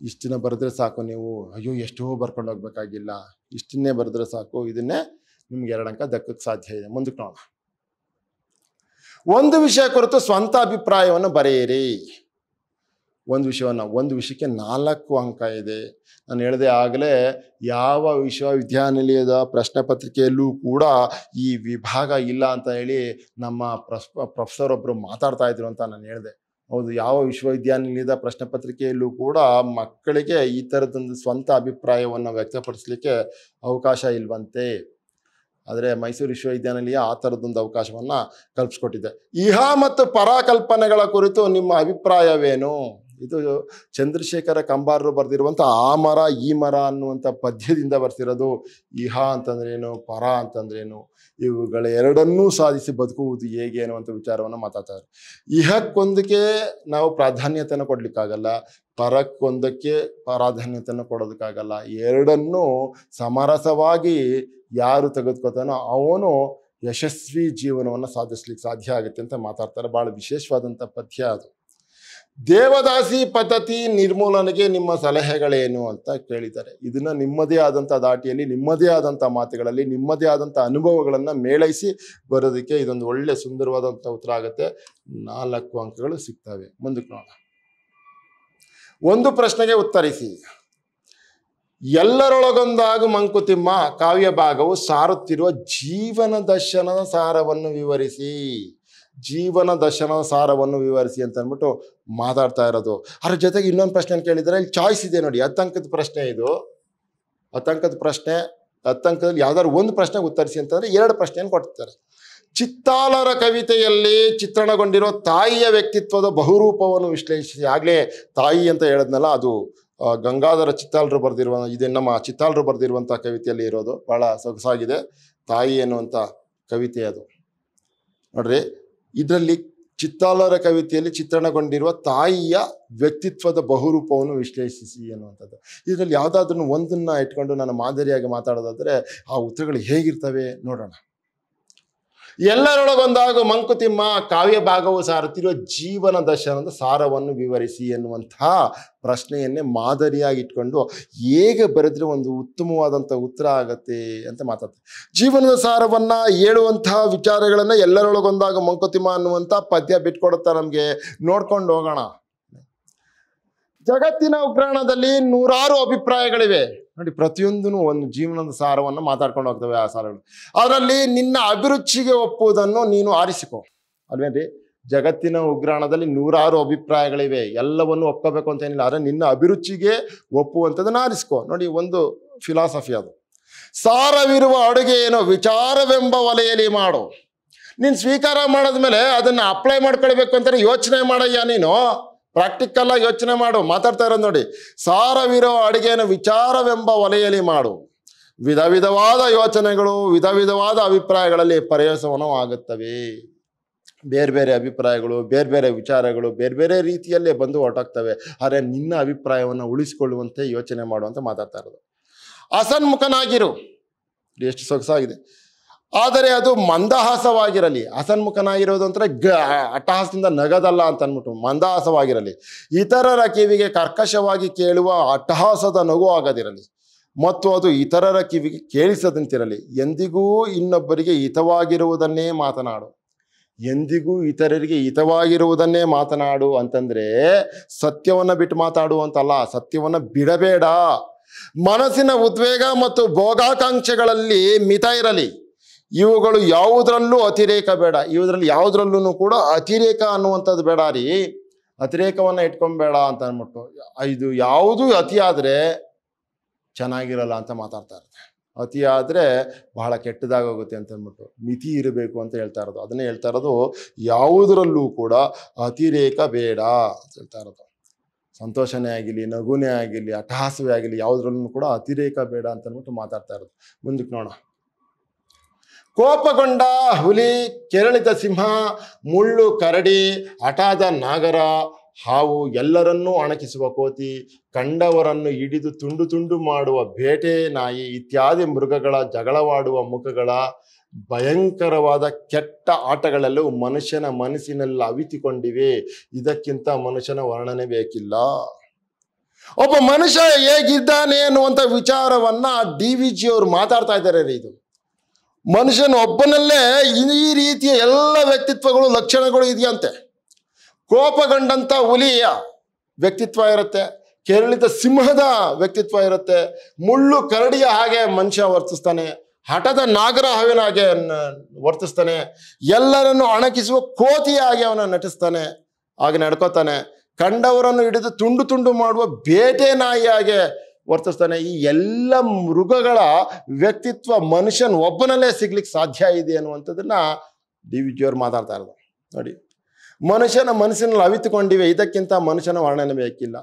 ಇಷ್ಟನ್ನ ಬರೆದ್ರೆ ಸಾಕು ನೀವು ಅಯ್ಯೋ ಎಷ್ಟೋ ಬರ್ಕೊಂಡು ಹೋಗ್ಬೇಕಾಗಿಲ್ಲ ಇಷ್ಟನ್ನೇ ಬರೆದ್ರೆ ಸಾಕು ಇದನ್ನೇ ನಿಮ್ಗೆ ಎರಡು ಅಂಕ ದಕ್ಕಕ್ಕೆ ಸಾಧ್ಯ ಇದೆ ಮುಂದಕ್ಕೆ ನೋಡೋಣ ಒಂದು ವಿಷಯ ಕುರಿತು ಸ್ವಂತ ಅಭಿಪ್ರಾಯವನ್ನು ಬರೆಯಿರಿ ಒಂದು ವಿಷಯವನ್ನು ಒಂದು ವಿಷಯಕ್ಕೆ ನಾಲ್ಕು ಅಂಕ ಇದೆ ನಾನು ಹೇಳಿದೆ ಆಗಲೇ ಯಾವ ವಿಶ್ವವಿದ್ಯಾನಿಲಯದ ಪ್ರಶ್ನೆ ಪತ್ರಿಕೆಯಲ್ಲೂ ಕೂಡ ಈ ವಿಭಾಗ ಇಲ್ಲ ಅಂತ ಹೇಳಿ ನಮ್ಮ ಪ್ರೊಫೆಸರ್ ಒಬ್ಬರು ಮಾತಾಡ್ತಾ ಇದ್ರು ಅಂತ ನಾನು ಹೇಳಿದೆ ಹೌದು ಯಾವ ವಿಶ್ವವಿದ್ಯಾನಿಲಯದ ಪ್ರಶ್ನೆ ಪತ್ರಿಕೆಯಲ್ಲೂ ಕೂಡ ಮಕ್ಕಳಿಗೆ ಈ ಥರದೊಂದು ಸ್ವಂತ ಅಭಿಪ್ರಾಯವನ್ನು ವ್ಯಕ್ತಪಡಿಸಲಿಕ್ಕೆ ಅವಕಾಶ ಇಲ್ವಂತೆ ಆದರೆ ಮೈಸೂರು ವಿಶ್ವವಿದ್ಯಾನಿಲಯ ಆ ಥರದ್ದೊಂದು ಅವಕಾಶವನ್ನು ಕಲ್ಪಿಸ್ಕೊಟ್ಟಿದೆ ಇಹ ಮತ್ತು ಪರಾಕಲ್ಪನೆಗಳ ಕುರಿತು ನಿಮ್ಮ ಅಭಿಪ್ರಾಯವೇನು ಇದು ಚಂದ್ರಶೇಖರ ಕಂಬಾರರು ಬರೆದಿರುವಂಥ ಆ ಮರ ಈ ಮರ ಅನ್ನುವಂಥ ಪದ್ಯದಿಂದ ಬರ್ತಿರೋದು ಇಹ ಅಂತಂದ್ರೇನು ಪರ ಅಂತಂದ್ರೇನು ಇವುಗಳ ಎರಡನ್ನೂ ಸಾಧಿಸಿ ಬದುಕುವುದು ಹೇಗೆ ಅನ್ನುವಂಥ ವಿಚಾರವನ್ನು ಮಾತಾಡ್ತಾರೆ ಇಹಕ್ಕೊಂದಕ್ಕೆ ನಾವು ಪ್ರಾಧಾನ್ಯತೆಯನ್ನು ಕೊಡಲಿಕ್ಕಾಗಲ್ಲ ಪರಕ್ಕೊಂದಕ್ಕೆ ಪ್ರಾಧಾನ್ಯತೆಯನ್ನು ಕೊಡೋದಕ್ಕಾಗಲ್ಲ ಎರಡನ್ನೂ ಸಮರಸವಾಗಿ ಯಾರು ತೆಗೆದುಕೊತಾನೋ ಅವನು ಯಶಸ್ವಿ ಜೀವನವನ್ನು ಸಾಧಿಸ್ಲಿಕ್ಕೆ ಸಾಧ್ಯ ಆಗುತ್ತೆ ಅಂತ ಮಾತಾಡ್ತಾರೆ ಭಾಳ ವಿಶೇಷವಾದಂಥ ಪದ್ಯ ಅದು ದೇವದಾಸಿ ಪದ್ಧತಿ ನಿರ್ಮೂಲನೆಗೆ ನಿಮ್ಮ ಸಲಹೆಗಳೇನು ಅಂತ ಕೇಳಿದ್ದಾರೆ ಇದನ್ನು ನಿಮ್ಮದೇ ಆದಂಥ ದಾಟಿಯಲ್ಲಿ ನಿಮ್ಮದೇ ಆದಂಥ ಮಾತುಗಳಲ್ಲಿ ನಿಮ್ಮದೇ ಆದಂಥ ಅನುಭವಗಳನ್ನು ಮೇಳೈಸಿ ಬರೋದಕ್ಕೆ ಇದೊಂದು ಒಳ್ಳೆ ಸುಂದರವಾದಂಥ ಉತ್ತರ ಆಗುತ್ತೆ ನಾಲ್ಕು ಅಂಕಗಳು ಸಿಗ್ತವೆ ಮುಂದಕ್ಕೆ ನೋಡೋಣ ಒಂದು ಪ್ರಶ್ನೆಗೆ ಉತ್ತರಿಸಿ ಎಲ್ಲರೊಳಗೊಂದಾಗ ಮಂಕುತಿಮ್ಮ ಕಾವ್ಯ ಭಾಗವು ಸಾರುತ್ತಿರುವ ಜೀವನ ದರ್ಶನದ ಸಾರವನ್ನು ವಿವರಿಸಿ ಜೀವನ ದರ್ಶನ ಸಾರವನ್ನು ವಿವರಿಸಿ ಅಂತ ಅಂದ್ಬಿಟ್ಟು ಮಾತಾಡ್ತಾ ಇರೋದು ಅದ್ರ ಜೊತೆಗೆ ಇನ್ನೊಂದು ಪ್ರಶ್ನೆ ಕೇಳಿದರೆ ಇಲ್ಲಿ ಚಾಯ್ಸ್ ಇದೆ ನೋಡಿ ಹತ್ತಂಕದ ಪ್ರಶ್ನೆ ಇದು ಅತಂಕದ ಪ್ರಶ್ನೆ ಅತಂಕದಲ್ಲಿ ಯಾವ್ದಾದ್ರು ಒಂದು ಪ್ರಶ್ನೆಗೆ ಉತ್ತರಿಸಿ ಅಂತಂದರೆ ಎರಡು ಪ್ರಶ್ನೆಯನ್ನು ಕೊಡ್ತಾರೆ ಚಿತ್ತಾಲರ ಕವಿತೆಯಲ್ಲಿ ಚಿತ್ರಣಗೊಂಡಿರೋ ತಾಯಿಯ ವ್ಯಕ್ತಿತ್ವದ ಬಹುರೂಪವನ್ನು ವಿಶ್ಲೇಷಿಸಿ ಆಗಲೇ ತಾಯಿ ಅಂತ ಹೇಳದ್ನಲ್ಲ ಅದು ಗಂಗಾಧರ ಚಿತ್ತಾಲರು ಬರೆದಿರುವ ಇದು ನಮ್ಮ ಚಿತ್ತಾಲರು ಬರೆದಿರುವಂಥ ಕವಿತೆಯಲ್ಲಿ ಇರೋದು ಭಾಳ ಸೊಗಸಾಗಿದೆ ತಾಯಿ ಅನ್ನುವಂಥ ಕವಿತೆ ಅದು ನೋಡ್ರಿ ಇದರಲ್ಲಿ ಚಿತ್ತಾಲರ ಕವಿತೆಯಲ್ಲಿ ಚಿತ್ರಣಗೊಂಡಿರುವ ತಾಯಿಯ ವ್ಯಕ್ತಿತ್ವದ ಬಹುರೂಪವನ್ನು ವಿಶ್ಲೇಷಿಸಿ ಅನ್ನುವಂಥದ್ದು ಇದರಲ್ಲಿ ಯಾವುದಾದ್ರೂ ಒಂದನ್ನು ಇಟ್ಕೊಂಡು ನಾನು ಮಾದರಿಯಾಗಿ ಮಾತಾಡೋದಾದರೆ ಆ ಉತ್ತರಗಳು ಹೇಗಿರ್ತವೆ ನೋಡೋಣ ಎಲ್ಲರೊಳಗೊಂದಾಗ ಮಂಕುತಿಮ್ಮ ಕಾವ್ಯ ಭಾಗವು ಸಾರುತ್ತಿರುವ ಜೀವನ ದರ್ಶನದ ಸಾರವನ್ನು ವಿವರಿಸಿ ಎನ್ನುವಂತಹ ಪ್ರಶ್ನೆಯನ್ನೇ ಮಾದರಿಯಾಗಿಟ್ಕೊಂಡು ಹೇಗೆ ಬರೆದ್ರೆ ಒಂದು ಉತ್ತಮವಾದಂಥ ಉತ್ತರ ಆಗತ್ತೆ ಅಂತ ಮಾತಾಡ್ತಾರೆ ಜೀವನದ ಸಾರವನ್ನು ಹೇಳುವಂತಹ ವಿಚಾರಗಳನ್ನು ಎಲ್ಲರೊಳಗೊಂದಾಗ ಮಂಕುತಿಮ್ಮ ಅನ್ನುವಂಥ ಪದ್ಯ ಬಿಟ್ಕೊಡುತ್ತಾ ನಮಗೆ ನೋಡ್ಕೊಂಡು ಹೋಗೋಣ ಜಗತ್ತಿನ ಉಗ್ರಾಣದಲ್ಲಿ ನೂರಾರು ಅಭಿಪ್ರಾಯಗಳಿವೆ ನೋಡಿ ಪ್ರತಿಯೊಂದೂ ಒಂದು ಜೀವನದ ಸಾರವನ್ನು ಮಾತಾಡ್ಕೊಂಡು ಹೋಗ್ತವೆ ಆ ಸಾರಗಳು ಅದರಲ್ಲಿ ನಿನ್ನ ಅಭಿರುಚಿಗೆ ಒಪ್ಪುವುದನ್ನು ನೀನು ಆರಿಸಿಕೊ ಅಲ್ವೇನ್ರಿ ಜಗತ್ತಿನ ಉಗ್ರಾಣದಲ್ಲಿ ನೂರಾರು ಅಭಿಪ್ರಾಯಗಳಿವೆ ಎಲ್ಲವನ್ನು ಒಪ್ಕೋಬೇಕು ಅಂತ ಏನಿಲ್ಲ ಆದರೆ ನಿನ್ನ ಅಭಿರುಚಿಗೆ ಒಪ್ಪುವಂಥದ್ದನ್ನು ಆರಿಸ್ಕೊ ನೋಡಿ ಒಂದು ಫಿಲಾಸಫಿ ಅದು ಸಾರವಿರುವ ಅಡುಗೆ ಏನೋ ವಿಚಾರವೆಂಬ ವಲಯಲ್ಲಿ ಮಾಡು ನೀನು ಸ್ವೀಕಾರ ಮಾಡಿದ್ಮೇಲೆ ಅದನ್ನು ಅಪ್ಲೈ ಮಾಡ್ಕೊಳ್ಬೇಕು ಅಂತಾರೆ ಯೋಚನೆ ಮಾಡಯ್ಯ ನೀನು ಪ್ರಾಕ್ಟಿಕಲ್ ಆಗಿ ಯೋಚನೆ ಮಾಡು ಮಾತಾಡ್ತಾ ಇರೋದು ನೋಡಿ ಸಾರವಿರೋ ಅಡುಗೆಯನ್ನು ವಿಚಾರವೆಂಬ ವಲಯಲ್ಲಿ ಮಾಡು ವಿಧ ವಿಧವಾದ ಯೋಚನೆಗಳು ವಿಧ ವಿಧವಾದ ಅಭಿಪ್ರಾಯಗಳಲ್ಲಿ ಆಗುತ್ತವೆ ಬೇರೆ ಬೇರೆ ಅಭಿಪ್ರಾಯಗಳು ಬೇರೆ ಬೇರೆ ವಿಚಾರಗಳು ಬೇರೆ ಬೇರೆ ರೀತಿಯಲ್ಲೇ ಬಂದು ಹೊರಟಾಗ್ತವೆ ಆದರೆ ನಿನ್ನ ಅಭಿಪ್ರಾಯವನ್ನು ಉಳಿಸಿಕೊಳ್ಳುವಂತೆ ಯೋಚನೆ ಮಾಡುವಂತ ಮಾತಾಡ್ತಾ ಇರೋದು ಅಸನ್ಮುಖನಾಗಿರು ಎಷ್ಟು ಸೊಗಸಾಗಿದೆ ಆದರೆ ಅದು ಮಂದಹಾಸವಾಗಿರಲಿ ಹಸನ್ಮುಖನಾಗಿರೋದು ಅಂದರೆ ಗ ಅಟ್ಟಹಾಸದಿಂದ ನಗದಲ್ಲ ಅಂತ ಅಂದ್ಬಿಟ್ಟು ಮಂದಹಾಸವಾಗಿರಲಿ ಇತರರ ಕಿವಿಗೆ ಕರ್ಕಶವಾಗಿ ಕೇಳುವ ಅಟ್ಟಹಾಸದ ನಗು ಆಗದಿರಲಿ ಮತ್ತು ಅದು ಇತರರ ಕಿವಿಗೆ ಕೇಳಿಸದಂತಿರಲಿ ಎಂದಿಗೂ ಇನ್ನೊಬ್ಬರಿಗೆ ಹಿತವಾಗಿರುವುದನ್ನೇ ಮಾತನಾಡು ಎಂದಿಗೂ ಇತರರಿಗೆ ಹಿತವಾಗಿರುವುದನ್ನೇ ಮಾತನಾಡು ಅಂತಂದರೆ ಸತ್ಯವನ್ನು ಬಿಟ್ಟು ಮಾತಾಡುವಂತಲ್ಲ ಅಂತಲ್ಲ ಸತ್ಯವನ್ನು ಬಿಡಬೇಡ ಮನಸ್ಸಿನ ಉದ್ವೇಗ ಮತ್ತು ಭೋಗಾಕಾಂಕ್ಷೆಗಳಲ್ಲಿ ಮಿತ ಇರಲಿ ಇವುಗಳು ಯಾವುದರಲ್ಲೂ ಅತಿರೇಕ ಬೇಡ ಇವುದ್ರಲ್ಲಿ ಯಾವುದ್ರಲ್ಲೂ ಕೂಡ ಅತಿರೇಕ ಅನ್ನುವಂಥದ್ದು ಬೇಡ ರೀ ಅತಿರೇಕವನ್ನು ಇಟ್ಕೊಂಬೇಡ ಅಂತ ಅಂದ್ಬಿಟ್ಟು ಇದು ಯಾವುದೂ ಅತಿ ಆದರೆ ಚೆನ್ನಾಗಿರಲ್ಲ ಅಂತ ಮಾತಾಡ್ತಾ ಇರ್ತಾರೆ ಅತಿ ಬಹಳ ಕೆಟ್ಟದಾಗೋಗುತ್ತೆ ಅಂತ ಮಿತಿ ಇರಬೇಕು ಅಂತ ಹೇಳ್ತಾ ಇರೋದು ಅದನ್ನೇ ಹೇಳ್ತಾ ಇರೋದು ಯಾವುದರಲ್ಲೂ ಕೂಡ ಅತಿರೇಕ ಬೇಡ ಅಂತ ಹೇಳ್ತಾ ಇರೋದು ಸಂತೋಷನೇ ಆಗಿರಲಿ ನಗುನೇ ಆಗಿರಲಿ ಅಟ್ಟಹಾಸವೇ ಆಗಿರಲಿ ಯಾವುದ್ರಲ್ಲೂ ಕೂಡ ಅತಿರೇಕ ಬೇಡ ಅಂತ ಮಾತಾಡ್ತಾ ಇರೋದು ಮುಂದಕ್ಕೆ ನೋಡೋಣ ಕೋಪಗೊಂಡ ಹುಲಿ ಕೆರಳಿದ ಸಿಂಹ ಮುಳ್ಳು ಕರಡಿ ಹಠಾದ ನಾಗರ ಹಾವು ಎಲ್ಲರನ್ನೂ ಅಣಕಿಸುವ ಕೋತಿ ಕಂಡವರನ್ನು ಹಿಡಿದು ತುಂಡು ತುಂಡು ಮಾಡುವ ಬೇಟೆ ನಾಯಿ ಇತ್ಯಾದಿ ಮೃಗಗಳ ಜಗಳವಾಡುವ ಮುಖಗಳ ಭಯಂಕರವಾದ ಕೆಟ್ಟ ಆಟಗಳಲ್ಲೂ ಮನುಷ್ಯನ ಮನಸ್ಸಿನಲ್ಲಿ ಅವಿತಿಕೊಂಡಿವೆ ಇದಕ್ಕಿಂತ ಮನುಷ್ಯನ ವರ್ಣನೆ ಬೇಕಿಲ್ಲ ಒಬ್ಬ ಮನುಷ್ಯ ಹೇಗಿದ್ದಾನೆ ಅನ್ನುವಂಥ ವಿಚಾರವನ್ನ ಡಿ ವಿ ಜಿ ಅವರು ಮಾತಾಡ್ತಾ ಇದ್ದಾರೆ ರೀ ಇದು ಮನುಷ್ಯನ ಒಬ್ಬನಲ್ಲೇ ಈ ರೀತಿಯ ಎಲ್ಲ ವ್ಯಕ್ತಿತ್ವಗಳು ಲಕ್ಷಣಗಳು ಇದೆಯಂತೆ ಕೋಪಗೊಂಡಂಥ ಹುಲಿಯ ವ್ಯಕ್ತಿತ್ವ ಇರುತ್ತೆ ಕೆರಳಿತ ಸಿಂಹದ ವ್ಯಕ್ತಿತ್ವ ಇರುತ್ತೆ ಮುಳ್ಳು ಕರಡಿಯ ಹಾಗೆ ಮನುಷ್ಯ ವರ್ತಿಸ್ತಾನೆ ಹಠದ ನಾಗರ ಹವಿನ ಹಾಗೆ ವರ್ತಿಸ್ತಾನೆ ಎಲ್ಲರನ್ನು ಅಣಕಿಸುವ ಕೋತಿಯ ಹಾಗೆ ಅವನ ನಟಿಸ್ತಾನೆ ಹಾಗೆ ನಡ್ಕೋತಾನೆ ಕಂಡವರನ್ನು ಹಿಡಿದು ತುಂಡು ತುಂಡು ಮಾಡುವ ಬೇಟೆ ನಾಯಿಯಾಗೆ ವರ್ತಿಸ್ತಾನೆ ಈ ಎಲ್ಲ ಮೃಗಗಳ ವ್ಯಕ್ತಿತ್ವ ಮನುಷ್ಯನ ಒಬ್ಬನಲ್ಲೇ ಸಿಗ್ಲಿಕ್ಕೆ ಸಾಧ್ಯ ಇದೆ ಅನ್ನುವಂಥದ್ದನ್ನ ಡಿ ವಿ ಜಿಯವರು ಮಾತಾಡ್ತಾ ಇರೋದು ನೋಡಿ ಮನುಷ್ಯನ ಮನಸ್ಸಿನಲ್ಲಿ ಅವಿತುಕೊಂಡಿವೆ ಇದಕ್ಕಿಂತ ಮನುಷ್ಯನ ವರ್ಣನೆ ಬೇಕಿಲ್ಲ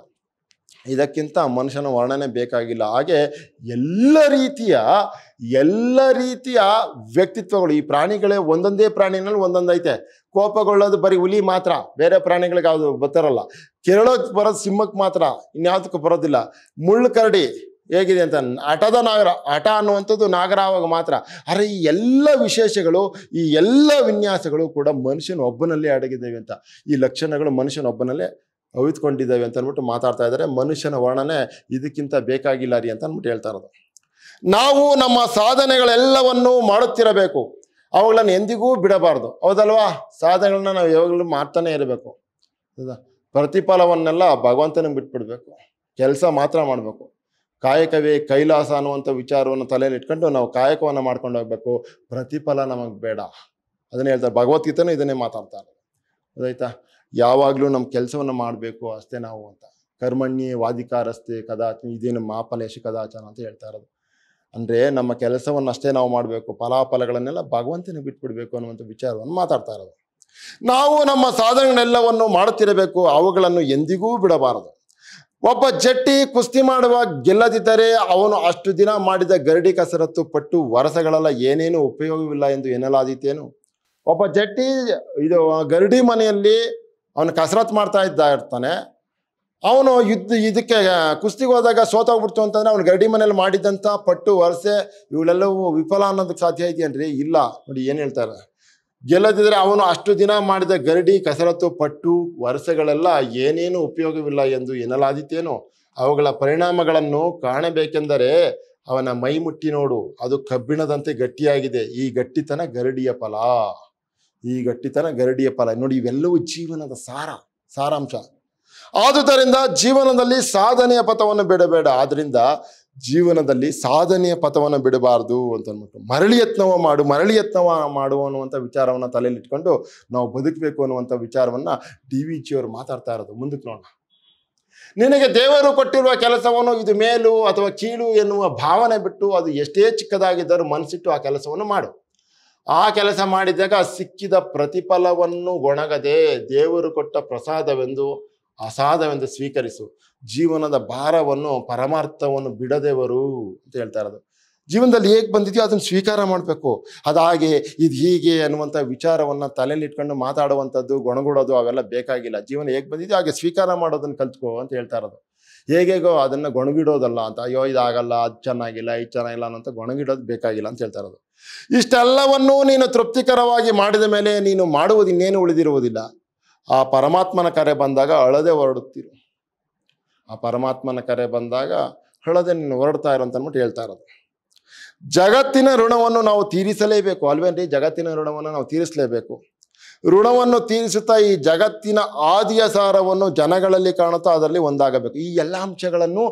ಇದಕ್ಕಿಂತ ಮನುಷ್ಯನ ವರ್ಣನೆ ಬೇಕಾಗಿಲ್ಲ ಹಾಗೆ ಎಲ್ಲ ರೀತಿಯ ಎಲ್ಲ ರೀತಿಯ ವ್ಯಕ್ತಿತ್ವಗಳು ಈ ಪ್ರಾಣಿಗಳೇ ಒಂದೊಂದೇ ಪ್ರಾಣಿನಲ್ಲಿ ಒಂದೊಂದೈತೆ ಕೋಪಗೊಳ್ಳೋದು ಬರೀ ಹುಲಿ ಮಾತ್ರ ಬೇರೆ ಪ್ರಾಣಿಗಳಿಗೆ ಯಾವುದು ಬರ್ತಾರಲ್ಲ ಕೆರಳೋದು ಬರೋದು ಸಿಂಹಕ್ಕೆ ಮಾತ್ರ ಇನ್ಯಾವುದಕ್ಕೆ ಬರೋದಿಲ್ಲ ಮುಳ್ಳು ಕರಡಿ ಹೇಗಿದೆ ಅಂತ ಹಠದ ನಾಗರ ಹಠ ಅನ್ನುವಂಥದ್ದು ನಾಗರಾವಾಗ ಮಾತ್ರ ಅರೆ ಈ ಎಲ್ಲ ವಿಶೇಷಗಳು ಈ ಎಲ್ಲ ವಿನ್ಯಾಸಗಳು ಕೂಡ ಮನುಷ್ಯನ ಒಬ್ಬನಲ್ಲಿ ಅಡಗಿದ್ದೇವೆ ಅಂತ ಈ ಲಕ್ಷಣಗಳು ಮನುಷ್ಯನೊಬ್ಬನಲ್ಲೇ ಅವಿತ್ಕೊಂಡಿದ್ದೇವೆ ಅಂತ ಅಂದ್ಬಿಟ್ಟು ಮಾತಾಡ್ತಾ ಇದ್ದಾರೆ ಮನುಷ್ಯನ ವರ್ಣನೆ ಇದಕ್ಕಿಂತ ಬೇಕಾಗಿಲ್ಲ ರೀ ಅಂತ ಅಂದ್ಬಿಟ್ಟು ಹೇಳ್ತಾ ಇರೋದು ನಾವು ನಮ್ಮ ಸಾಧನೆಗಳೆಲ್ಲವನ್ನೂ ಮಾಡುತ್ತಿರಬೇಕು ಅವುಗಳನ್ನು ಎಂದಿಗೂ ಬಿಡಬಾರ್ದು ಹೌದಲ್ವಾ ಸಾಧನೆಗಳನ್ನ ನಾವು ಯಾವಾಗಲೂ ಮಾಡ್ತಾನೆ ಇರಬೇಕು ಹೌದಾ ಪ್ರತಿಫಲವನ್ನೆಲ್ಲ ಭಗವಂತನಿಗೆ ಬಿಟ್ಬಿಡ್ಬೇಕು ಕೆಲಸ ಮಾತ್ರ ಮಾಡಬೇಕು ಕಾಯಕವೇ ಕೈಲಾಸ ಅನ್ನುವಂಥ ವಿಚಾರವನ್ನು ತಲೆಯಲ್ಲಿ ಇಟ್ಕೊಂಡು ನಾವು ಕಾಯಕವನ್ನು ಮಾಡ್ಕೊಂಡು ಹೋಗ್ಬೇಕು ಪ್ರತಿಫಲ ನಮಗೆ ಬೇಡ ಅದನ್ನೇ ಹೇಳ್ತಾರೆ ಭಗವದ್ಗೀತೆನೂ ಇದನ್ನೇ ಮಾತಾಡ್ತಾರೆ ಅದಾಯ್ತಾ ಯಾವಾಗಲೂ ನಮ್ಮ ಕೆಲಸವನ್ನು ಮಾಡಬೇಕು ಅಷ್ಟೇ ನಾವು ಅಂತ ಕರ್ಮಣ್ಯ ವಾದಿಕಾರಸ್ತೆ ಕದಾಚ ಇದೇನು ಮಾಫಲೇಶ ಕದಾಚನ ಅಂತ ಹೇಳ್ತಾ ಇರೋದು ಅಂದರೆ ನಮ್ಮ ಕೆಲಸವನ್ನು ಅಷ್ಟೇ ನಾವು ಮಾಡಬೇಕು ಫಲಾಫಲಗಳನ್ನೆಲ್ಲ ಬಿಟ್ಟು ಬಿಟ್ಬಿಡ್ಬೇಕು ಅನ್ನುವಂಥ ವಿಚಾರವನ್ನು ಮಾತಾಡ್ತಾ ಇರೋದು ನಾವು ನಮ್ಮ ಸಾಧನೆಗಳೆಲ್ಲವನ್ನು ಮಾಡುತ್ತಿರಬೇಕು ಅವುಗಳನ್ನು ಎಂದಿಗೂ ಬಿಡಬಾರದು ಒಬ್ಬ ಜಟ್ಟಿ ಕುಸ್ತಿ ಮಾಡುವ ಗೆಲ್ಲದಿದ್ದರೆ ಅವನು ಅಷ್ಟು ದಿನ ಮಾಡಿದ ಗರಡಿ ಕಸರತ್ತು ಪಟ್ಟು ವರಸಗಳೆಲ್ಲ ಏನೇನು ಉಪಯೋಗವಿಲ್ಲ ಎಂದು ಎನ್ನಲಾದೀತೇನು ಒಬ್ಬ ಜಟ್ಟಿ ಇದು ಗರಡಿ ಮನೆಯಲ್ಲಿ ಅವನು ಕಸರತ್ತು ಮಾಡ್ತಾ ಇದ್ದ ಇರ್ತಾನೆ ಅವನು ಯುದ್ಧ ಇದಕ್ಕೆ ಕುಸ್ತಿಗೆ ಹೋದಾಗ ಸೋತೋಗ್ಬಿಡ್ತು ಅಂತಂದರೆ ಅವ್ನು ಗರಡಿ ಮನೇಲಿ ಮಾಡಿದಂಥ ಪಟ್ಟು ವರಸೆ ಇವುಗಳೆಲ್ಲವೂ ವಿಫಲ ಅನ್ನೋದಕ್ಕೆ ಸಾಧ್ಯ ಇದೆಯೇನ್ರಿ ಇಲ್ಲ ನೋಡಿ ಏನು ಹೇಳ್ತಾರೆ ಗೆಲ್ಲದಿದ್ರೆ ಅವನು ಅಷ್ಟು ದಿನ ಮಾಡಿದ ಗರಡಿ ಕಸರತ್ತು ಪಟ್ಟು ವರಸೆಗಳೆಲ್ಲ ಏನೇನು ಉಪಯೋಗವಿಲ್ಲ ಎಂದು ಎನ್ನಲಾದೀತೇನು ಅವುಗಳ ಪರಿಣಾಮಗಳನ್ನು ಕಾಣಬೇಕೆಂದರೆ ಅವನ ಮೈ ಮುಟ್ಟಿ ನೋಡು ಅದು ಕಬ್ಬಿಣದಂತೆ ಗಟ್ಟಿಯಾಗಿದೆ ಈ ಗಟ್ಟಿತನ ಗರಡಿಯ ಫಲ ಈ ಗಟ್ಟಿತನ ಗರಡಿಯ ಫಲ ನೋಡಿ ಇವೆಲ್ಲವೂ ಜೀವನದ ಸಾರ ಸಾರಾಂಶ ಆದುದರಿಂದ ಜೀವನದಲ್ಲಿ ಸಾಧನೆಯ ಪಥವನ್ನು ಬಿಡಬೇಡ ಆದ್ರಿಂದ ಜೀವನದಲ್ಲಿ ಸಾಧನೆಯ ಪಥವನ್ನು ಬಿಡಬಾರ್ದು ಅಂತ ಅಂದ್ಬಿಟ್ಟು ಮರಳಿ ಯತ್ನವ ಮಾಡು ಮರಳಿ ಯತ್ನವ ಮಾಡು ಅನ್ನುವಂಥ ವಿಚಾರವನ್ನು ತಲೆಯಲ್ಲಿಟ್ಕೊಂಡು ನಾವು ಬದುಕಬೇಕು ಅನ್ನುವಂಥ ವಿಚಾರವನ್ನು ಡಿ ವಿ ಜಿಯವರು ಮಾತಾಡ್ತಾ ಇರೋದು ಮುಂದಕ್ಕೆ ನೋಡೋಣ ನಿನಗೆ ದೇವರು ಕೊಟ್ಟಿರುವ ಕೆಲಸವನ್ನು ಇದು ಮೇಲು ಅಥವಾ ಕೀಳು ಎನ್ನುವ ಭಾವನೆ ಬಿಟ್ಟು ಅದು ಎಷ್ಟೇ ಚಿಕ್ಕದಾಗಿದ್ದರೂ ಮನಸ್ಸಿಟ್ಟು ಆ ಕೆಲಸವನ್ನು ಮಾಡು ಆ ಕೆಲಸ ಮಾಡಿದಾಗ ಸಿಕ್ಕಿದ ಪ್ರತಿಫಲವನ್ನು ಒಣಗದೆ ದೇವರು ಕೊಟ್ಟ ಪ್ರಸಾದವೆಂದು ಅಸಾದವೆಂದು ಸ್ವೀಕರಿಸು ಜೀವನದ ಭಾರವನ್ನು ಪರಮಾರ್ಥವನ್ನು ಬಿಡದೆವರು ಅಂತ ಹೇಳ್ತಾ ಇರೋದು ಜೀವನದಲ್ಲಿ ಹೇಗೆ ಬಂದಿದೆಯೋ ಅದನ್ನು ಸ್ವೀಕಾರ ಮಾಡಬೇಕು ಅದಾಗೆ ಇದು ಹೀಗೆ ಅನ್ನುವಂಥ ವಿಚಾರವನ್ನು ತಲೆಯಲ್ಲಿ ಇಟ್ಕೊಂಡು ಮಾತಾಡುವಂಥದ್ದು ಗೊಣಗೂಡೋದು ಅವೆಲ್ಲ ಬೇಕಾಗಿಲ್ಲ ಜೀವನ ಹೇಗೆ ಬಂದಿದೆಯೋ ಹಾಗೆ ಸ್ವೀಕಾರ ಮಾಡೋದನ್ನು ಕಲ್ತ್ಕೋ ಅಂತ ಹೇಳ್ತಾ ಇರೋದು ಹೇಗೆಗೋ ಅದನ್ನು ಗೊಣಗಿಡೋದಲ್ಲ ಅಂತ ಅಯ್ಯೋ ಇದಾಗಲ್ಲ ಅದು ಚೆನ್ನಾಗಿಲ್ಲ ಇದು ಚೆನ್ನಾಗಿಲ್ಲ ಅನ್ನೋಂಥ ಗೊಣಗಿಡೋದು ಬೇಕಾಗಿಲ್ಲ ಅಂತ ಹೇಳ್ತಾ ಇರೋದು ಇಷ್ಟೆಲ್ಲವನ್ನೂ ನೀನು ತೃಪ್ತಿಕರವಾಗಿ ಮಾಡಿದ ಮೇಲೆ ನೀನು ಮಾಡುವುದು ಇನ್ನೇನು ಉಳಿದಿರುವುದಿಲ್ಲ ಆ ಪರಮಾತ್ಮನ ಕರೆ ಬಂದಾಗ ಅಳದೆ ಹೊರಡುತ್ತೀರು ಆ ಪರಮಾತ್ಮನ ಕರೆ ಬಂದಾಗ ಹಳದೆ ನೀನು ಹೊರಡ್ತಾ ಇರೋ ಅಂತನ್ಬಿಟ್ಟು ಹೇಳ್ತಾ ಇರೋದು ಜಗತ್ತಿನ ಋಣವನ್ನು ನಾವು ತೀರಿಸಲೇಬೇಕು ಅಲ್ವೇನ್ರಿ ಜಗತ್ತಿನ ಋಣವನ್ನು ನಾವು ತೀರಿಸಲೇಬೇಕು ಋಣವನ್ನು ತೀರಿಸುತ್ತಾ ಈ ಜಗತ್ತಿನ ಆದಿಯ ಸಾರವನ್ನು ಜನಗಳಲ್ಲಿ ಕಾಣುತ್ತಾ ಅದರಲ್ಲಿ ಒಂದಾಗಬೇಕು ಈ ಎಲ್ಲ ಅಂಶಗಳನ್ನು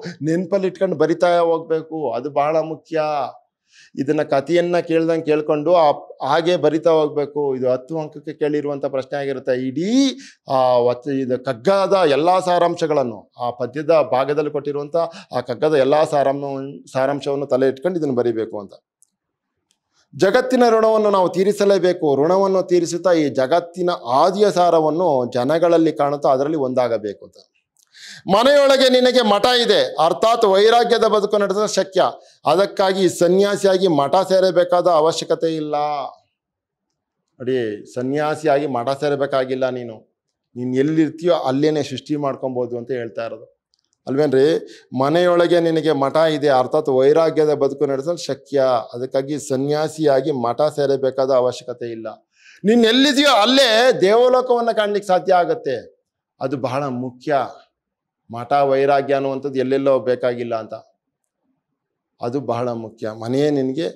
ಇಟ್ಕೊಂಡು ಬರಿತಾ ಹೋಗ್ಬೇಕು ಅದು ಬಹಳ ಮುಖ್ಯ ಇದನ್ನ ಕಥೆಯನ್ನ ಕೇಳ್ದಂಗೆ ಕೇಳ್ಕೊಂಡು ಆ ಹಾಗೆ ಬರಿತಾ ಹೋಗ್ಬೇಕು ಇದು ಹತ್ತು ಅಂಕಕ್ಕೆ ಕೇಳಿರುವಂಥ ಪ್ರಶ್ನೆ ಆಗಿರುತ್ತೆ ಇಡೀ ಆ ಇದು ಕಗ್ಗದ ಎಲ್ಲ ಸಾರಾಂಶಗಳನ್ನು ಆ ಪದ್ಯದ ಭಾಗದಲ್ಲಿ ಕೊಟ್ಟಿರುವಂಥ ಆ ಕಗ್ಗದ ಎಲ್ಲ ಸಾರಾಂಶ ಸಾರಾಂಶವನ್ನು ತಲೆ ಇಟ್ಕೊಂಡು ಇದನ್ನು ಬರಿಬೇಕು ಅಂತ ಜಗತ್ತಿನ ಋಣವನ್ನು ನಾವು ತೀರಿಸಲೇಬೇಕು ಋಣವನ್ನು ತೀರಿಸುತ್ತಾ ಈ ಜಗತ್ತಿನ ಆದಿಯ ಸಾರವನ್ನು ಜನಗಳಲ್ಲಿ ಕಾಣುತ್ತಾ ಅದರಲ್ಲಿ ಒಂದಾಗಬೇಕು ಅಂತ ಮನೆಯೊಳಗೆ ನಿನಗೆ ಮಠ ಇದೆ ಅರ್ಥಾತ್ ವೈರಾಗ್ಯದ ಬದುಕು ನಡೆಸಲು ಶಕ್ಯ ಅದಕ್ಕಾಗಿ ಸನ್ಯಾಸಿಯಾಗಿ ಮಠ ಸೇರಬೇಕಾದ ಅವಶ್ಯಕತೆ ಇಲ್ಲ ನೋಡಿ ಸನ್ಯಾಸಿಯಾಗಿ ಮಠ ಸೇರಬೇಕಾಗಿಲ್ಲ ನೀನು ನೀನು ಎಲ್ಲಿರ್ತೀಯೋ ಅಲ್ಲೇನೆ ಸೃಷ್ಟಿ ಮಾಡ್ಕೊಬೋದು ಅಂತ ಹೇಳ್ತಾ ಇರೋದು ಅಲ್ವೇನ್ರಿ ಮನೆಯೊಳಗೆ ನಿನಗೆ ಮಠ ಇದೆ ಅರ್ಥಾತ್ ವೈರಾಗ್ಯದ ಬದುಕು ನಡೆಸಲು ಶಕ್ಯ ಅದಕ್ಕಾಗಿ ಸನ್ಯಾಸಿಯಾಗಿ ಮಠ ಸೇರಬೇಕಾದ ಅವಶ್ಯಕತೆ ಇಲ್ಲ ನೀನು ಎಲ್ಲಿದೆಯೋ ಅಲ್ಲೇ ದೇವಲೋಕವನ್ನು ಕಾಣಲಿಕ್ಕೆ ಸಾಧ್ಯ ಆಗುತ್ತೆ ಅದು ಬಹಳ ಮುಖ್ಯ ಮಠ ವೈರಾಗ್ಯ ಅನ್ನುವಂಥದ್ದು ಎಲ್ಲೆಲ್ಲೋ ಬೇಕಾಗಿಲ್ಲ ಅಂತ ಅದು ಬಹಳ ಮುಖ್ಯ ಮನೆಯೇ ನಿನಗೆ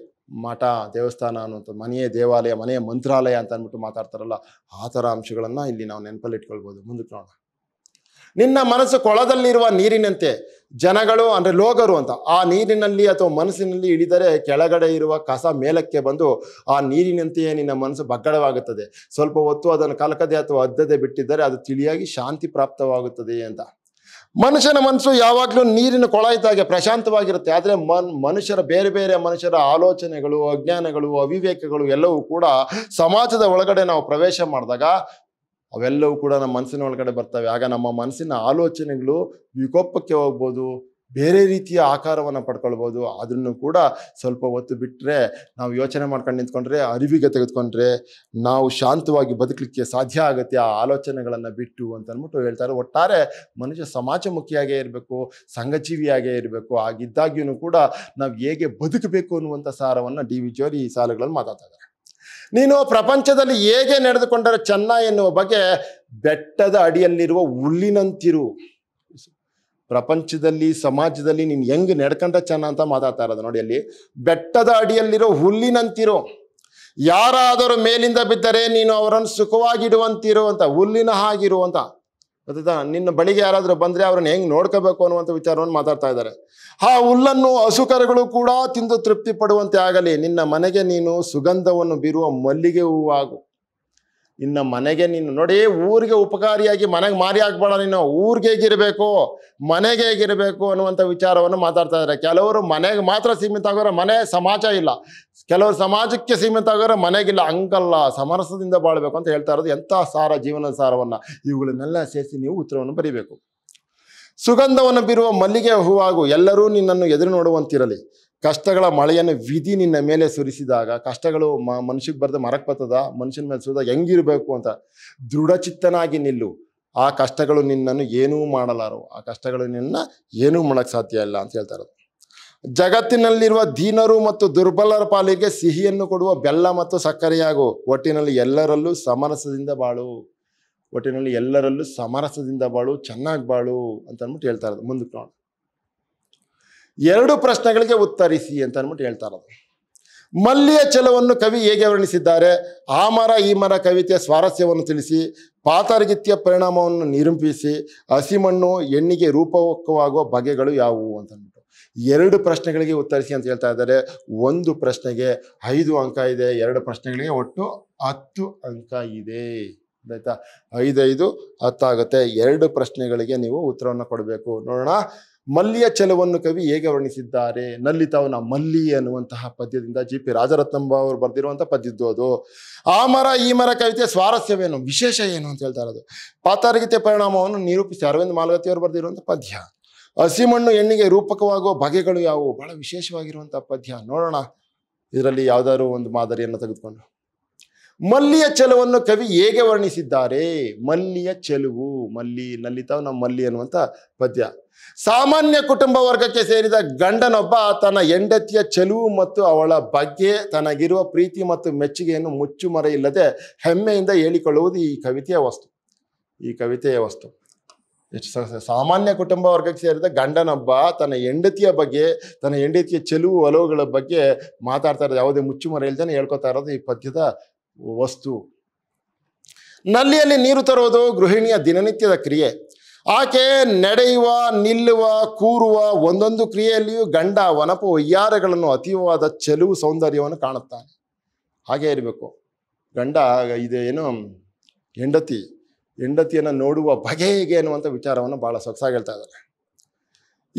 ಮಠ ದೇವಸ್ಥಾನ ಅನ್ನುವಂಥದ್ದು ಮನೆಯೇ ದೇವಾಲಯ ಮನೆಯ ಮಂತ್ರಾಲಯ ಅಂತ ಅಂದ್ಬಿಟ್ಟು ಮಾತಾಡ್ತಾರಲ್ಲ ಆ ಥರ ಅಂಶಗಳನ್ನು ಇಲ್ಲಿ ನಾವು ನೆನಪಲ್ಲಿ ಇಟ್ಕೊಳ್ಬೋದು ಮುಂದಕ್ಕೆ ನೋಡೋಣ ನಿನ್ನ ಮನಸ್ಸು ಕೊಳದಲ್ಲಿರುವ ನೀರಿನಂತೆ ಜನಗಳು ಅಂದರೆ ಲೋಗರು ಅಂತ ಆ ನೀರಿನಲ್ಲಿ ಅಥವಾ ಮನಸ್ಸಿನಲ್ಲಿ ಇಳಿದರೆ ಕೆಳಗಡೆ ಇರುವ ಕಸ ಮೇಲಕ್ಕೆ ಬಂದು ಆ ನೀರಿನಂತೆಯೇ ನಿನ್ನ ಮನಸ್ಸು ಬಗ್ಗಡವಾಗುತ್ತದೆ ಸ್ವಲ್ಪ ಹೊತ್ತು ಅದನ್ನು ಕಲಕದೆ ಅಥವಾ ಅದ್ದದೆ ಬಿಟ್ಟಿದ್ದರೆ ಅದು ತಿಳಿಯಾಗಿ ಶಾಂತಿ ಪ್ರಾಪ್ತವಾಗುತ್ತದೆ ಅಂತ ಮನುಷ್ಯನ ಮನಸ್ಸು ಯಾವಾಗಲೂ ನೀರಿನ ಕೊಳಾಯಿತಾಗೆ ಪ್ರಶಾಂತವಾಗಿರುತ್ತೆ ಆದರೆ ಮನ್ ಮನುಷ್ಯರ ಬೇರೆ ಬೇರೆ ಮನುಷ್ಯರ ಆಲೋಚನೆಗಳು ಅಜ್ಞಾನಗಳು ಅವಿವೇಕಗಳು ಎಲ್ಲವೂ ಕೂಡ ಸಮಾಜದ ಒಳಗಡೆ ನಾವು ಪ್ರವೇಶ ಮಾಡಿದಾಗ ಅವೆಲ್ಲವೂ ಕೂಡ ನಮ್ಮ ಮನಸ್ಸಿನ ಒಳಗಡೆ ಬರ್ತವೆ ಆಗ ನಮ್ಮ ಮನಸ್ಸಿನ ಆಲೋಚನೆಗಳು ವಿಕೋಪಕ್ಕೆ ಹೋಗ್ಬೋದು ಬೇರೆ ರೀತಿಯ ಆಕಾರವನ್ನು ಪಡ್ಕೊಳ್ಬೋದು ಅದನ್ನು ಕೂಡ ಸ್ವಲ್ಪ ಹೊತ್ತು ಬಿಟ್ಟರೆ ನಾವು ಯೋಚನೆ ಮಾಡ್ಕೊಂಡು ನಿಂತ್ಕೊಂಡ್ರೆ ಅರಿವಿಗೆ ತೆಗೆದುಕೊಂಡ್ರೆ ನಾವು ಶಾಂತವಾಗಿ ಬದುಕಲಿಕ್ಕೆ ಸಾಧ್ಯ ಆಗುತ್ತೆ ಆ ಆಲೋಚನೆಗಳನ್ನು ಬಿಟ್ಟು ಅಂತಂದ್ಬಿಟ್ಟು ಹೇಳ್ತಾರೆ ಒಟ್ಟಾರೆ ಮನುಷ್ಯ ಸಮಾಜಮುಖಿಯಾಗೇ ಇರಬೇಕು ಸಂಘಜೀವಿಯಾಗೇ ಇರಬೇಕು ಆಗಿದ್ದಾಗ್ಯೂ ಕೂಡ ನಾವು ಹೇಗೆ ಬದುಕಬೇಕು ಅನ್ನುವಂಥ ಸಾರವನ್ನು ಡಿ ವಿ ಜೋರಿ ಈ ಸಾಲುಗಳನ್ನು ಇದ್ದಾರೆ ನೀನು ಪ್ರಪಂಚದಲ್ಲಿ ಹೇಗೆ ನಡೆದುಕೊಂಡರೆ ಚೆನ್ನ ಎನ್ನುವ ಬಗ್ಗೆ ಬೆಟ್ಟದ ಅಡಿಯಲ್ಲಿರುವ ಹುಲ್ಲಿನಂತಿರು ಪ್ರಪಂಚದಲ್ಲಿ ಸಮಾಜದಲ್ಲಿ ನೀನು ಹೆಂಗ್ ನಡ್ಕೊಂಡ್ರೆ ಚೆನ್ನ ಅಂತ ಮಾತಾಡ್ತಾ ಇರೋದು ನೋಡಿ ಅಲ್ಲಿ ಬೆಟ್ಟದ ಅಡಿಯಲ್ಲಿರೋ ಹುಲ್ಲಿನಂತಿರು ಯಾರಾದರೂ ಮೇಲಿಂದ ಬಿದ್ದರೆ ನೀನು ಅವರನ್ನು ಸುಖವಾಗಿಡುವಂತಿರು ಅಂತ ಹುಲ್ಲಿನ ಹಾಗಿರುವಂತ ಗೊತ್ತಾಯ್ತಾ ನಿನ್ನ ಬಳಿಗೆ ಯಾರಾದರೂ ಬಂದರೆ ಅವ್ರನ್ನ ಹೆಂಗೆ ನೋಡ್ಕೋಬೇಕು ಅನ್ನುವಂಥ ವಿಚಾರವನ್ನು ಮಾತಾಡ್ತಾ ಇದ್ದಾರೆ ಆ ಹುಲ್ಲನ್ನು ಹಸುಕರಗಳು ಕೂಡ ತಿಂದು ತೃಪ್ತಿ ಪಡುವಂತೆ ಆಗಲಿ ನಿನ್ನ ಮನೆಗೆ ನೀನು ಸುಗಂಧವನ್ನು ಬೀರುವ ಮಲ್ಲಿಗೆ ಹೂವಾಗು ಇನ್ನು ಮನೆಗೆ ನೀನು ನೋಡಿ ಊರಿಗೆ ಉಪಕಾರಿಯಾಗಿ ಮನೆಗೆ ಮಾರಿ ಹಾಕ್ಬೇಡ ನೀನು ಊರಿಗೆ ಹೇಗಿರಬೇಕು ಮನೆಗೆ ಹೇಗಿರಬೇಕು ಅನ್ನುವಂಥ ವಿಚಾರವನ್ನು ಮಾತಾಡ್ತಾ ಇದ್ದಾರೆ ಕೆಲವರು ಮನೆಗೆ ಮಾತ್ರ ಸೀಮಿತ ಆಗೋರ ಮನೆ ಸಮಾಜ ಇಲ್ಲ ಕೆಲವರು ಸಮಾಜಕ್ಕೆ ಸೀಮಿತ ಆಗೋರ ಮನೆಗಿಲ್ಲ ಹಂಗಲ್ಲ ಸಮರಸದಿಂದ ಬಾಳ್ಬೇಕು ಅಂತ ಹೇಳ್ತಾ ಇರೋದು ಎಂಥ ಸಾರ ಜೀವನ ಸಾರವನ್ನು ಇವುಗಳನ್ನೆಲ್ಲ ಸೇರಿಸಿ ನೀವು ಉತ್ತರವನ್ನು ಬರೀಬೇಕು ಸುಗಂಧವನ್ನು ಬೀರುವ ಮಲ್ಲಿಗೆ ಹೂವಾಗು ಎಲ್ಲರೂ ನಿನ್ನನ್ನು ಎದುರು ನೋಡುವಂತಿರಲಿ ಕಷ್ಟಗಳ ಮಳೆಯನ್ನು ವಿಧಿ ನಿನ್ನ ಮೇಲೆ ಸುರಿಸಿದಾಗ ಕಷ್ಟಗಳು ಮ ಮನುಷ್ಯಗೆ ಬರೆದ ಮರಕ್ಕೆ ಬರ್ತದ ಮನುಷ್ಯನ ಮೇಲೆ ಸುರಿದ ಹೆಂಗಿರಬೇಕು ಅಂತ ದೃಢಚಿತ್ತನಾಗಿ ನಿಲ್ಲು ಆ ಕಷ್ಟಗಳು ನಿನ್ನನ್ನು ಏನೂ ಮಾಡಲಾರು ಆ ಕಷ್ಟಗಳು ನಿನ್ನ ಏನೂ ಮಾಡೋಕ್ಕೆ ಸಾಧ್ಯ ಇಲ್ಲ ಅಂತ ಹೇಳ್ತಾ ಜಗತ್ತಿನಲ್ಲಿರುವ ದೀನರು ಮತ್ತು ದುರ್ಬಲರ ಪಾಲಿಗೆ ಸಿಹಿಯನ್ನು ಕೊಡುವ ಬೆಲ್ಲ ಮತ್ತು ಸಕ್ಕರೆಯಾಗು ಒಟ್ಟಿನಲ್ಲಿ ಎಲ್ಲರಲ್ಲೂ ಸಮರಸದಿಂದ ಬಾಳು ಒಟ್ಟಿನಲ್ಲಿ ಎಲ್ಲರಲ್ಲೂ ಸಮರಸದಿಂದ ಬಾಳು ಚೆನ್ನಾಗಿ ಬಾಳು ಅಂತ ಅಂದ್ಬಿಟ್ಟು ಹೇಳ್ತಾ ಇರೋದು ಮುಂದಕ್ಕೆ ನೋಡೋಣ ಎರಡು ಪ್ರಶ್ನೆಗಳಿಗೆ ಉತ್ತರಿಸಿ ಅಂತ ಅಂದ್ಬಿಟ್ಟು ಹೇಳ್ತಾ ಮಲ್ಲಿಯ ಛಲವನ್ನು ಕವಿ ಹೇಗೆ ವರ್ಣಿಸಿದ್ದಾರೆ ಆ ಮರ ಈ ಮರ ಕವಿತೆಯ ಸ್ವಾರಸ್ಯವನ್ನು ತಿಳಿಸಿ ಪಾತರಗಿತ್ಯ ಪರಿಣಾಮವನ್ನು ನಿರೂಪಿಸಿ ಹಸಿಮಣ್ಣು ಎಣ್ಣಿಗೆ ರೂಪಕವಾಗುವ ಬಗೆಗಳು ಯಾವುವು ಅಂತ ಅಂದ್ಬಿಟ್ಟು ಎರಡು ಪ್ರಶ್ನೆಗಳಿಗೆ ಉತ್ತರಿಸಿ ಅಂತ ಹೇಳ್ತಾ ಇದ್ದಾರೆ ಒಂದು ಪ್ರಶ್ನೆಗೆ ಐದು ಅಂಕ ಇದೆ ಎರಡು ಪ್ರಶ್ನೆಗಳಿಗೆ ಒಟ್ಟು ಹತ್ತು ಅಂಕ ಇದೆ ಆಯ್ತಾ ಐದೈದು ಹತ್ತಾಗುತ್ತೆ ಎರಡು ಪ್ರಶ್ನೆಗಳಿಗೆ ನೀವು ಉತ್ತರವನ್ನು ಕೊಡಬೇಕು ನೋಡೋಣ ಮಲ್ಲಿಯ ಚೆಲುವನ್ನು ಕವಿ ಹೇಗೆ ವರ್ಣಿಸಿದ್ದಾರೆ ನಲ್ಲಿತವನ ಮಲ್ಲಿ ಅನ್ನುವಂತಹ ಪದ್ಯದಿಂದ ಜಿ ಪಿ ರಾಜರತ್ನಂಬ ಅವರು ಬರೆದಿರುವಂತಹ ಪದ್ಯದ್ದು ಅದು ಆ ಮರ ಈ ಮರ ಕವಿತೆಯ ಸ್ವಾರಸ್ಯವೇನು ವಿಶೇಷ ಏನು ಅಂತ ಹೇಳ್ತಾ ಇರೋದು ಪಾತಾರಗೀತೆ ಪರಿಣಾಮವನ್ನು ನಿರೂಪಿಸಿ ಅರವಿಂದ್ ಮಾಲಗತಿಯವರು ಬರೆದಿರುವಂಥ ಪದ್ಯ ಹಸಿಮಣ್ಣು ಎಣ್ಣಿಗೆ ರೂಪಕವಾಗುವ ಬಗೆಗಳು ಯಾವುವು ಬಹಳ ವಿಶೇಷವಾಗಿರುವಂತಹ ಪದ್ಯ ನೋಡೋಣ ಇದರಲ್ಲಿ ಯಾವ್ದಾದ್ರು ಒಂದು ಮಾದರಿಯನ್ನು ತೆಗೆದುಕೊಂಡು ಮಲ್ಲಿಯ ಚೆಲುವನ್ನು ಕವಿ ಹೇಗೆ ವರ್ಣಿಸಿದ್ದಾರೆ ಮಲ್ಲಿಯ ಚೆಲುವು ಮಲ್ಲಿ ನಲ್ಲಿತಾವ್ ನಮ್ಮ ಮಲ್ಲಿ ಅನ್ನುವಂಥ ಪದ್ಯ ಸಾಮಾನ್ಯ ಕುಟುಂಬ ವರ್ಗಕ್ಕೆ ಸೇರಿದ ಗಂಡನೊಬ್ಬ ತನ್ನ ಹೆಂಡತಿಯ ಚೆಲುವು ಮತ್ತು ಅವಳ ಬಗ್ಗೆ ತನಗಿರುವ ಪ್ರೀತಿ ಮತ್ತು ಮೆಚ್ಚುಗೆಯನ್ನು ಮುಚ್ಚುಮರೆಯಿಲ್ಲದೆ ಹೆಮ್ಮೆಯಿಂದ ಹೇಳಿಕೊಳ್ಳುವುದು ಈ ಕವಿತೆಯ ವಸ್ತು ಈ ಕವಿತೆಯ ವಸ್ತು ಸಾಮಾನ್ಯ ಕುಟುಂಬ ವರ್ಗಕ್ಕೆ ಸೇರಿದ ಗಂಡನೊಬ್ಬ ತನ್ನ ಹೆಂಡತಿಯ ಬಗ್ಗೆ ತನ್ನ ಹೆಂಡತಿಯ ಚೆಲುವು ಒಲವುಗಳ ಬಗ್ಗೆ ಮಾತಾಡ್ತಾ ಇರೋದು ಯಾವುದೇ ಮುಚ್ಚುಮರೆ ಇಲ್ಲದೆ ಹೇಳ್ಕೊತಾ ಇರೋದು ಈ ಪದ್ಯದ ವಸ್ತು ನಲ್ಲಿಯಲ್ಲಿ ನೀರು ತರುವುದು ಗೃಹಿಣಿಯ ದಿನನಿತ್ಯದ ಕ್ರಿಯೆ ಆಕೆ ನಡೆಯುವ ನಿಲ್ಲುವ ಕೂರುವ ಒಂದೊಂದು ಕ್ರಿಯೆಯಲ್ಲಿಯೂ ಗಂಡ ವನಪ ಅತೀವಾದ ಅತೀವವಾದ ಚೆಲುವು ಸೌಂದರ್ಯವನ್ನು ಕಾಣುತ್ತಾನೆ ಹಾಗೆ ಇರಬೇಕು ಗಂಡ ಇದೇನು ಏನು ಹೆಂಡತಿ ಹೆಂಡತಿಯನ್ನು ನೋಡುವ ಬಗೆ ಹೇಗೆ ಅನ್ನುವಂಥ ವಿಚಾರವನ್ನು ಭಾಳ ಸೊಗಸಾಗಿ ಹೇಳ್ತಾ ಇದ್ದಾರೆ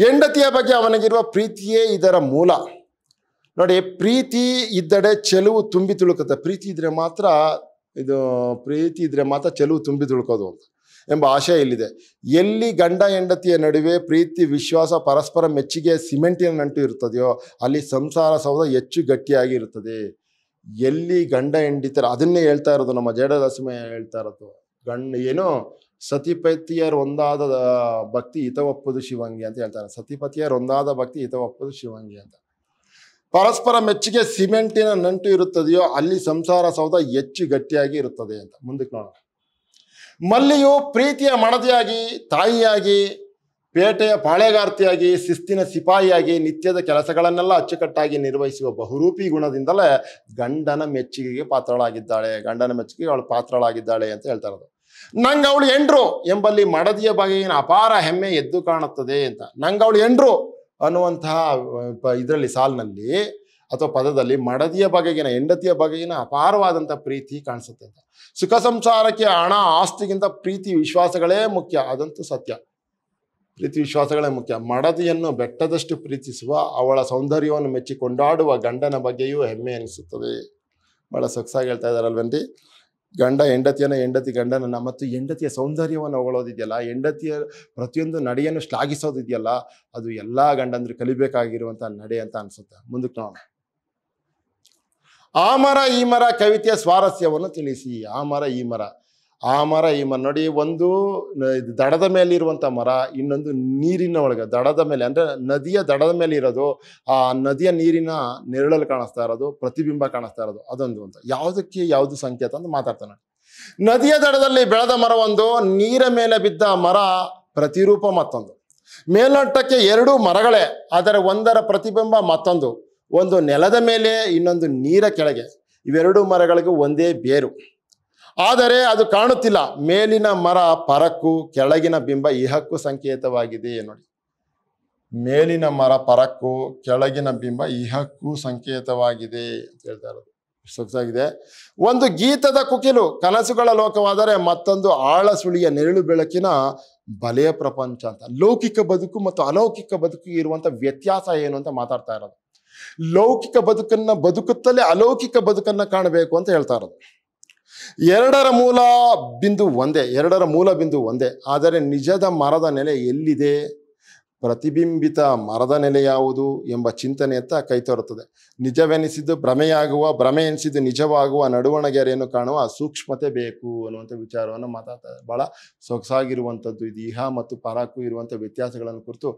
ಹೆಂಡತಿಯ ಬಗ್ಗೆ ಅವನಿಗಿರುವ ಪ್ರೀತಿಯೇ ಇದರ ಮೂಲ ನೋಡಿ ಪ್ರೀತಿ ಇದ್ದಡೆ ಚೆಲುವು ತುಂಬಿ ತುಳುಕುತ್ತೆ ಪ್ರೀತಿ ಇದ್ದರೆ ಮಾತ್ರ ಇದು ಪ್ರೀತಿ ಇದ್ದರೆ ಮಾತ್ರ ಚೆಲುವು ತುಂಬಿ ತುಳುಕೋದು ಅಂತ ಎಂಬ ಆಶಯ ಇಲ್ಲಿದೆ ಎಲ್ಲಿ ಗಂಡ ಹೆಂಡತಿಯ ನಡುವೆ ಪ್ರೀತಿ ವಿಶ್ವಾಸ ಪರಸ್ಪರ ಮೆಚ್ಚುಗೆ ಸಿಮೆಂಟಿನ ನಂಟು ಇರ್ತದೆಯೋ ಅಲ್ಲಿ ಸಂಸಾರ ಸೌಧ ಹೆಚ್ಚು ಗಟ್ಟಿಯಾಗಿ ಇರ್ತದೆ ಎಲ್ಲಿ ಗಂಡ ಹೆಂಡಿತರ ಅದನ್ನೇ ಹೇಳ್ತಾ ಇರೋದು ನಮ್ಮ ಜಡದಾಸಿಮ ಹೇಳ್ತಾ ಇರೋದು ಗಂಡ ಏನು ಸತಿಪತಿಯರ್ ಒಂದಾದ ಭಕ್ತಿ ಹಿತವಪ್ಪದು ಶಿವಂಗಿ ಅಂತ ಹೇಳ್ತಾರೆ ಸತಿಪತಿಯರ್ ಒಂದಾದ ಭಕ್ತಿ ಹಿತವಪ್ಪದು ಶಿವಂಗಿ ಅಂತ ಪರಸ್ಪರ ಮೆಚ್ಚುಗೆ ಸಿಮೆಂಟಿನ ನಂಟು ಇರುತ್ತದೆಯೋ ಅಲ್ಲಿ ಸಂಸಾರ ಸೌಧ ಹೆಚ್ಚು ಗಟ್ಟಿಯಾಗಿ ಇರುತ್ತದೆ ಅಂತ ಮುಂದಕ್ಕೆ ನೋಡೋಣ ಮಲ್ಲಿಯು ಪ್ರೀತಿಯ ಮಣದಿಯಾಗಿ ತಾಯಿಯಾಗಿ ಪೇಟೆಯ ಪಾಳೆಗಾರ್ತಿಯಾಗಿ ಶಿಸ್ತಿನ ಸಿಪಾಯಿಯಾಗಿ ನಿತ್ಯದ ಕೆಲಸಗಳನ್ನೆಲ್ಲ ಅಚ್ಚುಕಟ್ಟಾಗಿ ನಿರ್ವಹಿಸುವ ಬಹುರೂಪಿ ಗುಣದಿಂದಲೇ ಗಂಡನ ಮೆಚ್ಚುಗೆಗೆ ಪಾತ್ರಳಾಗಿದ್ದಾಳೆ ಗಂಡನ ಮೆಚ್ಚುಗೆ ಅವಳು ಪಾತ್ರಳಾಗಿದ್ದಾಳೆ ಅಂತ ಹೇಳ್ತಾ ಇರೋದು ನಂಗೆ ಅವಳು ಎಂಡ್ರು ಎಂಬಲ್ಲಿ ಮಡದಿಯ ಬಗೆಗಿನ ಅಪಾರ ಹೆಮ್ಮೆ ಎದ್ದು ಕಾಣುತ್ತದೆ ಅಂತ ನಂಗೆ ಅವಳು ಎಂಡ್ರು ಅನ್ನುವಂತಹ ಇದರಲ್ಲಿ ಸಾಲಿನಲ್ಲಿ ಅಥವಾ ಪದದಲ್ಲಿ ಮಡದಿಯ ಬಗೆಗಿನ ಹೆಂಡತಿಯ ಬಗೆಗಿನ ಅಪಾರವಾದಂಥ ಪ್ರೀತಿ ಕಾಣಿಸುತ್ತೆ ಅಂತ ಸುಖ ಸಂಸಾರಕ್ಕೆ ಹಣ ಆಸ್ತಿಗಿಂತ ಪ್ರೀತಿ ವಿಶ್ವಾಸಗಳೇ ಮುಖ್ಯ ಅದಂತೂ ಸತ್ಯ ಪ್ರೀತಿ ವಿಶ್ವಾಸಗಳೇ ಮುಖ್ಯ ಮಡದಿಯನ್ನು ಬೆಟ್ಟದಷ್ಟು ಪ್ರೀತಿಸುವ ಅವಳ ಸೌಂದರ್ಯವನ್ನು ಮೆಚ್ಚಿ ಕೊಂಡಾಡುವ ಗಂಡನ ಬಗ್ಗೆಯೂ ಹೆಮ್ಮೆ ಅನಿಸುತ್ತದೆ ಭಾಳ ಸೊಗಸಾಗಿ ಹೇಳ್ತಾ ಇದ್ದಾರಲ್ವೇನ್ರಿ ಗಂಡ ಹೆಂಡತಿಯನ್ನು ಹೆಂಡತಿ ಗಂಡನನ್ನು ಮತ್ತು ಹೆಂಡತಿಯ ಸೌಂದರ್ಯವನ್ನು ಹೊಗಳೋದಿದೆಯಲ್ಲ ಹೆಂಡತಿಯ ಪ್ರತಿಯೊಂದು ನಡೆಯನ್ನು ಶ್ಲಾಘಿಸೋದಿದೆಯಲ್ಲ ಅದು ಎಲ್ಲ ಗಂಡಂದ್ರೆ ಕಲಿಬೇಕಾಗಿರುವಂಥ ನಡೆ ಅಂತ ಅನಿಸುತ್ತೆ ಮುಂದಕ್ಕೆ ನೋಡೋಣ ಆ ಮರ ಈ ಮರ ಕವಿತೆಯ ಸ್ವಾರಸ್ಯವನ್ನು ತಿಳಿಸಿ ಆ ಮರ ಈ ಮರ ಆ ಮರ ಈ ಮರ ನೋಡಿ ಒಂದು ದಡದ ಮೇಲೆ ಇರುವಂತ ಮರ ಇನ್ನೊಂದು ನೀರಿನ ಒಳಗೆ ದಡದ ಮೇಲೆ ಅಂದರೆ ನದಿಯ ದಡದ ಮೇಲೆ ಇರೋದು ಆ ನದಿಯ ನೀರಿನ ನೆರಳಲ್ಲಿ ಕಾಣಿಸ್ತಾ ಇರೋದು ಪ್ರತಿಬಿಂಬ ಕಾಣಿಸ್ತಾ ಇರೋದು ಅದೊಂದು ಅಂತ ಯಾವುದಕ್ಕೆ ಯಾವುದು ಸಂಕೇತ ಅಂತ ಮಾತಾಡ್ತಾನೆ ನದಿಯ ದಡದಲ್ಲಿ ಬೆಳೆದ ಮರ ಒಂದು ನೀರ ಮೇಲೆ ಬಿದ್ದ ಮರ ಪ್ರತಿರೂಪ ಮತ್ತೊಂದು ಮೇಲ್ನೋಟಕ್ಕೆ ಎರಡು ಮರಗಳೇ ಆದರೆ ಒಂದರ ಪ್ರತಿಬಿಂಬ ಮತ್ತೊಂದು ಒಂದು ನೆಲದ ಮೇಲೆ ಇನ್ನೊಂದು ನೀರ ಕೆಳಗೆ ಇವೆರಡು ಮರಗಳಿಗೂ ಒಂದೇ ಬೇರು ಆದರೆ ಅದು ಕಾಣುತ್ತಿಲ್ಲ ಮೇಲಿನ ಮರ ಪರಕ್ಕು ಕೆಳಗಿನ ಬಿಂಬ ಇಹಕ್ಕು ಸಂಕೇತವಾಗಿದೆ ನೋಡಿ ಮೇಲಿನ ಮರ ಪರಕ್ಕು ಕೆಳಗಿನ ಬಿಂಬ ಇಹಕ್ಕೂ ಸಂಕೇತವಾಗಿದೆ ಅಂತ ಹೇಳ್ತಾ ಇರೋದು ಸೊಗಸಾಗಿದೆ ಒಂದು ಗೀತದ ಕುಕಿಲು ಕನಸುಗಳ ಲೋಕವಾದರೆ ಮತ್ತೊಂದು ಆಳ ಸುಳಿಯ ನೆರಳು ಬೆಳಕಿನ ಬಲೆಯ ಪ್ರಪಂಚ ಅಂತ ಲೌಕಿಕ ಬದುಕು ಮತ್ತು ಅಲೌಕಿಕ ಬದುಕು ಇರುವಂಥ ವ್ಯತ್ಯಾಸ ಏನು ಅಂತ ಮಾತಾಡ್ತಾ ಇರೋದು ಲೌಕಿಕ ಬದುಕನ್ನ ಬದುಕುತ್ತಲೇ ಅಲೌಕಿಕ ಬದುಕನ್ನು ಕಾಣಬೇಕು ಅಂತ ಹೇಳ್ತಾ ಇರೋದು ಎರಡರ ಮೂಲ ಬಿಂದು ಒಂದೇ ಎರಡರ ಮೂಲ ಬಿಂದು ಒಂದೇ ಆದರೆ ನಿಜದ ಮರದ ನೆಲೆ ಎಲ್ಲಿದೆ ಪ್ರತಿಬಿಂಬಿತ ಮರದ ನೆಲೆ ಯಾವುದು ಎಂಬ ಚಿಂತನೆಯತ್ತ ಕೈತೋರುತ್ತದೆ ನಿಜವೆನಿಸಿದ್ದು ಭ್ರಮೆಯಾಗುವ ಭ್ರಮೆ ಎನಿಸಿದ್ದು ನಿಜವಾಗುವ ನಡುವಣಗೆರೆಯನ್ನು ಕಾಣುವ ಸೂಕ್ಷ್ಮತೆ ಬೇಕು ಅನ್ನುವಂಥ ವಿಚಾರವನ್ನು ಮಾತಾಡ್ತಾ ಭಾಳ ಸೊಗಸಾಗಿರುವಂಥದ್ದು ಇದು ಇಹ ಮತ್ತು ಪರಾಕು ಇರುವಂಥ ವ್ಯತ್ಯಾಸಗಳನ್ನು ಕುರಿತು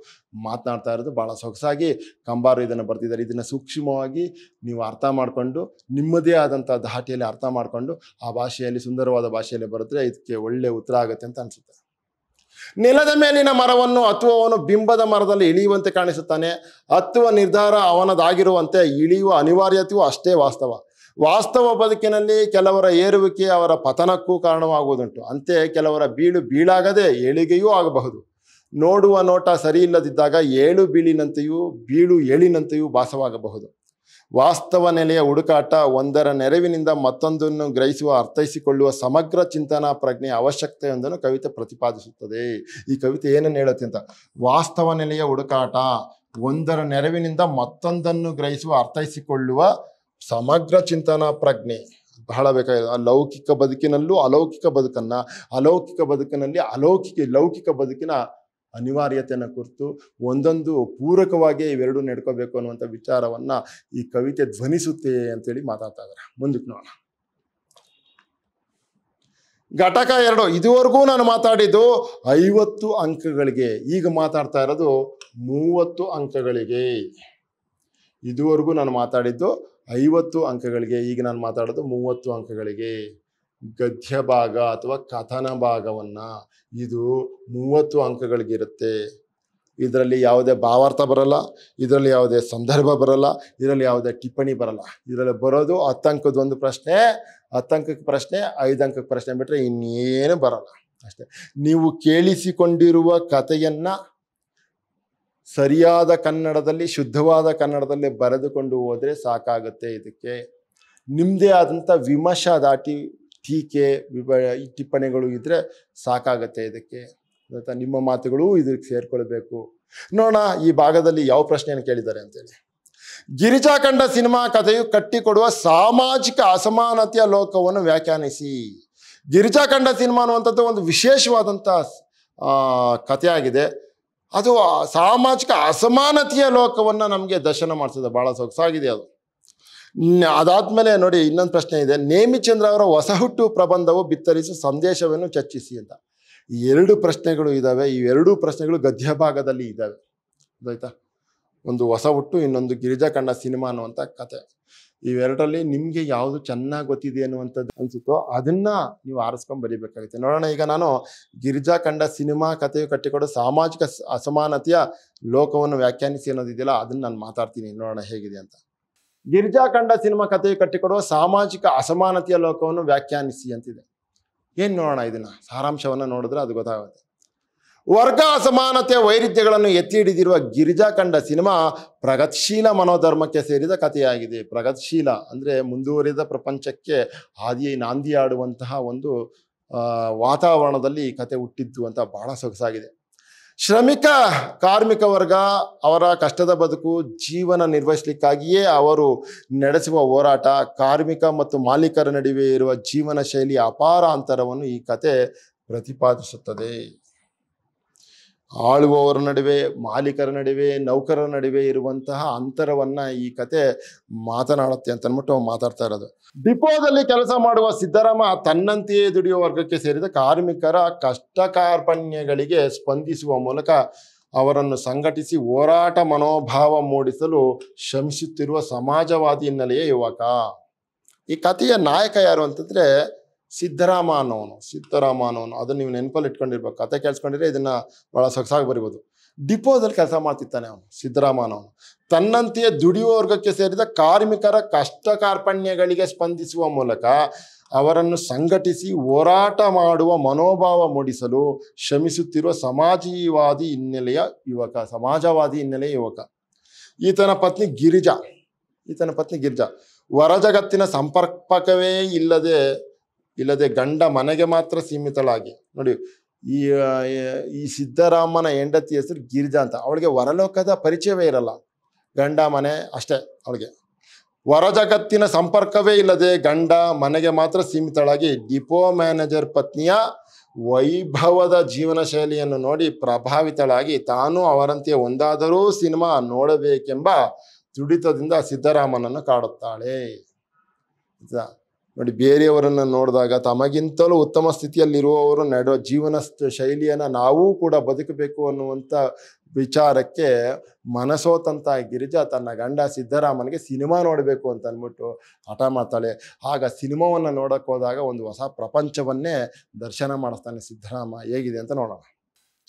ಮಾತನಾಡ್ತಾ ಇರೋದು ಭಾಳ ಸೊಗಸಾಗಿ ಕಂಬಾರು ಇದನ್ನು ಬರ್ತಿದ್ದಾರೆ ಇದನ್ನು ಸೂಕ್ಷ್ಮವಾಗಿ ನೀವು ಅರ್ಥ ಮಾಡಿಕೊಂಡು ನಿಮ್ಮದೇ ಆದಂಥ ಧಾಟಿಯಲ್ಲಿ ಅರ್ಥ ಮಾಡಿಕೊಂಡು ಆ ಭಾಷೆಯಲ್ಲಿ ಸುಂದರವಾದ ಭಾಷೆಯಲ್ಲಿ ಬರೆದ್ರೆ ಇದಕ್ಕೆ ಒಳ್ಳೆಯ ಉತ್ತರ ಆಗುತ್ತೆ ಅಂತ ಅನಿಸುತ್ತೆ ನೆಲದ ಮೇಲಿನ ಮರವನ್ನು ಹತ್ತುವವನು ಬಿಂಬದ ಮರದಲ್ಲಿ ಇಳಿಯುವಂತೆ ಕಾಣಿಸುತ್ತಾನೆ ಹತ್ತುವ ನಿರ್ಧಾರ ಅವನದಾಗಿರುವಂತೆ ಇಳಿಯುವ ಅನಿವಾರ್ಯತೆಯೂ ಅಷ್ಟೇ ವಾಸ್ತವ ವಾಸ್ತವ ಬದುಕಿನಲ್ಲಿ ಕೆಲವರ ಏರುವಿಕೆ ಅವರ ಪತನಕ್ಕೂ ಕಾರಣವಾಗುವುದುಂಟು ಅಂತೆ ಕೆಲವರ ಬೀಳು ಬೀಳಾಗದೆ ಏಳಿಗೆಯೂ ಆಗಬಹುದು ನೋಡುವ ನೋಟ ಸರಿಯಿಲ್ಲದಿದ್ದಾಗ ಏಳು ಬೀಳಿನಂತೆಯೂ ಬೀಳು ಏಳಿನಂತೆಯೂ ಭಾಸವಾಗಬಹುದು ವಾಸ್ತವ ನೆಲೆಯ ಹುಡುಕಾಟ ಒಂದರ ನೆರವಿನಿಂದ ಮತ್ತೊಂದನ್ನು ಗ್ರಹಿಸುವ ಅರ್ಥೈಸಿಕೊಳ್ಳುವ ಸಮಗ್ರ ಚಿಂತನಾ ಪ್ರಜ್ಞೆ ಅವಶ್ಯಕತೆಯೊಂದನ್ನು ಕವಿತೆ ಪ್ರತಿಪಾದಿಸುತ್ತದೆ ಈ ಕವಿತೆ ಏನನ್ನು ಹೇಳುತ್ತೆ ಅಂತ ವಾಸ್ತವ ನೆಲೆಯ ಹುಡುಕಾಟ ಒಂದರ ನೆರವಿನಿಂದ ಮತ್ತೊಂದನ್ನು ಗ್ರಹಿಸುವ ಅರ್ಥೈಸಿಕೊಳ್ಳುವ ಸಮಗ್ರ ಚಿಂತನಾ ಪ್ರಜ್ಞೆ ಬಹಳ ಬೇಕಾಗಿದೆ ಲೌಕಿಕ ಬದುಕಿನಲ್ಲೂ ಅಲೌಕಿಕ ಬದುಕನ್ನು ಅಲೌಕಿಕ ಬದುಕಿನಲ್ಲಿ ಅಲೌಕಿಕ ಲೌಕಿಕ ಬದುಕಿನ ಅನಿವಾರ್ಯತೆಯನ್ನು ಕುರಿತು ಒಂದೊಂದು ಪೂರಕವಾಗಿ ಇವೆರಡೂ ನಡ್ಕೋಬೇಕು ಅನ್ನುವಂಥ ವಿಚಾರವನ್ನು ಈ ಕವಿತೆ ಧ್ವನಿಸುತ್ತೆ ಅಂತೇಳಿ ಮಾತಾಡ್ತಾ ಇದ್ದಾರೆ ಮುಂದಕ್ಕೆ ನೋಡೋಣ ಘಟಕ ಎರಡು ಇದುವರೆಗೂ ನಾನು ಮಾತಾಡಿದ್ದು ಐವತ್ತು ಅಂಕಗಳಿಗೆ ಈಗ ಮಾತಾಡ್ತಾ ಇರೋದು ಮೂವತ್ತು ಅಂಕಗಳಿಗೆ ಇದುವರೆಗೂ ನಾನು ಮಾತಾಡಿದ್ದು ಐವತ್ತು ಅಂಕಗಳಿಗೆ ಈಗ ನಾನು ಮಾತಾಡೋದು ಮೂವತ್ತು ಅಂಕಗಳಿಗೆ ಗದ್ಯ ಭಾಗ ಅಥವಾ ಕಥನ ಭಾಗವನ್ನು ಇದು ಮೂವತ್ತು ಅಂಕಗಳಿಗಿರುತ್ತೆ ಇದರಲ್ಲಿ ಯಾವುದೇ ಭಾವಾರ್ಥ ಬರಲ್ಲ ಇದರಲ್ಲಿ ಯಾವುದೇ ಸಂದರ್ಭ ಬರಲ್ಲ ಇದರಲ್ಲಿ ಯಾವುದೇ ಟಿಪ್ಪಣಿ ಬರಲ್ಲ ಇದರಲ್ಲಿ ಬರೋದು ಹತ್ತಂಕದ ಒಂದು ಪ್ರಶ್ನೆ ಹತ್ತಂಕಕ್ಕೆ ಪ್ರಶ್ನೆ ಐದು ಅಂಕಕ್ಕೆ ಪ್ರಶ್ನೆ ಬಿಟ್ಟರೆ ಇನ್ನೇನು ಬರಲ್ಲ ಅಷ್ಟೇ ನೀವು ಕೇಳಿಸಿಕೊಂಡಿರುವ ಕಥೆಯನ್ನು ಸರಿಯಾದ ಕನ್ನಡದಲ್ಲಿ ಶುದ್ಧವಾದ ಕನ್ನಡದಲ್ಲಿ ಬರೆದುಕೊಂಡು ಹೋದರೆ ಸಾಕಾಗುತ್ತೆ ಇದಕ್ಕೆ ನಿಮ್ಮದೇ ಆದಂಥ ವಿಮರ್ಶ ದಾಟಿ ಟೀಕೆ ವಿಭ ಟಿಪ್ಪಣಿಗಳು ಇದ್ದರೆ ಸಾಕಾಗತ್ತೆ ಇದಕ್ಕೆ ಅಥವಾ ನಿಮ್ಮ ಮಾತುಗಳು ಇದಕ್ಕೆ ಸೇರಿಕೊಳ್ಬೇಕು ನೋಡೋಣ ಈ ಭಾಗದಲ್ಲಿ ಯಾವ ಪ್ರಶ್ನೆಯನ್ನು ಕೇಳಿದ್ದಾರೆ ಅಂತೇಳಿ ಗಿರಿಜಾಖಂಡ ಸಿನಿಮಾ ಕಥೆಯು ಕಟ್ಟಿಕೊಡುವ ಸಾಮಾಜಿಕ ಅಸಮಾನತೆಯ ಲೋಕವನ್ನು ವ್ಯಾಖ್ಯಾನಿಸಿ ಗಿರಿಜಾಖಂಡ ಸಿನಿಮಾ ಅನ್ನುವಂಥದ್ದು ಒಂದು ವಿಶೇಷವಾದಂಥ ಕಥೆಯಾಗಿದೆ ಅದು ಸಾಮಾಜಿಕ ಅಸಮಾನತೆಯ ಲೋಕವನ್ನು ನಮಗೆ ದರ್ಶನ ಮಾಡಿಸಿದೆ ಭಾಳ ಸೊಗಸಾಗಿದೆ ಅದು ಮೇಲೆ ನೋಡಿ ಇನ್ನೊಂದು ಪ್ರಶ್ನೆ ಇದೆ ನೇಮಿಚಂದ್ರ ಅವರ ಹೊಸ ಹುಟ್ಟು ಪ್ರಬಂಧವು ಬಿತ್ತರಿಸುವ ಸಂದೇಶವನ್ನು ಚರ್ಚಿಸಿ ಅಂತ ಎರಡು ಪ್ರಶ್ನೆಗಳು ಇದ್ದಾವೆ ಈ ಎರಡೂ ಪ್ರಶ್ನೆಗಳು ಗದ್ಯ ಭಾಗದಲ್ಲಿ ಇದ್ದಾವೆ ಆಯ್ತಾ ಒಂದು ಹೊಸ ಹುಟ್ಟು ಇನ್ನೊಂದು ಗಿರಿಜಾ ಕಂಡ ಸಿನಿಮಾ ಅನ್ನುವಂಥ ಕತೆ ಇವೆರಡರಲ್ಲಿ ನಿಮಗೆ ಯಾವುದು ಚೆನ್ನಾಗಿ ಗೊತ್ತಿದೆ ಅನ್ನುವಂಥದ್ದು ಅನಿಸುತ್ತೋ ಅದನ್ನು ನೀವು ಆರಿಸ್ಕೊಂಡು ಬರೀಬೇಕಾಗುತ್ತೆ ನೋಡೋಣ ಈಗ ನಾನು ಗಿರಿಜಾ ಕಂಡ ಸಿನಿಮಾ ಕಥೆಯು ಕಟ್ಟಿಕೊಡೋ ಸಾಮಾಜಿಕ ಅಸಮಾನತೆಯ ಲೋಕವನ್ನು ವ್ಯಾಖ್ಯಾನಿಸಿ ಅನ್ನೋದಿದೆಯಲ್ಲ ಅದನ್ನು ನಾನು ಮಾತಾಡ್ತೀನಿ ನೋಡೋಣ ಹೇಗಿದೆ ಅಂತ ಗಿರಿಜಾಖಂಡ ಸಿನಿಮಾ ಕತೆ ಕಟ್ಟಿಕೊಡುವ ಸಾಮಾಜಿಕ ಅಸಮಾನತೆಯ ಲೋಕವನ್ನು ವ್ಯಾಖ್ಯಾನಿಸಿ ಅಂತಿದೆ ಏನು ನೋಡೋಣ ಇದನ್ನು ಸಾರಾಂಶವನ್ನು ನೋಡಿದ್ರೆ ಅದು ಗೊತ್ತಾಗುತ್ತೆ ವರ್ಗ ಅಸಮಾನತೆ ವೈರುಧ್ಯಗಳನ್ನು ಎತ್ತಿ ಹಿಡಿದಿರುವ ಗಿರಿಜಾಖಂಡ ಸಿನಿಮಾ ಪ್ರಗತಿಶೀಲ ಮನೋಧರ್ಮಕ್ಕೆ ಸೇರಿದ ಕಥೆಯಾಗಿದೆ ಪ್ರಗತಿಶೀಲ ಅಂದರೆ ಮುಂದುವರಿದ ಪ್ರಪಂಚಕ್ಕೆ ಹಾದಿಯೇ ನಾಂದಿಯಾಡುವಂತಹ ಒಂದು ವಾತಾವರಣದಲ್ಲಿ ಈ ಕತೆ ಹುಟ್ಟಿದ್ದು ಅಂತ ಬಹಳ ಸೊಗಸಾಗಿದೆ ಶ್ರಮಿಕ ಕಾರ್ಮಿಕ ವರ್ಗ ಅವರ ಕಷ್ಟದ ಬದುಕು ಜೀವನ ನಿರ್ವಹಿಸಲಿಕ್ಕಾಗಿಯೇ ಅವರು ನಡೆಸುವ ಹೋರಾಟ ಕಾರ್ಮಿಕ ಮತ್ತು ಮಾಲೀಕರ ನಡುವೆ ಇರುವ ಜೀವನ ಶೈಲಿಯ ಅಪಾರ ಅಂತರವನ್ನು ಈ ಕತೆ ಪ್ರತಿಪಾದಿಸುತ್ತದೆ ಆಳುವವರ ನಡುವೆ ಮಾಲೀಕರ ನಡುವೆ ನೌಕರರ ನಡುವೆ ಇರುವಂತಹ ಅಂತರವನ್ನ ಈ ಕತೆ ಮಾತನಾಡುತ್ತೆ ಅಂತ ಅನ್ಬಿಟ್ಟು ಮಾತಾಡ್ತಾ ಇರೋದು ಡಿಪೋದಲ್ಲಿ ಕೆಲಸ ಮಾಡುವ ಸಿದ್ದರಾಮ ತನ್ನಂತೆಯೇ ದುಡಿಯುವ ವರ್ಗಕ್ಕೆ ಸೇರಿದ ಕಾರ್ಮಿಕರ ಕಷ್ಟ ಕಾರ್ಪಣ್ಯಗಳಿಗೆ ಸ್ಪಂದಿಸುವ ಮೂಲಕ ಅವರನ್ನು ಸಂಘಟಿಸಿ ಹೋರಾಟ ಮನೋಭಾವ ಮೂಡಿಸಲು ಶ್ರಮಿಸುತ್ತಿರುವ ಸಮಾಜವಾದಿ ಹಿನ್ನೆಲೆಯ ಯುವಕ ಈ ಕಥೆಯ ನಾಯಕ ಯಾರು ಅಂತಂದ್ರೆ ಸಿದ್ದರಾಮ ಅನ್ನೋನು ಸಿದ್ದರಾಮ ಅನ್ನೋನು ಅದನ್ನ ನೀವು ನೆನಪಲ್ಲಿ ಇಟ್ಕೊಂಡಿರ್ಬೇಕು ಕತೆ ಕೇಳಿಸ್ಕೊಂಡಿದ್ರೆ ಇದನ್ನ ಬಹಳ ಸೊಗಸಾಗಿ ಬರಿಬೋದು ಡಿಪೋದಲ್ಲಿ ಕೆಲಸ ಮಾಡ್ತಿರ್ತಾನೆ ಅವನು ಸಿದ್ದರಾಮ ಅನ್ನೋನು ತನ್ನಂತೆಯೇ ದುಡಿಯುವ ವರ್ಗಕ್ಕೆ ಸೇರಿದ ಕಾರ್ಮಿಕರ ಕಷ್ಟ ಕಾರ್ಪಣ್ಯಗಳಿಗೆ ಸ್ಪಂದಿಸುವ ಮೂಲಕ ಅವರನ್ನು ಸಂಘಟಿಸಿ ಹೋರಾಟ ಮಾಡುವ ಮನೋಭಾವ ಮೂಡಿಸಲು ಶ್ರಮಿಸುತ್ತಿರುವ ಸಮಾಜವಾದಿ ಹಿನ್ನೆಲೆಯ ಯುವಕ ಸಮಾಜವಾದಿ ಹಿನ್ನೆಲೆಯ ಯುವಕ ಈತನ ಪತ್ನಿ ಗಿರಿಜಾ ಈತನ ಪತ್ನಿ ಗಿರಿಜಾ ವರಜಗತ್ತಿನ ಸಂಪರ್ಕವೇ ಇಲ್ಲದೆ ಇಲ್ಲದೆ ಗಂಡ ಮನೆಗೆ ಮಾತ್ರ ಸೀಮಿತಳಾಗಿ ನೋಡಿ ಈ ಈ ಸಿದ್ದರಾಮನ ಹೆಂಡತಿ ಹೆಸರು ಗಿರಿಜಾ ಅಂತ ಅವಳಿಗೆ ವರಲೋಕದ ಪರಿಚಯವೇ ಇರಲ್ಲ ಗಂಡ ಮನೆ ಅಷ್ಟೇ ಅವಳಿಗೆ ವರಜಗತ್ತಿನ ಸಂಪರ್ಕವೇ ಇಲ್ಲದೆ ಗಂಡ ಮನೆಗೆ ಮಾತ್ರ ಸೀಮಿತಳಾಗಿ ಡಿಪೋ ಮ್ಯಾನೇಜರ್ ಪತ್ನಿಯ ವೈಭವದ ಜೀವನ ಶೈಲಿಯನ್ನು ನೋಡಿ ಪ್ರಭಾವಿತಳಾಗಿ ತಾನು ಅವರಂತೆ ಒಂದಾದರೂ ಸಿನಿಮಾ ನೋಡಬೇಕೆಂಬ ತುಡಿತದಿಂದ ಸಿದ್ದರಾಮನನ್ನು ಕಾಡುತ್ತಾಳೆ ನೋಡಿ ಬೇರೆಯವರನ್ನು ನೋಡಿದಾಗ ತಮಗಿಂತಲೂ ಉತ್ತಮ ಸ್ಥಿತಿಯಲ್ಲಿರುವವರು ನಡೋ ಜೀವನ ಶೈಲಿಯನ್ನು ನಾವೂ ಕೂಡ ಬದುಕಬೇಕು ಅನ್ನುವಂಥ ವಿಚಾರಕ್ಕೆ ಮನಸೋತಂತ ಗಿರಿಜಾ ತನ್ನ ಗಂಡ ಸಿದ್ದರಾಮನಿಗೆ ಸಿನಿಮಾ ನೋಡಬೇಕು ಅಂತ ಅಂದ್ಬಿಟ್ಟು ಹಠ ಮಾಡ್ತಾಳೆ ಆಗ ಸಿನಿಮಾವನ್ನು ನೋಡಕ್ಕೆ ಹೋದಾಗ ಒಂದು ಹೊಸ ಪ್ರಪಂಚವನ್ನೇ ದರ್ಶನ ಮಾಡಿಸ್ತಾನೆ ಸಿದ್ದರಾಮ ಹೇಗಿದೆ ಅಂತ ನೋಡೋಣ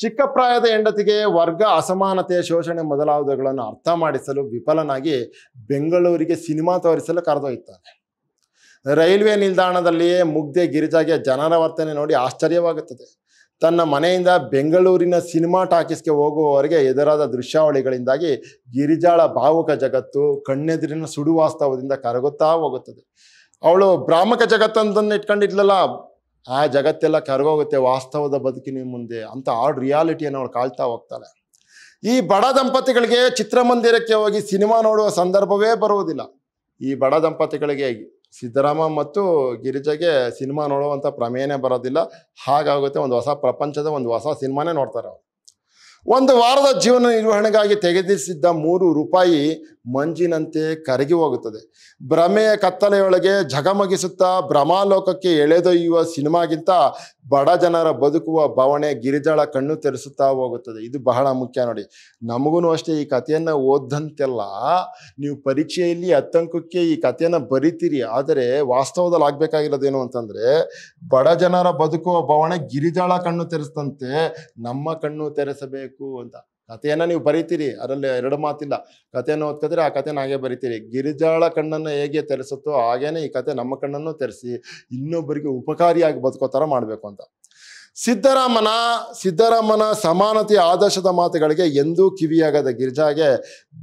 ಚಿಕ್ಕ ಪ್ರಾಯದ ಹೆಂಡತಿಗೆ ವರ್ಗ ಅಸಮಾನತೆ ಶೋಷಣೆ ಮೊದಲಾದವುಗಳನ್ನು ಅರ್ಥ ಮಾಡಿಸಲು ವಿಫಲನಾಗಿ ಬೆಂಗಳೂರಿಗೆ ಸಿನಿಮಾ ತೋರಿಸಲು ಕರೆದೊಯ್ತಾನೆ ರೈಲ್ವೆ ನಿಲ್ದಾಣದಲ್ಲಿಯೇ ಮುಗ್ಧೆ ಗಿರಿಜಾಗೆ ಜನರ ವರ್ತನೆ ನೋಡಿ ಆಶ್ಚರ್ಯವಾಗುತ್ತದೆ ತನ್ನ ಮನೆಯಿಂದ ಬೆಂಗಳೂರಿನ ಸಿನಿಮಾ ಟಾಕೀಸ್ಗೆ ಹೋಗುವವರಿಗೆ ಎದುರಾದ ದೃಶ್ಯಾವಳಿಗಳಿಂದಾಗಿ ಗಿರಿಜಾಳ ಭಾವುಕ ಜಗತ್ತು ಕಣ್ಣೆದುರಿನ ಸುಡುವಾಸ್ತವದಿಂದ ಕರಗುತ್ತಾ ಹೋಗುತ್ತದೆ ಅವಳು ಭ್ರಾಮಕ ಜಗತ್ತಂತಂದು ಇಟ್ಕೊಂಡಿದ್ಲಲ್ಲ ಆ ಜಗತ್ತೆಲ್ಲ ಕರಗೋಗುತ್ತೆ ವಾಸ್ತವದ ಬದುಕಿನ ಮುಂದೆ ಅಂತ ಆ ರಿಯಾಲಿಟಿಯನ್ನು ಅವಳು ಕಾಳ್ತಾ ಹೋಗ್ತಾಳೆ ಈ ಬಡ ದಂಪತಿಗಳಿಗೆ ಚಿತ್ರಮಂದಿರಕ್ಕೆ ಹೋಗಿ ಸಿನಿಮಾ ನೋಡುವ ಸಂದರ್ಭವೇ ಬರುವುದಿಲ್ಲ ಈ ಬಡ ದಂಪತಿಗಳಿಗೆ ಸಿದ್ದರಾಮ ಮತ್ತು ಗಿರಿಜಾಗೆ ಸಿನಿಮಾ ನೋಡುವಂಥ ಪ್ರಮೇಯನೇ ಬರೋದಿಲ್ಲ ಹಾಗಾಗುತ್ತೆ ಒಂದು ಹೊಸ ಪ್ರಪಂಚದ ಒಂದು ಹೊಸ ಸಿನಿಮಾನೇ ನೋಡ್ತಾರೆ ಅವ್ರು ಒಂದು ವಾರದ ಜೀವನ ನಿರ್ವಹಣೆಗಾಗಿ ತೆಗೆದಿಸಿದ್ದ ಮೂರು ರೂಪಾಯಿ ಮಂಜಿನಂತೆ ಕರಗಿ ಹೋಗುತ್ತದೆ ಭ್ರಮೆಯ ಕತ್ತಲೆಯೊಳಗೆ ಝಗಮಗಿಸುತ್ತಾ ಭ್ರಮಾಲೋಕಕ್ಕೆ ಎಳೆದೊಯ್ಯುವ ಸಿನಿಮಾಗಿಂತ ಬಡ ಜನರ ಬದುಕುವ ಭಾವನೆ ಗಿರಿಜಾಳ ಕಣ್ಣು ತೆರೆಸುತ್ತಾ ಹೋಗುತ್ತದೆ ಇದು ಬಹಳ ಮುಖ್ಯ ನೋಡಿ ನಮಗೂ ಅಷ್ಟೇ ಈ ಕಥೆಯನ್ನು ಓದ್ದಂತೆಲ್ಲ ನೀವು ಪರೀಕ್ಷೆಯಲ್ಲಿ ಆತಂಕಕ್ಕೆ ಈ ಕಥೆಯನ್ನು ಬರಿತೀರಿ ಆದರೆ ವಾಸ್ತವದಲ್ಲಿ ಆಗಬೇಕಾಗಿರೋದೇನು ಅಂತಂದರೆ ಬಡ ಜನರ ಬದುಕುವ ಭಾವನೆ ಗಿರಿಜಾಳ ಕಣ್ಣು ತೆರೆಸದಂತೆ ನಮ್ಮ ಕಣ್ಣು ತೆರೆಸಬೇಕು ಬರೀಬೇಕು ಅಂತ ಕಥೆಯನ್ನು ನೀವು ಬರೀತೀರಿ ಅದರಲ್ಲಿ ಎರಡು ಮಾತಿಲ್ಲ ಕಥೆಯನ್ನು ಓದ್ಕೋತೀರಿ ಆ ಕಥೆನ ಹಾಗೆ ಬರಿತೀರಿ ಗಿರಿಜಾಳ ಕಣ್ಣನ್ನು ಹೇಗೆ ತೆರೆಸುತ್ತೋ ಹಾಗೇನೆ ಈ ಕತೆ ನಮ್ಮ ಕಣ್ಣನ್ನು ತೆರೆಸಿ ಇನ್ನೊಬ್ಬರಿಗೆ ಉಪಕಾರಿಯಾಗಿ ಬದುಕೋ ಥರ ಮಾಡಬೇಕು ಅಂತ ಸಿದ್ದರಾಮನ ಸಿದ್ದರಾಮನ ಸಮಾನತೆಯ ಆದರ್ಶದ ಮಾತುಗಳಿಗೆ ಎಂದೂ ಕಿವಿಯಾಗದ ಗಿರಿಜಾಗೆ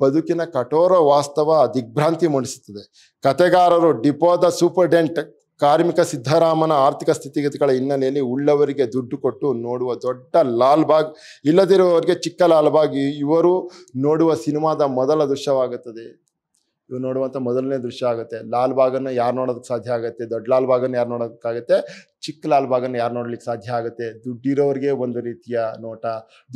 ಬದುಕಿನ ಕಠೋರ ವಾಸ್ತವ ದಿಗ್ಭ್ರಾಂತಿ ಮೂಡಿಸುತ್ತದೆ ಕತೆಗಾರರು ಡಿಪೋದ ಸೂಪರ್ಡೆಂಟ್ ಕಾರ್ಮಿಕ ಸಿದ್ದರಾಮನ ಆರ್ಥಿಕ ಸ್ಥಿತಿಗತಿಗಳ ಹಿನ್ನೆಲೆಯಲ್ಲಿ ಉಳ್ಳವರಿಗೆ ದುಡ್ಡು ಕೊಟ್ಟು ನೋಡುವ ದೊಡ್ಡ ಲಾಲ್ಬಾಗ್ ಇಲ್ಲದಿರುವವರಿಗೆ ಚಿಕ್ಕ ಲಾಲ್ಬಾಗ್ ಇವರು ನೋಡುವ ಸಿನಿಮಾದ ಮೊದಲ ದೃಶ್ಯವಾಗುತ್ತದೆ ಇವ್ರು ನೋಡುವಂಥ ಮೊದಲನೇ ದೃಶ್ಯ ಆಗುತ್ತೆ ಲಾಲ್ಬಾಗನ್ನು ಯಾರು ನೋಡೋದಕ್ಕೆ ಸಾಧ್ಯ ಆಗುತ್ತೆ ದೊಡ್ಡ ಲಾಲ್ ಯಾರು ನೋಡೋದಕ್ಕಾಗುತ್ತೆ ಚಿಕ್ಕ ಲಾಲ್ ಬಾಗನ್ನು ಯಾರು ನೋಡಲಿಕ್ಕೆ ಸಾಧ್ಯ ಆಗುತ್ತೆ ದುಡ್ಡಿರೋರಿಗೆ ಒಂದು ರೀತಿಯ ನೋಟ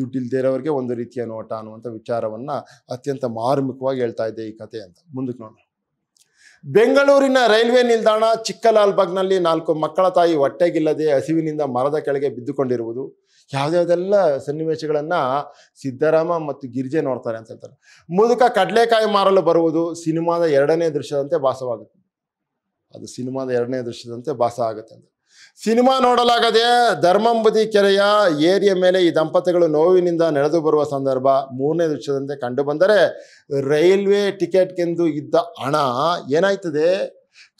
ದುಡ್ಡಿಲ್ದೇ ಒಂದು ರೀತಿಯ ನೋಟ ಅನ್ನುವಂಥ ವಿಚಾರವನ್ನು ಅತ್ಯಂತ ಮಾರ್ಮಿಕವಾಗಿ ಹೇಳ್ತಾ ಇದೆ ಈ ಕಥೆ ಅಂತ ಮುಂದಕ್ಕೆ ನೋಡೋಣ ಬೆಂಗಳೂರಿನ ರೈಲ್ವೆ ನಿಲ್ದಾಣ ಚಿಕ್ಕಲಾಲ್ಬಾಗ್ನಲ್ಲಿ ನಾಲ್ಕು ಮಕ್ಕಳ ತಾಯಿ ಹೊಟ್ಟೆಗಿಲ್ಲದೆ ಹಸಿವಿನಿಂದ ಮರದ ಕೆಳಗೆ ಬಿದ್ದುಕೊಂಡಿರುವುದು ಯಾವುದ್ಯಾವುದೆಲ್ಲ ಸನ್ನಿವೇಶಗಳನ್ನು ಸಿದ್ದರಾಮ ಮತ್ತು ಗಿರಿಜೆ ನೋಡ್ತಾರೆ ಅಂತ ಹೇಳ್ತಾರೆ ಮುದುಕ ಕಡಲೆಕಾಯಿ ಮಾರಲು ಬರುವುದು ಸಿನಿಮಾದ ಎರಡನೇ ದೃಶ್ಯದಂತೆ ಭಾಸವಾಗುತ್ತೆ ಅದು ಸಿನಿಮಾದ ಎರಡನೇ ದೃಶ್ಯದಂತೆ ಭಾಸ ಆಗುತ್ತೆ ಅಂತ ಸಿನಿಮಾ ನೋಡಲಾಗದೆ ಧರ್ಮಂಬದಿ ಕೆರೆಯ ಏರಿಯ ಮೇಲೆ ಈ ದಂಪತಿಗಳು ನೋವಿನಿಂದ ನಡೆದು ಬರುವ ಸಂದರ್ಭ ಮೂರನೇ ದೃಶ್ಯದಂತೆ ಕಂಡುಬಂದರೆ ರೈಲ್ವೆ ಟಿಕೆಟ್ಗೆಂದು ಇದ್ದ ಹಣ ಏನಾಯ್ತದೆ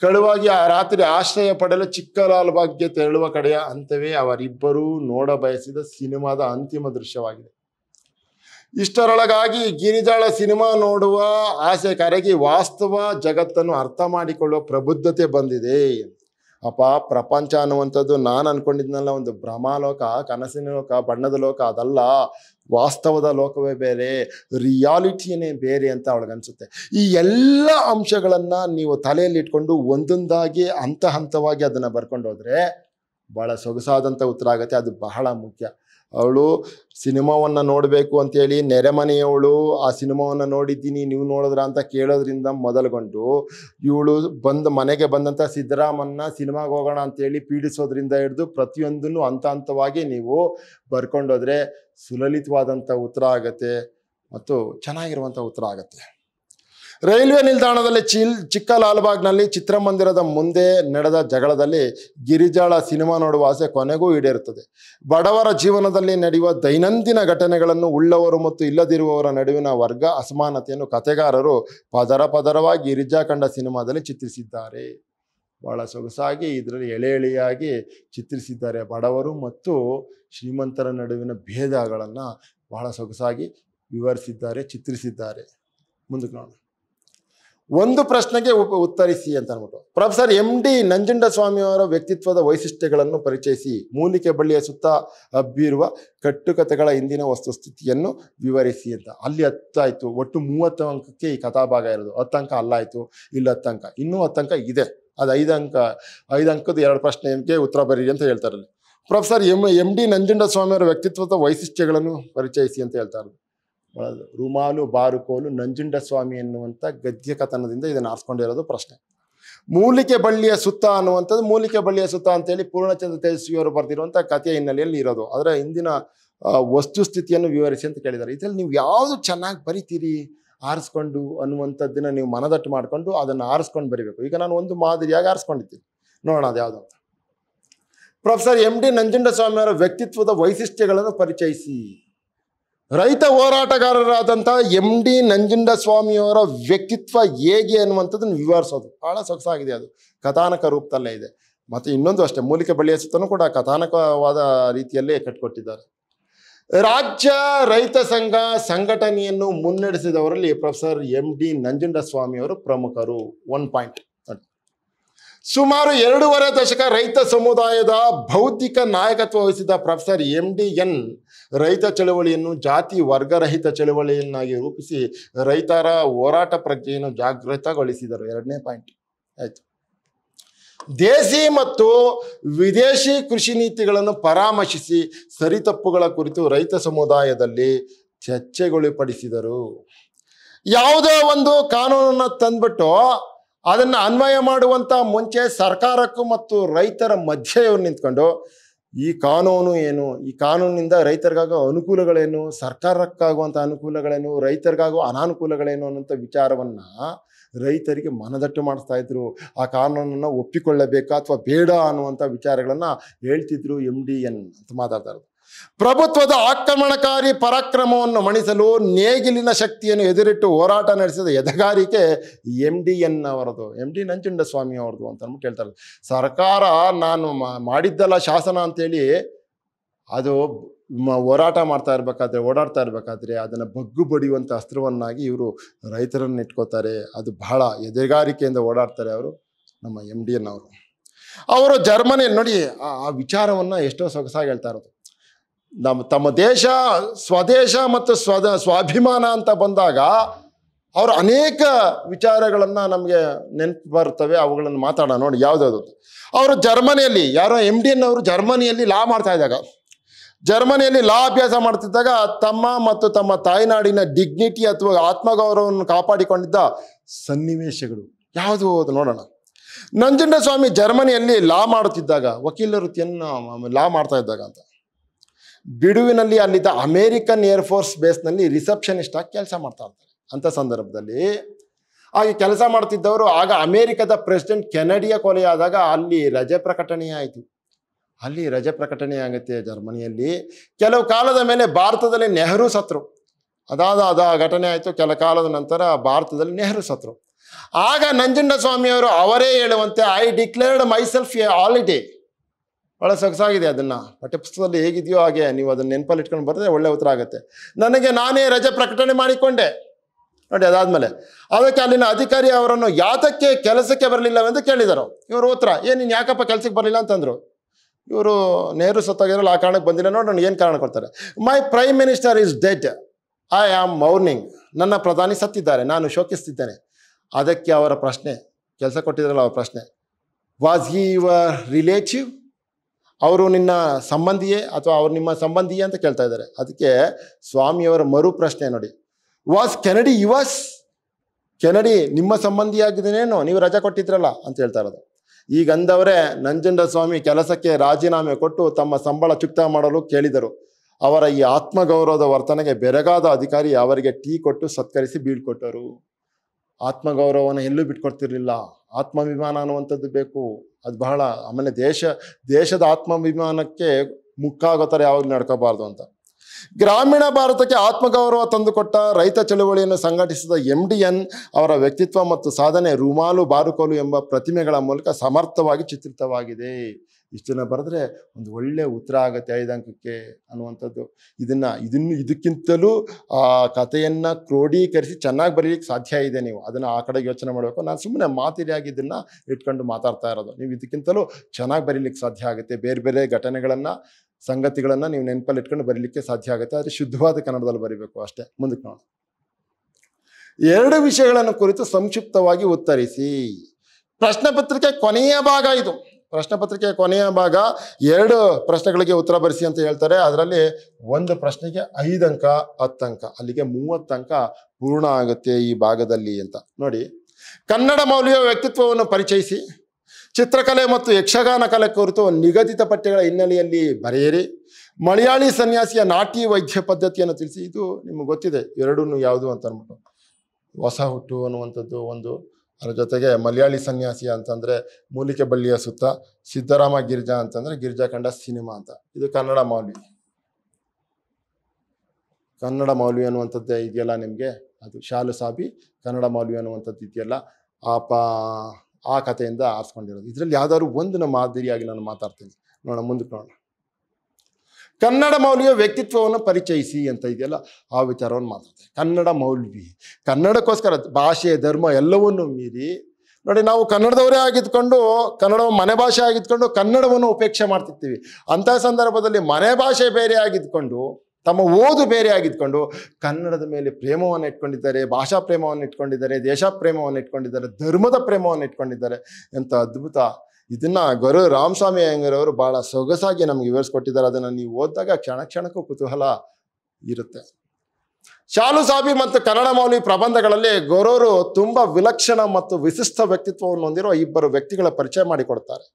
ಕಳುವಾಗಿ ಆ ರಾತ್ರಿ ಆಶ್ರಯ ಪಡೆಯಲು ಭಾಗ್ಯ ತೆರಳುವ ಕಡೆಯ ಅಂತವೇ ಅವರಿಬ್ಬರೂ ನೋಡ ಬಯಸಿದ ಸಿನಿಮಾದ ಅಂತಿಮ ದೃಶ್ಯವಾಗಿದೆ ಇಷ್ಟರೊಳಗಾಗಿ ಗಿರಿಜಾಳ ಸಿನಿಮಾ ನೋಡುವ ಆಸೆ ಕರಗಿ ವಾಸ್ತವ ಜಗತ್ತನ್ನು ಅರ್ಥ ಮಾಡಿಕೊಳ್ಳುವ ಪ್ರಬುದ್ಧತೆ ಬಂದಿದೆ ಅಪ್ಪ ಪ್ರಪಂಚ ಅನ್ನುವಂಥದ್ದು ನಾನು ಅನ್ಕೊಂಡಿದ್ನಲ್ಲ ಒಂದು ಭ್ರಮಾಲೋಕ ಕನಸಿನ ಲೋಕ ಬಣ್ಣದ ಲೋಕ ಅದಲ್ಲ ವಾಸ್ತವದ ಲೋಕವೇ ಬೇರೆ ರಿಯಾಲಿಟಿಯೇ ಬೇರೆ ಅಂತ ಅವಳಿಗನ್ಸುತ್ತೆ ಈ ಎಲ್ಲ ಅಂಶಗಳನ್ನು ನೀವು ತಲೆಯಲ್ಲಿ ಇಟ್ಕೊಂಡು ಒಂದೊಂದಾಗಿ ಹಂತ ಹಂತವಾಗಿ ಅದನ್ನು ಬರ್ಕೊಂಡು ಹೋದರೆ ಭಾಳ ಸೊಗಸಾದಂಥ ಉತ್ತರ ಆಗುತ್ತೆ ಅದು ಬಹಳ ಮುಖ್ಯ ಅವಳು ಸಿನಿಮಾವನ್ನು ನೋಡಬೇಕು ಅಂತೇಳಿ ನೆರೆಮನೆಯವಳು ಆ ಸಿನಿಮಾವನ್ನು ನೋಡಿದ್ದೀನಿ ನೀವು ನೋಡಿದ್ರ ಅಂತ ಕೇಳೋದ್ರಿಂದ ಮೊದಲುಗೊಂಡು ಇವಳು ಬಂದು ಮನೆಗೆ ಬಂದಂಥ ಸಿದ್ದರಾಮನ್ನ ಸಿನಿಮಾಗೆ ಹೋಗೋಣ ಅಂತೇಳಿ ಪೀಡಿಸೋದ್ರಿಂದ ಹಿಡಿದು ಪ್ರತಿಯೊಂದನ್ನು ಹಂತ ಹಂತವಾಗಿ ನೀವು ಬರ್ಕೊಂಡೋದ್ರೆ ಸುಲಲಿತವಾದಂಥ ಉತ್ತರ ಆಗತ್ತೆ ಮತ್ತು ಚೆನ್ನಾಗಿರುವಂಥ ಉತ್ತರ ಆಗತ್ತೆ ರೈಲ್ವೆ ನಿಲ್ದಾಣದಲ್ಲಿ ಚಿಲ್ ಚಿಕ್ಕ ಲಾಲ್ಬಾಗ್ನಲ್ಲಿ ಚಿತ್ರಮಂದಿರದ ಮುಂದೆ ನಡೆದ ಜಗಳದಲ್ಲಿ ಗಿರಿಜಾಳ ಸಿನಿಮಾ ನೋಡುವ ಆಸೆ ಕೊನೆಗೂ ಈಡೇರುತ್ತದೆ ಬಡವರ ಜೀವನದಲ್ಲಿ ನಡೆಯುವ ದೈನಂದಿನ ಘಟನೆಗಳನ್ನು ಉಳ್ಳವರು ಮತ್ತು ಇಲ್ಲದಿರುವವರ ನಡುವಿನ ವರ್ಗ ಅಸಮಾನತೆಯನ್ನು ಕಥೆಗಾರರು ಪದರ ಪದರವಾಗಿ ಗಿರಿಜಾ ಕಂಡ ಸಿನಿಮಾದಲ್ಲಿ ಚಿತ್ರಿಸಿದ್ದಾರೆ ಬಹಳ ಸೊಗಸಾಗಿ ಇದರಲ್ಲಿ ಎಳೆ ಎಳೆಯಾಗಿ ಚಿತ್ರಿಸಿದ್ದಾರೆ ಬಡವರು ಮತ್ತು ಶ್ರೀಮಂತರ ನಡುವಿನ ಭೇದಗಳನ್ನು ಬಹಳ ಸೊಗಸಾಗಿ ವಿವರಿಸಿದ್ದಾರೆ ಚಿತ್ರಿಸಿದ್ದಾರೆ ಮುಂದಕ್ಕೆ ನೋಡೋಣ ಒಂದು ಪ್ರಶ್ನೆಗೆ ಉತ್ತರಿಸಿ ಅಂತ ಅನ್ಬಿಟ್ಟು ಪ್ರೊಫೆಸರ್ ಎಂ ಡಿ ಸ್ವಾಮಿಯವರ ವ್ಯಕ್ತಿತ್ವದ ವೈಶಿಷ್ಟ್ಯಗಳನ್ನು ಪರಿಚಯಿಸಿ ಮೂಲಿಕೆ ಬಳ್ಳಿಯ ಸುತ್ತ ಹಬ್ಬಿರುವ ಕಟ್ಟುಕತೆಗಳ ಹಿಂದಿನ ವಸ್ತುಸ್ಥಿತಿಯನ್ನು ವಿವರಿಸಿ ಅಂತ ಅಲ್ಲಿ ಹತ್ತಾಯಿತು ಒಟ್ಟು ಮೂವತ್ತು ಅಂಕಕ್ಕೆ ಈ ಕಥಾಭಾಗ ಇರೋದು ಹತ್ತು ಅಂಕ ಅಲ್ಲಾಯಿತು ಇಲ್ಲಿ ಹತ್ತು ಇನ್ನೂ ಹತ್ತು ಇದೆ ಅದು ಐದು ಅಂಕ ಐದು ಅಂಕದ ಎರಡು ಪ್ರಶ್ನೆಗೆ ಉತ್ತರ ಬರೀರಿ ಅಂತ ಹೇಳ್ತಾರೆ ಪ್ರೊಫೆಸರ್ ಎಂ ಎಂ ಡಿ ನಂಜುಂಡಸ್ವಾಮಿಯವರ ವ್ಯಕ್ತಿತ್ವದ ವೈಶಿಷ್ಟ್ಯಗಳನ್ನು ಪರಿಚಯಿಸಿ ಅಂತ ಹೇಳ್ತಾರೆ ರುಮಾಲು ಬಾರುಕೋಲು ನಂಜುಂಡ ಸ್ವಾಮಿ ಎನ್ನುವಂಥ ಗದ್ಯ ಕಥನದಿಂದ ಇದನ್ನು ಆರಿಸ್ಕೊಂಡಿರೋದು ಪ್ರಶ್ನೆ ಮೂಲಿಕೆ ಬಳ್ಳಿಯ ಸುತ್ತ ಅನ್ನುವಂಥದ್ದು ಮೂಲಿಕೆ ಬಳ್ಳಿಯ ಸುತ್ತ ಅಂತೇಳಿ ಪೂರ್ಣಚಂದ್ರ ತೇಜಸ್ವಿಯವರು ಬರೆದಿರುವಂಥ ಕಥೆಯ ಹಿನ್ನೆಲೆಯಲ್ಲಿ ಇರೋದು ಅದರ ಹಿಂದಿನ ವಸ್ತುಸ್ಥಿತಿಯನ್ನು ವಿವರಿಸಿ ಅಂತ ಕೇಳಿದ್ದಾರೆ ಇದರಲ್ಲಿ ನೀವು ಯಾವುದು ಚೆನ್ನಾಗಿ ಬರಿತೀರಿ ಆರಿಸ್ಕೊಂಡು ಅನ್ನುವಂಥದ್ದನ್ನು ನೀವು ಮನದಟ್ಟು ಮಾಡಿಕೊಂಡು ಅದನ್ನು ಆರಿಸ್ಕೊಂಡು ಬರಿಬೇಕು ಈಗ ನಾನು ಒಂದು ಮಾದರಿಯಾಗಿ ಆರಿಸ್ಕೊಂಡಿದ್ದೀನಿ ನೋಡೋಣ ಅದು ಯಾವುದು ಅಂತ ಪ್ರೊಫೆಸರ್ ಎಂ ಡಿ ನಂಜುಂಡಸ್ವಾಮಿಯವರ ವ್ಯಕ್ತಿತ್ವದ ವೈಶಿಷ್ಟ್ಯಗಳನ್ನು ಪರಿಚಯಿಸಿ ರೈತ ಹೋರಾಟಗಾರರಾದಂಥ ಎಂ ಡಿ ನಂಜುಂಡಸ್ವಾಮಿಯವರ ವ್ಯಕ್ತಿತ್ವ ಹೇಗೆ ಅನ್ನುವಂಥದ್ದನ್ನು ವಿವರಿಸೋದು ಭಾಳ ಸೊಗಸಾಗಿದೆ ಅದು ಕಥಾನಕ ರೂಪದಲ್ಲೇ ಇದೆ ಮತ್ತು ಇನ್ನೊಂದು ಅಷ್ಟೇ ಮೂಲಿಕೆ ಬಳಿಯ ಸುತ್ತಲೂ ಕೂಡ ಕಥಾನಕವಾದ ರೀತಿಯಲ್ಲೇ ಕಟ್ಕೊಟ್ಟಿದ್ದಾರೆ ರಾಜ್ಯ ರೈತ ಸಂಘ ಸಂಘಟನೆಯನ್ನು ಮುನ್ನಡೆಸಿದವರಲ್ಲಿ ಪ್ರೊಫೆಸರ್ ಎಂ ಡಿ ನಂಜುಂಡಸ್ವಾಮಿಯವರು ಪ್ರಮುಖರು ಒನ್ ಪಾಯಿಂಟ್ ಸುಮಾರು ಎರಡೂವರೆ ದಶಕ ರೈತ ಸಮುದಾಯದ ಭೌತಿಕ ನಾಯಕತ್ವ ವಹಿಸಿದ ಪ್ರೊಫೆಸರ್ ಎಂ ಡಿ ಎನ್ ರೈತ ಚಳವಳಿಯನ್ನು ಜಾತಿ ವರ್ಗರಹಿತ ಚಳವಳಿಯನ್ನಾಗಿ ರೂಪಿಸಿ ರೈತರ ಹೋರಾಟ ಪ್ರಜ್ಞೆಯನ್ನು ಜಾಗೃತಗೊಳಿಸಿದರು ಎರಡನೇ ಪಾಯಿಂಟ್ ಆಯಿತು ದೇಸಿ ಮತ್ತು ವಿದೇಶಿ ಕೃಷಿ ನೀತಿಗಳನ್ನು ಪರಾಮರ್ಶಿಸಿ ಸರಿತಪ್ಪುಗಳ ಕುರಿತು ರೈತ ಸಮುದಾಯದಲ್ಲಿ ಚರ್ಚೆಗೊಳಪಡಿಸಿದರು ಯಾವುದೇ ಒಂದು ಕಾನೂನನ್ನು ತಂದ್ಬಿಟ್ಟು ಅದನ್ನು ಅನ್ವಯ ಮಾಡುವಂಥ ಮುಂಚೆ ಸರ್ಕಾರಕ್ಕೂ ಮತ್ತು ರೈತರ ಮಧ್ಯೆ ನಿಂತ್ಕೊಂಡು ಈ ಕಾನೂನು ಏನು ಈ ಕಾನೂನಿನಿಂದ ರೈತರಿಗಾಗೋ ಅನುಕೂಲಗಳೇನು ಸರ್ಕಾರಕ್ಕಾಗುವಂಥ ಅನುಕೂಲಗಳೇನು ರೈತರಿಗಾಗೋ ಅನಾನುಕೂಲಗಳೇನು ಅನ್ನೋಂಥ ವಿಚಾರವನ್ನು ರೈತರಿಗೆ ಮನದಟ್ಟು ಮಾಡಿಸ್ತಾ ಇದ್ರು ಆ ಕಾನೂನನ್ನು ಒಪ್ಪಿಕೊಳ್ಳಬೇಕಾ ಅಥವಾ ಬೇಡ ಅನ್ನುವಂಥ ವಿಚಾರಗಳನ್ನು ಹೇಳ್ತಿದ್ರು ಎಮ್ ಡಿ ಎನ್ ಅಂತ ಮಾತಾಡ್ತಾರೆ ಪ್ರಭುತ್ವದ ಆಕ್ರಮಣಕಾರಿ ಪರಾಕ್ರಮವನ್ನು ಮಣಿಸಲು ನೇಗಿಲಿನ ಶಕ್ತಿಯನ್ನು ಎದುರಿಟ್ಟು ಹೋರಾಟ ನಡೆಸಿದ ಎದೆಗಾರಿಕೆ ಎಮ್ ಡಿ ಎನ್ ಅವರದು ಎಮ್ ಡಿ ಸ್ವಾಮಿ ಅವರದು ಅಂತ ಅಂದ್ಬಿಟ್ಟು ಹೇಳ್ತಾರೆ ಸರ್ಕಾರ ನಾನು ಮಾಡಿದ್ದಲ್ಲ ಶಾಸನ ಅಂತೇಳಿ ಅದು ಹೋರಾಟ ಮಾಡ್ತಾ ಇರಬೇಕಾದ್ರೆ ಓಡಾಡ್ತಾ ಇರಬೇಕಾದ್ರೆ ಅದನ್ನು ಬಗ್ಗು ಬಡಿಯುವಂಥ ಅಸ್ತ್ರವನ್ನಾಗಿ ಇವರು ರೈತರನ್ನು ಇಟ್ಕೋತಾರೆ ಅದು ಬಹಳ ಎದೆಗಾರಿಕೆಯಿಂದ ಓಡಾಡ್ತಾರೆ ಅವರು ನಮ್ಮ ಎಮ್ ಡಿ ಎನ್ ಅವರು ಅವರು ಜರ್ಮನಿಯಲ್ಲಿ ನೋಡಿ ಆ ವಿಚಾರವನ್ನು ಎಷ್ಟೋ ಸೊಗಸಾಗಿ ಹೇಳ್ತಾ ಇರೋದು ನಮ್ಮ ತಮ್ಮ ದೇಶ ಸ್ವದೇಶ ಮತ್ತು ಸ್ವದ ಸ್ವಾಭಿಮಾನ ಅಂತ ಬಂದಾಗ ಅವರು ಅನೇಕ ವಿಚಾರಗಳನ್ನು ನಮಗೆ ನೆನಪು ಬರ್ತವೆ ಅವುಗಳನ್ನು ಮಾತಾಡೋಣ ನೋಡಿ ಯಾವುದಾದ್ರು ಅವರು ಜರ್ಮನಿಯಲ್ಲಿ ಯಾರೋ ಎಮ್ ಡಿ ಎನ್ ಅವರು ಜರ್ಮನಿಯಲ್ಲಿ ಲಾ ಮಾಡ್ತಾ ಇದ್ದಾಗ ಜರ್ಮನಿಯಲ್ಲಿ ಲಾ ಅಭ್ಯಾಸ ಮಾಡ್ತಿದ್ದಾಗ ತಮ್ಮ ಮತ್ತು ತಮ್ಮ ತಾಯ್ನಾಡಿನ ಡಿಗ್ನಿಟಿ ಅಥವಾ ಆತ್ಮಗೌರವವನ್ನು ಕಾಪಾಡಿಕೊಂಡಿದ್ದ ಸನ್ನಿವೇಶಗಳು ಯಾವುದು ಅದು ನೋಡೋಣ ನಂಜುಂಡಸ್ವಾಮಿ ಸ್ವಾಮಿ ಜರ್ಮನಿಯಲ್ಲಿ ಲಾ ಮಾಡುತ್ತಿದ್ದಾಗ ವಕೀಲ ವೃತ್ತಿಯನ್ನು ಲಾ ಮಾಡ್ತಾ ಇದ್ದಾಗ ಅಂತ ಬಿಡುವಿನಲ್ಲಿ ಅಲ್ಲಿದ್ದ ಅಮೇರಿಕನ್ ಏರ್ಫೋರ್ಸ್ ಬೇಸ್ನಲ್ಲಿ ರಿಸೆಪ್ಷನಿಸ್ಟ್ ಆಗಿ ಕೆಲಸ ಮಾಡ್ತಾ ಇರ್ತಾರೆ ಅಂಥ ಸಂದರ್ಭದಲ್ಲಿ ಹಾಗೆ ಕೆಲಸ ಮಾಡ್ತಿದ್ದವರು ಆಗ ಅಮೇರಿಕದ ಪ್ರೆಸಿಡೆಂಟ್ ಕೆನಡಿಯ ಕೊಲೆಯಾದಾಗ ಅಲ್ಲಿ ರಜೆ ಪ್ರಕಟಣೆ ಆಯಿತು ಅಲ್ಲಿ ರಜೆ ಪ್ರಕಟಣೆ ಆಗುತ್ತೆ ಜರ್ಮನಿಯಲ್ಲಿ ಕೆಲವು ಕಾಲದ ಮೇಲೆ ಭಾರತದಲ್ಲಿ ನೆಹರು ಸತ್ರು ಅದಾದ ಅದ ಘಟನೆ ಆಯಿತು ಕೆಲ ಕಾಲದ ನಂತರ ಭಾರತದಲ್ಲಿ ನೆಹರು ಸತ್ರು ಆಗ ನಂಜುಂಡಸ್ವಾಮಿಯವರು ಅವರೇ ಹೇಳುವಂತೆ I declared myself a holiday ಭಾಳ ಸೊಗಸಾಗಿದೆ ಅದನ್ನು ಪಠ್ಯಪುಸ್ತಕದಲ್ಲಿ ಹೇಗಿದೆಯೋ ಹಾಗೆ ನೀವು ಅದನ್ನು ನೆನಪಲ್ಲಿ ಇಟ್ಕೊಂಡು ಬರೆದ್ರೆ ಒಳ್ಳೆ ಉತ್ತರ ಆಗುತ್ತೆ ನನಗೆ ನಾನೇ ರಜೆ ಪ್ರಕಟಣೆ ಮಾಡಿಕೊಂಡೆ ನೋಡಿ ಅದಾದಮೇಲೆ ಅದಕ್ಕೆ ಅಲ್ಲಿನ ಅಧಿಕಾರಿ ಅವರನ್ನು ಯಾತಕ್ಕೆ ಕೆಲಸಕ್ಕೆ ಬರಲಿಲ್ಲವೆಂದು ಕೇಳಿದರು ಇವರು ಉತ್ತರ ಏನು ನೀನು ಯಾಕಪ್ಪ ಕೆಲಸಕ್ಕೆ ಬರಲಿಲ್ಲ ಅಂತಂದರು ಇವರು ನೆಹರು ಸತ್ತೋಗಿರಲ್ಲ ಆ ಕಾರಣಕ್ಕೆ ಬಂದಿಲ್ಲ ನೋಡಿ ನನಗೆ ಏನು ಕಾರಣ ಕೊಡ್ತಾರೆ my prime minister is dead I am mourning ನನ್ನ ಪ್ರಧಾನಿ ಸತ್ತಿದ್ದಾರೆ ನಾನು ಶೋಕಿಸ್ತಿದ್ದೇನೆ ಅದಕ್ಕೆ ಅವರ ಪ್ರಶ್ನೆ ಕೆಲಸ ಕೊಟ್ಟಿದ್ರಲ್ಲ ಅವರ ಪ್ರಶ್ನೆ ವಾಸ್ ಹಿ ಯುವರ್ ರಿಲೇಟಿವ್ ಅವರು ನಿನ್ನ ಸಂಬಂಧಿಯೇ ಅಥವಾ ಅವ್ರು ನಿಮ್ಮ ಸಂಬಂಧಿಯೇ ಅಂತ ಕೇಳ್ತಾ ಇದ್ದಾರೆ ಅದಕ್ಕೆ ಸ್ವಾಮಿಯವರ ಮರು ಪ್ರಶ್ನೆ ನೋಡಿ ವಾಸ್ ಕೆನಡಿ ಯುವಸ್ ಕೆನಡಿ ನಿಮ್ಮ ಸಂಬಂಧಿಯಾಗಿದ್ದೇನೇನು ನೀವು ರಜಾ ಕೊಟ್ಟಿದ್ರಲ್ಲ ಅಂತ ಹೇಳ್ತಾ ಇರೋದು ಈಗ ಅಂದವರೇ ನಂಜುಂಡ ಸ್ವಾಮಿ ಕೆಲಸಕ್ಕೆ ರಾಜೀನಾಮೆ ಕೊಟ್ಟು ತಮ್ಮ ಸಂಬಳ ಚುಕ್ತ ಮಾಡಲು ಕೇಳಿದರು ಅವರ ಈ ಆತ್ಮಗೌರವದ ವರ್ತನೆಗೆ ಬೆರಗಾದ ಅಧಿಕಾರಿ ಅವರಿಗೆ ಟೀ ಕೊಟ್ಟು ಸತ್ಕರಿಸಿ ಬೀಳ್ಕೊಟ್ಟರು ಆತ್ಮಗೌರವವನ್ನು ಎಲ್ಲೂ ಬಿಟ್ಕೊಡ್ತಿರ್ಲಿಲ್ಲ ಆತ್ಮಾಭಿಮಾನ ಅನ್ನುವಂಥದ್ದು ಬೇಕು ಅದು ಬಹಳ ಆಮೇಲೆ ದೇಶ ದೇಶದ ಆತ್ಮಾಭಿಮಾನಕ್ಕೆ ಮುಕ್ಕಾಗೋ ಥರ ಯಾವಾಗ ನಡ್ಕೋಬಾರ್ದು ಅಂತ ಗ್ರಾಮೀಣ ಭಾರತಕ್ಕೆ ಆತ್ಮಗೌರವ ತಂದುಕೊಟ್ಟ ರೈತ ಚಳುವಳಿಯನ್ನು ಸಂಘಟಿಸಿದ ಎಂ ಡಿ ಎನ್ ಅವರ ವ್ಯಕ್ತಿತ್ವ ಮತ್ತು ಸಾಧನೆ ರುಮಾಲು ಬಾರುಕೋಲು ಎಂಬ ಪ್ರತಿಮೆಗಳ ಮೂಲಕ ಸಮರ್ಥವಾಗಿ ಚಿತ್ರಿತವಾಗಿದೆ ಇಷ್ಟು ಜನ ಬರೆದ್ರೆ ಒಂದು ಒಳ್ಳೆಯ ಉತ್ತರ ಆಗುತ್ತೆ ಐದು ಅಂಕಕ್ಕೆ ಅನ್ನುವಂಥದ್ದು ಇದನ್ನು ಇದನ್ನು ಇದಕ್ಕಿಂತಲೂ ಆ ಕಥೆಯನ್ನು ಕ್ರೋಢೀಕರಿಸಿ ಚೆನ್ನಾಗಿ ಬರೀಲಿಕ್ಕೆ ಸಾಧ್ಯ ಇದೆ ನೀವು ಅದನ್ನು ಆ ಕಡೆ ಯೋಚನೆ ಮಾಡಬೇಕು ನಾನು ಸುಮ್ಮನೆ ಮಾತಿರಿಯಾಗಿ ಇದನ್ನು ಇಟ್ಕೊಂಡು ಮಾತಾಡ್ತಾ ಇರೋದು ನೀವು ಇದಕ್ಕಿಂತಲೂ ಚೆನ್ನಾಗಿ ಬರೀಲಿಕ್ಕೆ ಸಾಧ್ಯ ಆಗುತ್ತೆ ಬೇರೆ ಬೇರೆ ಘಟನೆಗಳನ್ನು ಸಂಗತಿಗಳನ್ನು ನೀವು ನೆನಪಲ್ಲಿ ಇಟ್ಕೊಂಡು ಬರೀಲಿಕ್ಕೆ ಸಾಧ್ಯ ಆಗುತ್ತೆ ಆದರೆ ಶುದ್ಧವಾದ ಕನ್ನಡದಲ್ಲಿ ಬರೀಬೇಕು ಅಷ್ಟೇ ಮುಂದಕ್ಕೆ ನೋಡೋಣ ಎರಡು ವಿಷಯಗಳನ್ನು ಕುರಿತು ಸಂಕ್ಷಿಪ್ತವಾಗಿ ಉತ್ತರಿಸಿ ಪ್ರಶ್ನೆ ಪತ್ರಿಕೆ ಕೊನೆಯ ಭಾಗ ಇದು ಪ್ರಶ್ನೆ ಪತ್ರಿಕೆ ಕೊನೆಯ ಭಾಗ ಎರಡು ಪ್ರಶ್ನೆಗಳಿಗೆ ಉತ್ತರ ಬರೆಸಿ ಅಂತ ಹೇಳ್ತಾರೆ ಅದರಲ್ಲಿ ಒಂದು ಪ್ರಶ್ನೆಗೆ ಐದು ಅಂಕ ಹತ್ತಂಕ ಅಲ್ಲಿಗೆ ಮೂವತ್ತಂಕ ಪೂರ್ಣ ಆಗುತ್ತೆ ಈ ಭಾಗದಲ್ಲಿ ಅಂತ ನೋಡಿ ಕನ್ನಡ ಮೌಲ್ಯ ವ್ಯಕ್ತಿತ್ವವನ್ನು ಪರಿಚಯಿಸಿ ಚಿತ್ರಕಲೆ ಮತ್ತು ಯಕ್ಷಗಾನ ಕಲೆ ಕುರಿತು ನಿಗದಿತ ಪಠ್ಯಗಳ ಹಿನ್ನೆಲೆಯಲ್ಲಿ ಬರೆಯಿರಿ ಮಲಯಾಳಿ ಸನ್ಯಾಸಿಯ ನಾಟಿ ವೈದ್ಯ ಪದ್ಧತಿಯನ್ನು ತಿಳಿಸಿ ಇದು ನಿಮ್ಗೆ ಗೊತ್ತಿದೆ ಎರಡೂ ಯಾವುದು ಅಂತ ಅಂದ್ಬಿಟ್ಟು ಹೊಸ ಹುಟ್ಟು ಅನ್ನುವಂಥದ್ದು ಒಂದು ಅದ್ರ ಜೊತೆಗೆ ಮಲಯಾಳಿ ಸನ್ಯಾಸಿ ಅಂತಂದರೆ ಮೂಲಿಕೆ ಬಳ್ಳಿಯ ಸುತ್ತ ಸಿದ್ದರಾಮ ಗಿರ್ಜಾ ಅಂತಂದರೆ ಗಿರ್ಜಾ ಕಂಡ ಸಿನಿಮಾ ಅಂತ ಇದು ಕನ್ನಡ ಮೌಲ್ವಿ ಕನ್ನಡ ಮೌಲ್ವಿ ಅನ್ನುವಂಥದ್ದೇ ಇದೆಯಲ್ಲ ನಿಮಗೆ ಅದು ಶಾಲು ಸಾಬಿ ಕನ್ನಡ ಮೌಲ್ವಿ ಅನ್ನುವಂಥದ್ದು ಇದೆಯಲ್ಲ ಆ ಪಾ ಆ ಕಥೆಯಿಂದ ಆರಿಸ್ಕೊಂಡಿರೋದು ಇದರಲ್ಲಿ ಯಾವ್ದಾದ್ರು ಒಂದು ಮಾದರಿಯಾಗಿ ನಾನು ಮಾತಾಡ್ತೀನಿ ನೋಡೋಣ ಮುಂದಕ್ಕೆ ನೋಡೋಣ ಕನ್ನಡ ಮೌಲ್ಯ ವ್ಯಕ್ತಿತ್ವವನ್ನು ಪರಿಚಯಿಸಿ ಅಂತ ಇದೆಯಲ್ಲ ಆ ವಿಚಾರವನ್ನು ಮಾತಾಡ್ತಾರೆ ಕನ್ನಡ ಮೌಲ್ವಿ ಕನ್ನಡಕ್ಕೋಸ್ಕರ ಭಾಷೆ ಧರ್ಮ ಎಲ್ಲವನ್ನು ಮೀರಿ ನೋಡಿ ನಾವು ಕನ್ನಡದವರೇ ಆಗಿದ್ಕೊಂಡು ಕನ್ನಡ ಮನೆ ಭಾಷೆ ಆಗಿದ್ಕೊಂಡು ಕನ್ನಡವನ್ನು ಉಪೇಕ್ಷೆ ಮಾಡ್ತಿರ್ತೀವಿ ಅಂತಹ ಸಂದರ್ಭದಲ್ಲಿ ಮನೆ ಭಾಷೆ ಬೇರೆ ಆಗಿದ್ಕೊಂಡು ತಮ್ಮ ಓದು ಬೇರೆ ಆಗಿದ್ಕೊಂಡು ಕನ್ನಡದ ಮೇಲೆ ಪ್ರೇಮವನ್ನು ಇಟ್ಕೊಂಡಿದ್ದಾರೆ ಭಾಷಾ ಪ್ರೇಮವನ್ನು ಇಟ್ಕೊಂಡಿದ್ದಾರೆ ದೇಶ ಪ್ರೇಮವನ್ನು ಇಟ್ಕೊಂಡಿದ್ದಾರೆ ಧರ್ಮದ ಪ್ರೇಮವನ್ನು ಇಟ್ಕೊಂಡಿದ್ದಾರೆ ಎಂಥ ಅದ್ಭುತ ಇದನ್ನ ಗರು ರಾಮಸ್ವಾಮಿ ಅಯ್ಯಂಗರವರು ಬಹಳ ಸೊಗಸಾಗಿ ನಮ್ಗೆ ವಿವರಿಸ್ಕೊಟ್ಟಿದ್ದಾರೆ ಅದನ್ನ ನೀವು ಓದಿದಾಗ ಕ್ಷಣ ಕ್ಷಣಕ್ಕೂ ಕುತೂಹಲ ಇರುತ್ತೆ ಶಾಲು ಸಾಬಿ ಮತ್ತು ಕನ್ನಡ ಮೌಲಿ ಪ್ರಬಂಧಗಳಲ್ಲಿ ಗೊರವರು ತುಂಬಾ ವಿಲಕ್ಷಣ ಮತ್ತು ವಿಶಿಷ್ಟ ವ್ಯಕ್ತಿತ್ವವನ್ನು ಹೊಂದಿರುವ ಇಬ್ಬರು ವ್ಯಕ್ತಿಗಳ ಪರಿಚಯ ಮಾಡಿಕೊಡ್ತಾರೆ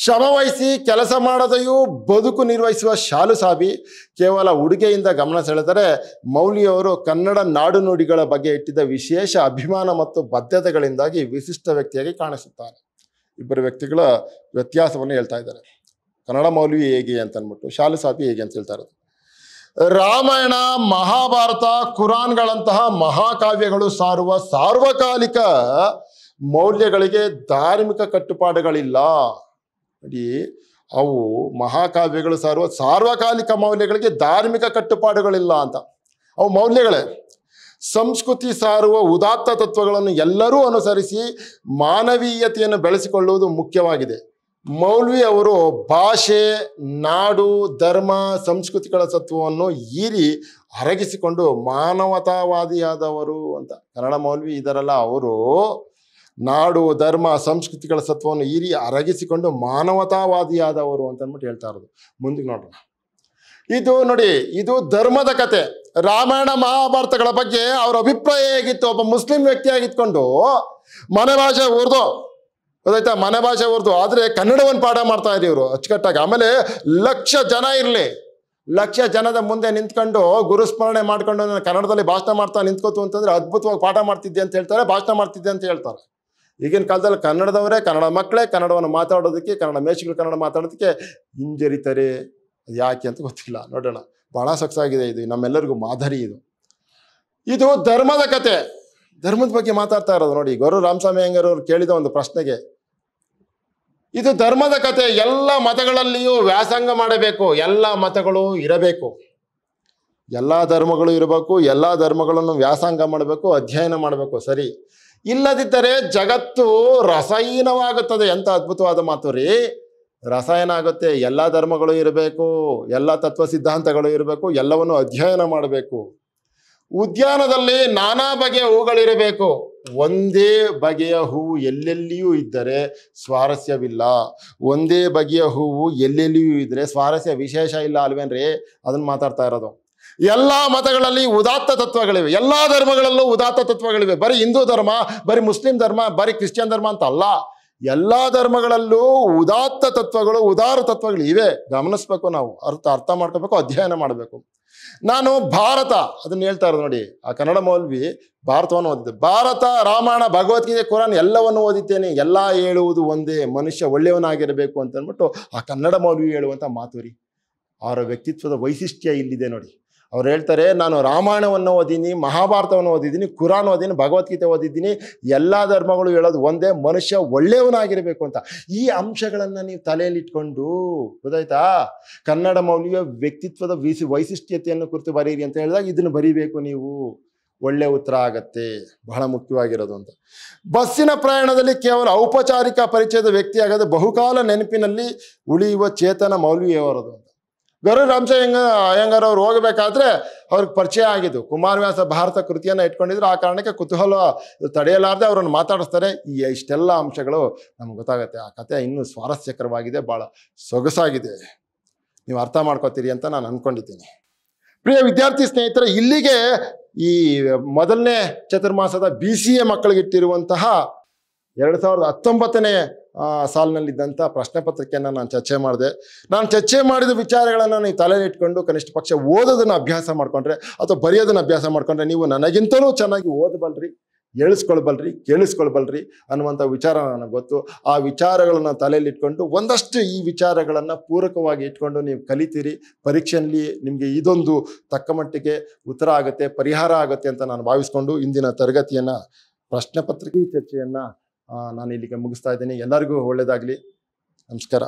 ಶ್ರಮವಹಿಸಿ ಕೆಲಸ ಮಾಡದೆಯೂ ಬದುಕು ನಿರ್ವಹಿಸುವ ಶಾಲು ಸಾಬಿ ಕೇವಲ ಉಡುಗೆಯಿಂದ ಗಮನ ಸೆಳೆದರೆ ಮೌಲಿಯವರು ಕನ್ನಡ ನಾಡು ನುಡಿಗಳ ಬಗ್ಗೆ ಇಟ್ಟಿದ್ದ ವಿಶೇಷ ಅಭಿಮಾನ ಮತ್ತು ಬದ್ಧತೆಗಳಿಂದಾಗಿ ವಿಶಿಷ್ಟ ವ್ಯಕ್ತಿಯಾಗಿ ಕಾಣಿಸುತ್ತಾರೆ ಇಬ್ಬರು ವ್ಯಕ್ತಿಗಳ ವ್ಯತ್ಯಾಸವನ್ನು ಹೇಳ್ತಾ ಇದ್ದಾರೆ ಕನ್ನಡ ಮೌಲ್ವಿ ಹೇಗೆ ಅಂತ ಅನ್ಬಿಟ್ಟು ಶಾಲೆ ಸಾಪಿ ಹೇಗೆ ಅಂತ ಹೇಳ್ತಾ ಇರೋದು ರಾಮಾಯಣ ಮಹಾಭಾರತ ಕುರಾನ್ಗಳಂತಹ ಮಹಾಕಾವ್ಯಗಳು ಸಾರುವ ಸಾರ್ವಕಾಲಿಕ ಮೌಲ್ಯಗಳಿಗೆ ಧಾರ್ಮಿಕ ಕಟ್ಟುಪಾಡುಗಳಿಲ್ಲ ನೋಡಿ ಅವು ಮಹಾಕಾವ್ಯಗಳು ಸಾರುವ ಸಾರ್ವಕಾಲಿಕ ಮೌಲ್ಯಗಳಿಗೆ ಧಾರ್ಮಿಕ ಕಟ್ಟುಪಾಡುಗಳಿಲ್ಲ ಅಂತ ಅವು ಮೌಲ್ಯಗಳೇ ಸಂಸ್ಕೃತಿ ಸಾರುವ ಉದಾತ್ತ ತತ್ವಗಳನ್ನು ಎಲ್ಲರೂ ಅನುಸರಿಸಿ ಮಾನವೀಯತೆಯನ್ನು ಬೆಳೆಸಿಕೊಳ್ಳುವುದು ಮುಖ್ಯವಾಗಿದೆ ಮೌಲ್ವಿ ಅವರು ಭಾಷೆ ನಾಡು ಧರ್ಮ ಸಂಸ್ಕೃತಿಗಳ ತತ್ವವನ್ನು ಹೀರಿ ಅರಗಿಸಿಕೊಂಡು ಮಾನವತಾವಾದಿಯಾದವರು ಅಂತ ಕನ್ನಡ ಮೌಲ್ವಿ ಇದರಲ್ಲ ಅವರು ನಾಡು ಧರ್ಮ ಸಂಸ್ಕೃತಿಗಳ ಸತ್ವವನ್ನು ಹೀರಿ ಅರಗಿಸಿಕೊಂಡು ಮಾನವತಾವಾದಿಯಾದವರು ಅಂತ ಅಂದ್ಬಿಟ್ಟು ಹೇಳ್ತಾ ಇರೋದು ಮುಂದಕ್ಕೆ ನೋಡೋಣ ಇದು ನೋಡಿ ಇದು ಧರ್ಮದ ಕತೆ ರಾಮಾಯಣ ಮಹಾಭಾರತಗಳ ಬಗ್ಗೆ ಅವ್ರ ಅಭಿಪ್ರಾಯ ಹೇಗಿತ್ತು ಒಬ್ಬ ಮುಸ್ಲಿಂ ವ್ಯಕ್ತಿಯಾಗಿತ್ಕೊಂಡು ಮನೆ ಭಾಷೆ ಉರ್ದು ಗೊತ್ತಾಯ್ತಾ ಮನೆ ಭಾಷೆ ಉರ್ದು ಆದರೆ ಕನ್ನಡವನ್ನು ಪಾಠ ಮಾಡ್ತಾ ಇದ್ದೀವಿ ಇವರು ಅಚ್ಚುಕಟ್ಟಾಗಿ ಆಮೇಲೆ ಲಕ್ಷ ಜನ ಇರಲಿ ಲಕ್ಷ ಜನದ ಮುಂದೆ ನಿಂತ್ಕೊಂಡು ಗುರುಸ್ಮರಣೆ ಮಾಡ್ಕೊಂಡು ನಾನು ಕನ್ನಡದಲ್ಲಿ ಭಾಷಣ ಮಾಡ್ತಾ ನಿಂತ್ಕೋತು ಅಂತಂದ್ರೆ ಅದ್ಭುತವಾಗಿ ಪಾಠ ಮಾಡ್ತಿದ್ದೆ ಅಂತ ಹೇಳ್ತಾರೆ ಭಾಷಣ ಮಾಡ್ತಿದ್ದೆ ಅಂತ ಹೇಳ್ತಾರೆ ಈಗಿನ ಕಾಲದಲ್ಲಿ ಕನ್ನಡದವರೇ ಕನ್ನಡ ಮಕ್ಕಳೇ ಕನ್ನಡವನ್ನು ಮಾತಾಡೋದಕ್ಕೆ ಕನ್ನಡ ಮೇಷಗಳು ಕನ್ನಡ ಮಾತಾಡೋದಕ್ಕೆ ಹಿಂಜರಿತಾರೆ ಯಾಕೆ ಅಂತ ಗೊತ್ತಿಲ್ಲ ನೋಡೋಣ ಭಾಳ ಸಕ್ಸಾಗಿದೆ ಇದು ನಮ್ಮೆಲ್ಲರಿಗೂ ಮಾದರಿ ಇದು ಇದು ಧರ್ಮದ ಕತೆ ಧರ್ಮದ ಬಗ್ಗೆ ಮಾತಾಡ್ತಾ ಇರೋದು ನೋಡಿ ಗೌರವ ರಾಮಸ್ವಾಮಿ ಅವರು ಕೇಳಿದ ಒಂದು ಪ್ರಶ್ನೆಗೆ ಇದು ಧರ್ಮದ ಕತೆ ಎಲ್ಲ ಮತಗಳಲ್ಲಿಯೂ ವ್ಯಾಸಂಗ ಮಾಡಬೇಕು ಎಲ್ಲ ಮತಗಳು ಇರಬೇಕು ಎಲ್ಲ ಧರ್ಮಗಳು ಇರಬೇಕು ಎಲ್ಲ ಧರ್ಮಗಳನ್ನು ವ್ಯಾಸಂಗ ಮಾಡಬೇಕು ಅಧ್ಯಯನ ಮಾಡಬೇಕು ಸರಿ ಇಲ್ಲದಿದ್ದರೆ ಜಗತ್ತು ರಸಹೀನವಾಗುತ್ತದೆ ಎಂಥ ಅದ್ಭುತವಾದ ಮಾತು ರೀ ರಸಾಯನ ಆಗುತ್ತೆ ಎಲ್ಲ ಧರ್ಮಗಳು ಇರಬೇಕು ಎಲ್ಲ ತತ್ವ ಸಿದ್ಧಾಂತಗಳು ಇರಬೇಕು ಎಲ್ಲವನ್ನು ಅಧ್ಯಯನ ಮಾಡಬೇಕು ಉದ್ಯಾನದಲ್ಲಿ ನಾನಾ ಬಗೆಯ ಹೂಗಳಿರಬೇಕು ಒಂದೇ ಬಗೆಯ ಹೂವು ಎಲ್ಲೆಲ್ಲಿಯೂ ಇದ್ದರೆ ಸ್ವಾರಸ್ಯವಿಲ್ಲ ಒಂದೇ ಬಗೆಯ ಹೂವು ಎಲ್ಲೆಲ್ಲಿಯೂ ಇದ್ದರೆ ಸ್ವಾರಸ್ಯ ವಿಶೇಷ ಇಲ್ಲ ಅಲ್ವೇನ್ರಿ ಅದನ್ನು ಮಾತಾಡ್ತಾ ಇರೋದು ಎಲ್ಲ ಮತಗಳಲ್ಲಿ ಉದಾತ್ತ ತತ್ವಗಳಿವೆ ಎಲ್ಲ ಧರ್ಮಗಳಲ್ಲೂ ಉದಾತ್ತ ತತ್ವಗಳಿವೆ ಬರೀ ಹಿಂದೂ ಧರ್ಮ ಬರೀ ಮುಸ್ಲಿಂ ಧರ್ಮ ಬರೀ ಕ್ರಿಶ್ಚಿಯನ್ ಧರ್ಮ ಅಂತ ಅಲ್ಲ ಎಲ್ಲ ಧರ್ಮಗಳಲ್ಲೂ ಉದಾತ್ತ ತತ್ವಗಳು ಉದಾರ ತತ್ವಗಳು ಇವೆ ಗಮನಿಸ್ಬೇಕು ನಾವು ಅರ್ಥ ಅರ್ಥ ಮಾಡ್ಕೋಬೇಕು ಅಧ್ಯಯನ ಮಾಡಬೇಕು ನಾನು ಭಾರತ ಅದನ್ನ ಹೇಳ್ತಾ ಇರೋದು ನೋಡಿ ಆ ಕನ್ನಡ ಮೌಲ್ವಿ ಭಾರತವನ್ನು ಓದಿದ್ದೆ ಭಾರತ ರಾಮಾಯಣ ಭಗವದ್ಗೀತೆ ಕುರಾನ್ ಎಲ್ಲವನ್ನು ಓದಿದ್ದೇನೆ ಎಲ್ಲ ಹೇಳುವುದು ಒಂದೇ ಮನುಷ್ಯ ಒಳ್ಳೆಯವನಾಗಿರಬೇಕು ಅಂತ ಅಂದ್ಬಿಟ್ಟು ಆ ಕನ್ನಡ ಮೌಲ್ವಿ ಹೇಳುವಂಥ ಮಾತುರಿ ಅವರ ವ್ಯಕ್ತಿತ್ವದ ವೈಶಿಷ್ಟ್ಯ ಇಲ್ಲಿದೆ ನೋಡಿ ಅವ್ರು ಹೇಳ್ತಾರೆ ನಾನು ರಾಮಾಯಣವನ್ನು ಓದಿದ್ದೀನಿ ಮಹಾಭಾರತವನ್ನು ಓದಿದ್ದೀನಿ ಕುರಾನ್ ಓದಿದ್ದೀನಿ ಭಗವದ್ಗೀತೆ ಓದಿದ್ದೀನಿ ಎಲ್ಲ ಧರ್ಮಗಳು ಹೇಳೋದು ಒಂದೇ ಮನುಷ್ಯ ಒಳ್ಳೆಯವನಾಗಿರಬೇಕು ಅಂತ ಈ ಅಂಶಗಳನ್ನು ನೀವು ತಲೆಯಲ್ಲಿಟ್ಕೊಂಡು ಗೊತ್ತಾಯ್ತಾ ಕನ್ನಡ ಮೌಲ್ಯ ವ್ಯಕ್ತಿತ್ವದ ವಿಸಿ ವೈಶಿಷ್ಟ್ಯತೆಯನ್ನು ಕುರಿತು ಬರೀರಿ ಅಂತ ಹೇಳಿದಾಗ ಇದನ್ನು ಬರೀಬೇಕು ನೀವು ಒಳ್ಳೆ ಉತ್ತರ ಆಗತ್ತೆ ಬಹಳ ಮುಖ್ಯವಾಗಿರೋದು ಅಂತ ಬಸ್ಸಿನ ಪ್ರಯಾಣದಲ್ಲಿ ಕೇವಲ ಔಪಚಾರಿಕ ಪರಿಚಯದ ವ್ಯಕ್ತಿಯಾಗದೆ ಬಹುಕಾಲ ನೆನಪಿನಲ್ಲಿ ಉಳಿಯುವ ಚೇತನ ಮೌಲ್ಯವರದು ಅಂತ ಗೌರವ ರಾಮಚಯ್ಯಂಗ ಅಯ್ಯಂಗಾರ್ ಅವ್ರು ಹೋಗಬೇಕಾದ್ರೆ ಅವ್ರಿಗೆ ಪರಿಚಯ ಆಗಿದ್ದು ಕುಮಾರವ್ಯಾಸ ಭಾರತ ಕೃತಿಯನ್ನು ಇಟ್ಕೊಂಡಿದ್ರು ಆ ಕಾರಣಕ್ಕೆ ಕುತೂಹಲ ತಡೆಯಲಾರದೆ ಅವರನ್ನು ಮಾತಾಡಿಸ್ತಾರೆ ಈ ಇಷ್ಟೆಲ್ಲ ಅಂಶಗಳು ನಮ್ಗೆ ಗೊತ್ತಾಗುತ್ತೆ ಆ ಕಥೆ ಇನ್ನೂ ಸ್ವಾರಸ್ಯಕರವಾಗಿದೆ ಭಾಳ ಸೊಗಸಾಗಿದೆ ನೀವು ಅರ್ಥ ಮಾಡ್ಕೋತೀರಿ ಅಂತ ನಾನು ಅಂದ್ಕೊಂಡಿದ್ದೀನಿ ಪ್ರಿಯ ವಿದ್ಯಾರ್ಥಿ ಸ್ನೇಹಿತರೆ ಇಲ್ಲಿಗೆ ಈ ಮೊದಲನೇ ಚತುರ್ಮಾಸದ ಬಿ ಸಿ ಎ ಮಕ್ಕಳಿಗಿಟ್ಟಿರುವಂತಹ ಎರಡು ಸಾವಿರದ ಹತ್ತೊಂಬತ್ತನೇ ಸಾಲಿನಲ್ಲಿದ್ದಂಥ ಪ್ರಶ್ನೆ ಪತ್ರಿಕೆಯನ್ನು ನಾನು ಚರ್ಚೆ ಮಾಡಿದೆ ನಾನು ಚರ್ಚೆ ಮಾಡಿದ ವಿಚಾರಗಳನ್ನು ನೀವು ಇಟ್ಕೊಂಡು ಕನಿಷ್ಠ ಪಕ್ಷ ಓದೋದನ್ನು ಅಭ್ಯಾಸ ಮಾಡಿಕೊಂಡ್ರೆ ಅಥವಾ ಬರೆಯೋದನ್ನು ಅಭ್ಯಾಸ ಮಾಡಿಕೊಂಡ್ರೆ ನೀವು ನನಗಿಂತಲೂ ಚೆನ್ನಾಗಿ ಓದಬಲ್ರಿ ಹೇಳಿಸ್ಕೊಳ್ಬಲ್ರಿ ಕೇಳಿಸ್ಕೊಳ್ಬಲ್ರಿ ಅನ್ನುವಂಥ ವಿಚಾರ ನನಗೆ ಗೊತ್ತು ಆ ವಿಚಾರಗಳನ್ನು ತಲೆಯಲ್ಲಿ ಇಟ್ಕೊಂಡು ಒಂದಷ್ಟು ಈ ವಿಚಾರಗಳನ್ನು ಪೂರಕವಾಗಿ ಇಟ್ಕೊಂಡು ನೀವು ಕಲಿತೀರಿ ಪರೀಕ್ಷೆಯಲ್ಲಿ ನಿಮಗೆ ಇದೊಂದು ತಕ್ಕ ಮಟ್ಟಿಗೆ ಉತ್ತರ ಆಗುತ್ತೆ ಪರಿಹಾರ ಆಗುತ್ತೆ ಅಂತ ನಾನು ಭಾವಿಸ್ಕೊಂಡು ಇಂದಿನ ತರಗತಿಯನ್ನು ಪ್ರಶ್ನೆ ಪತ್ರಿಕೆ ಚರ್ಚೆಯನ್ನು ನಾನು ಇಲ್ಲಿಗೆ ಮುಗಿಸ್ತಾ ಇದ್ದೀನಿ ಎಲ್ಲರಿಗೂ ಒಳ್ಳೆಯದಾಗಲಿ ನಮಸ್ಕಾರ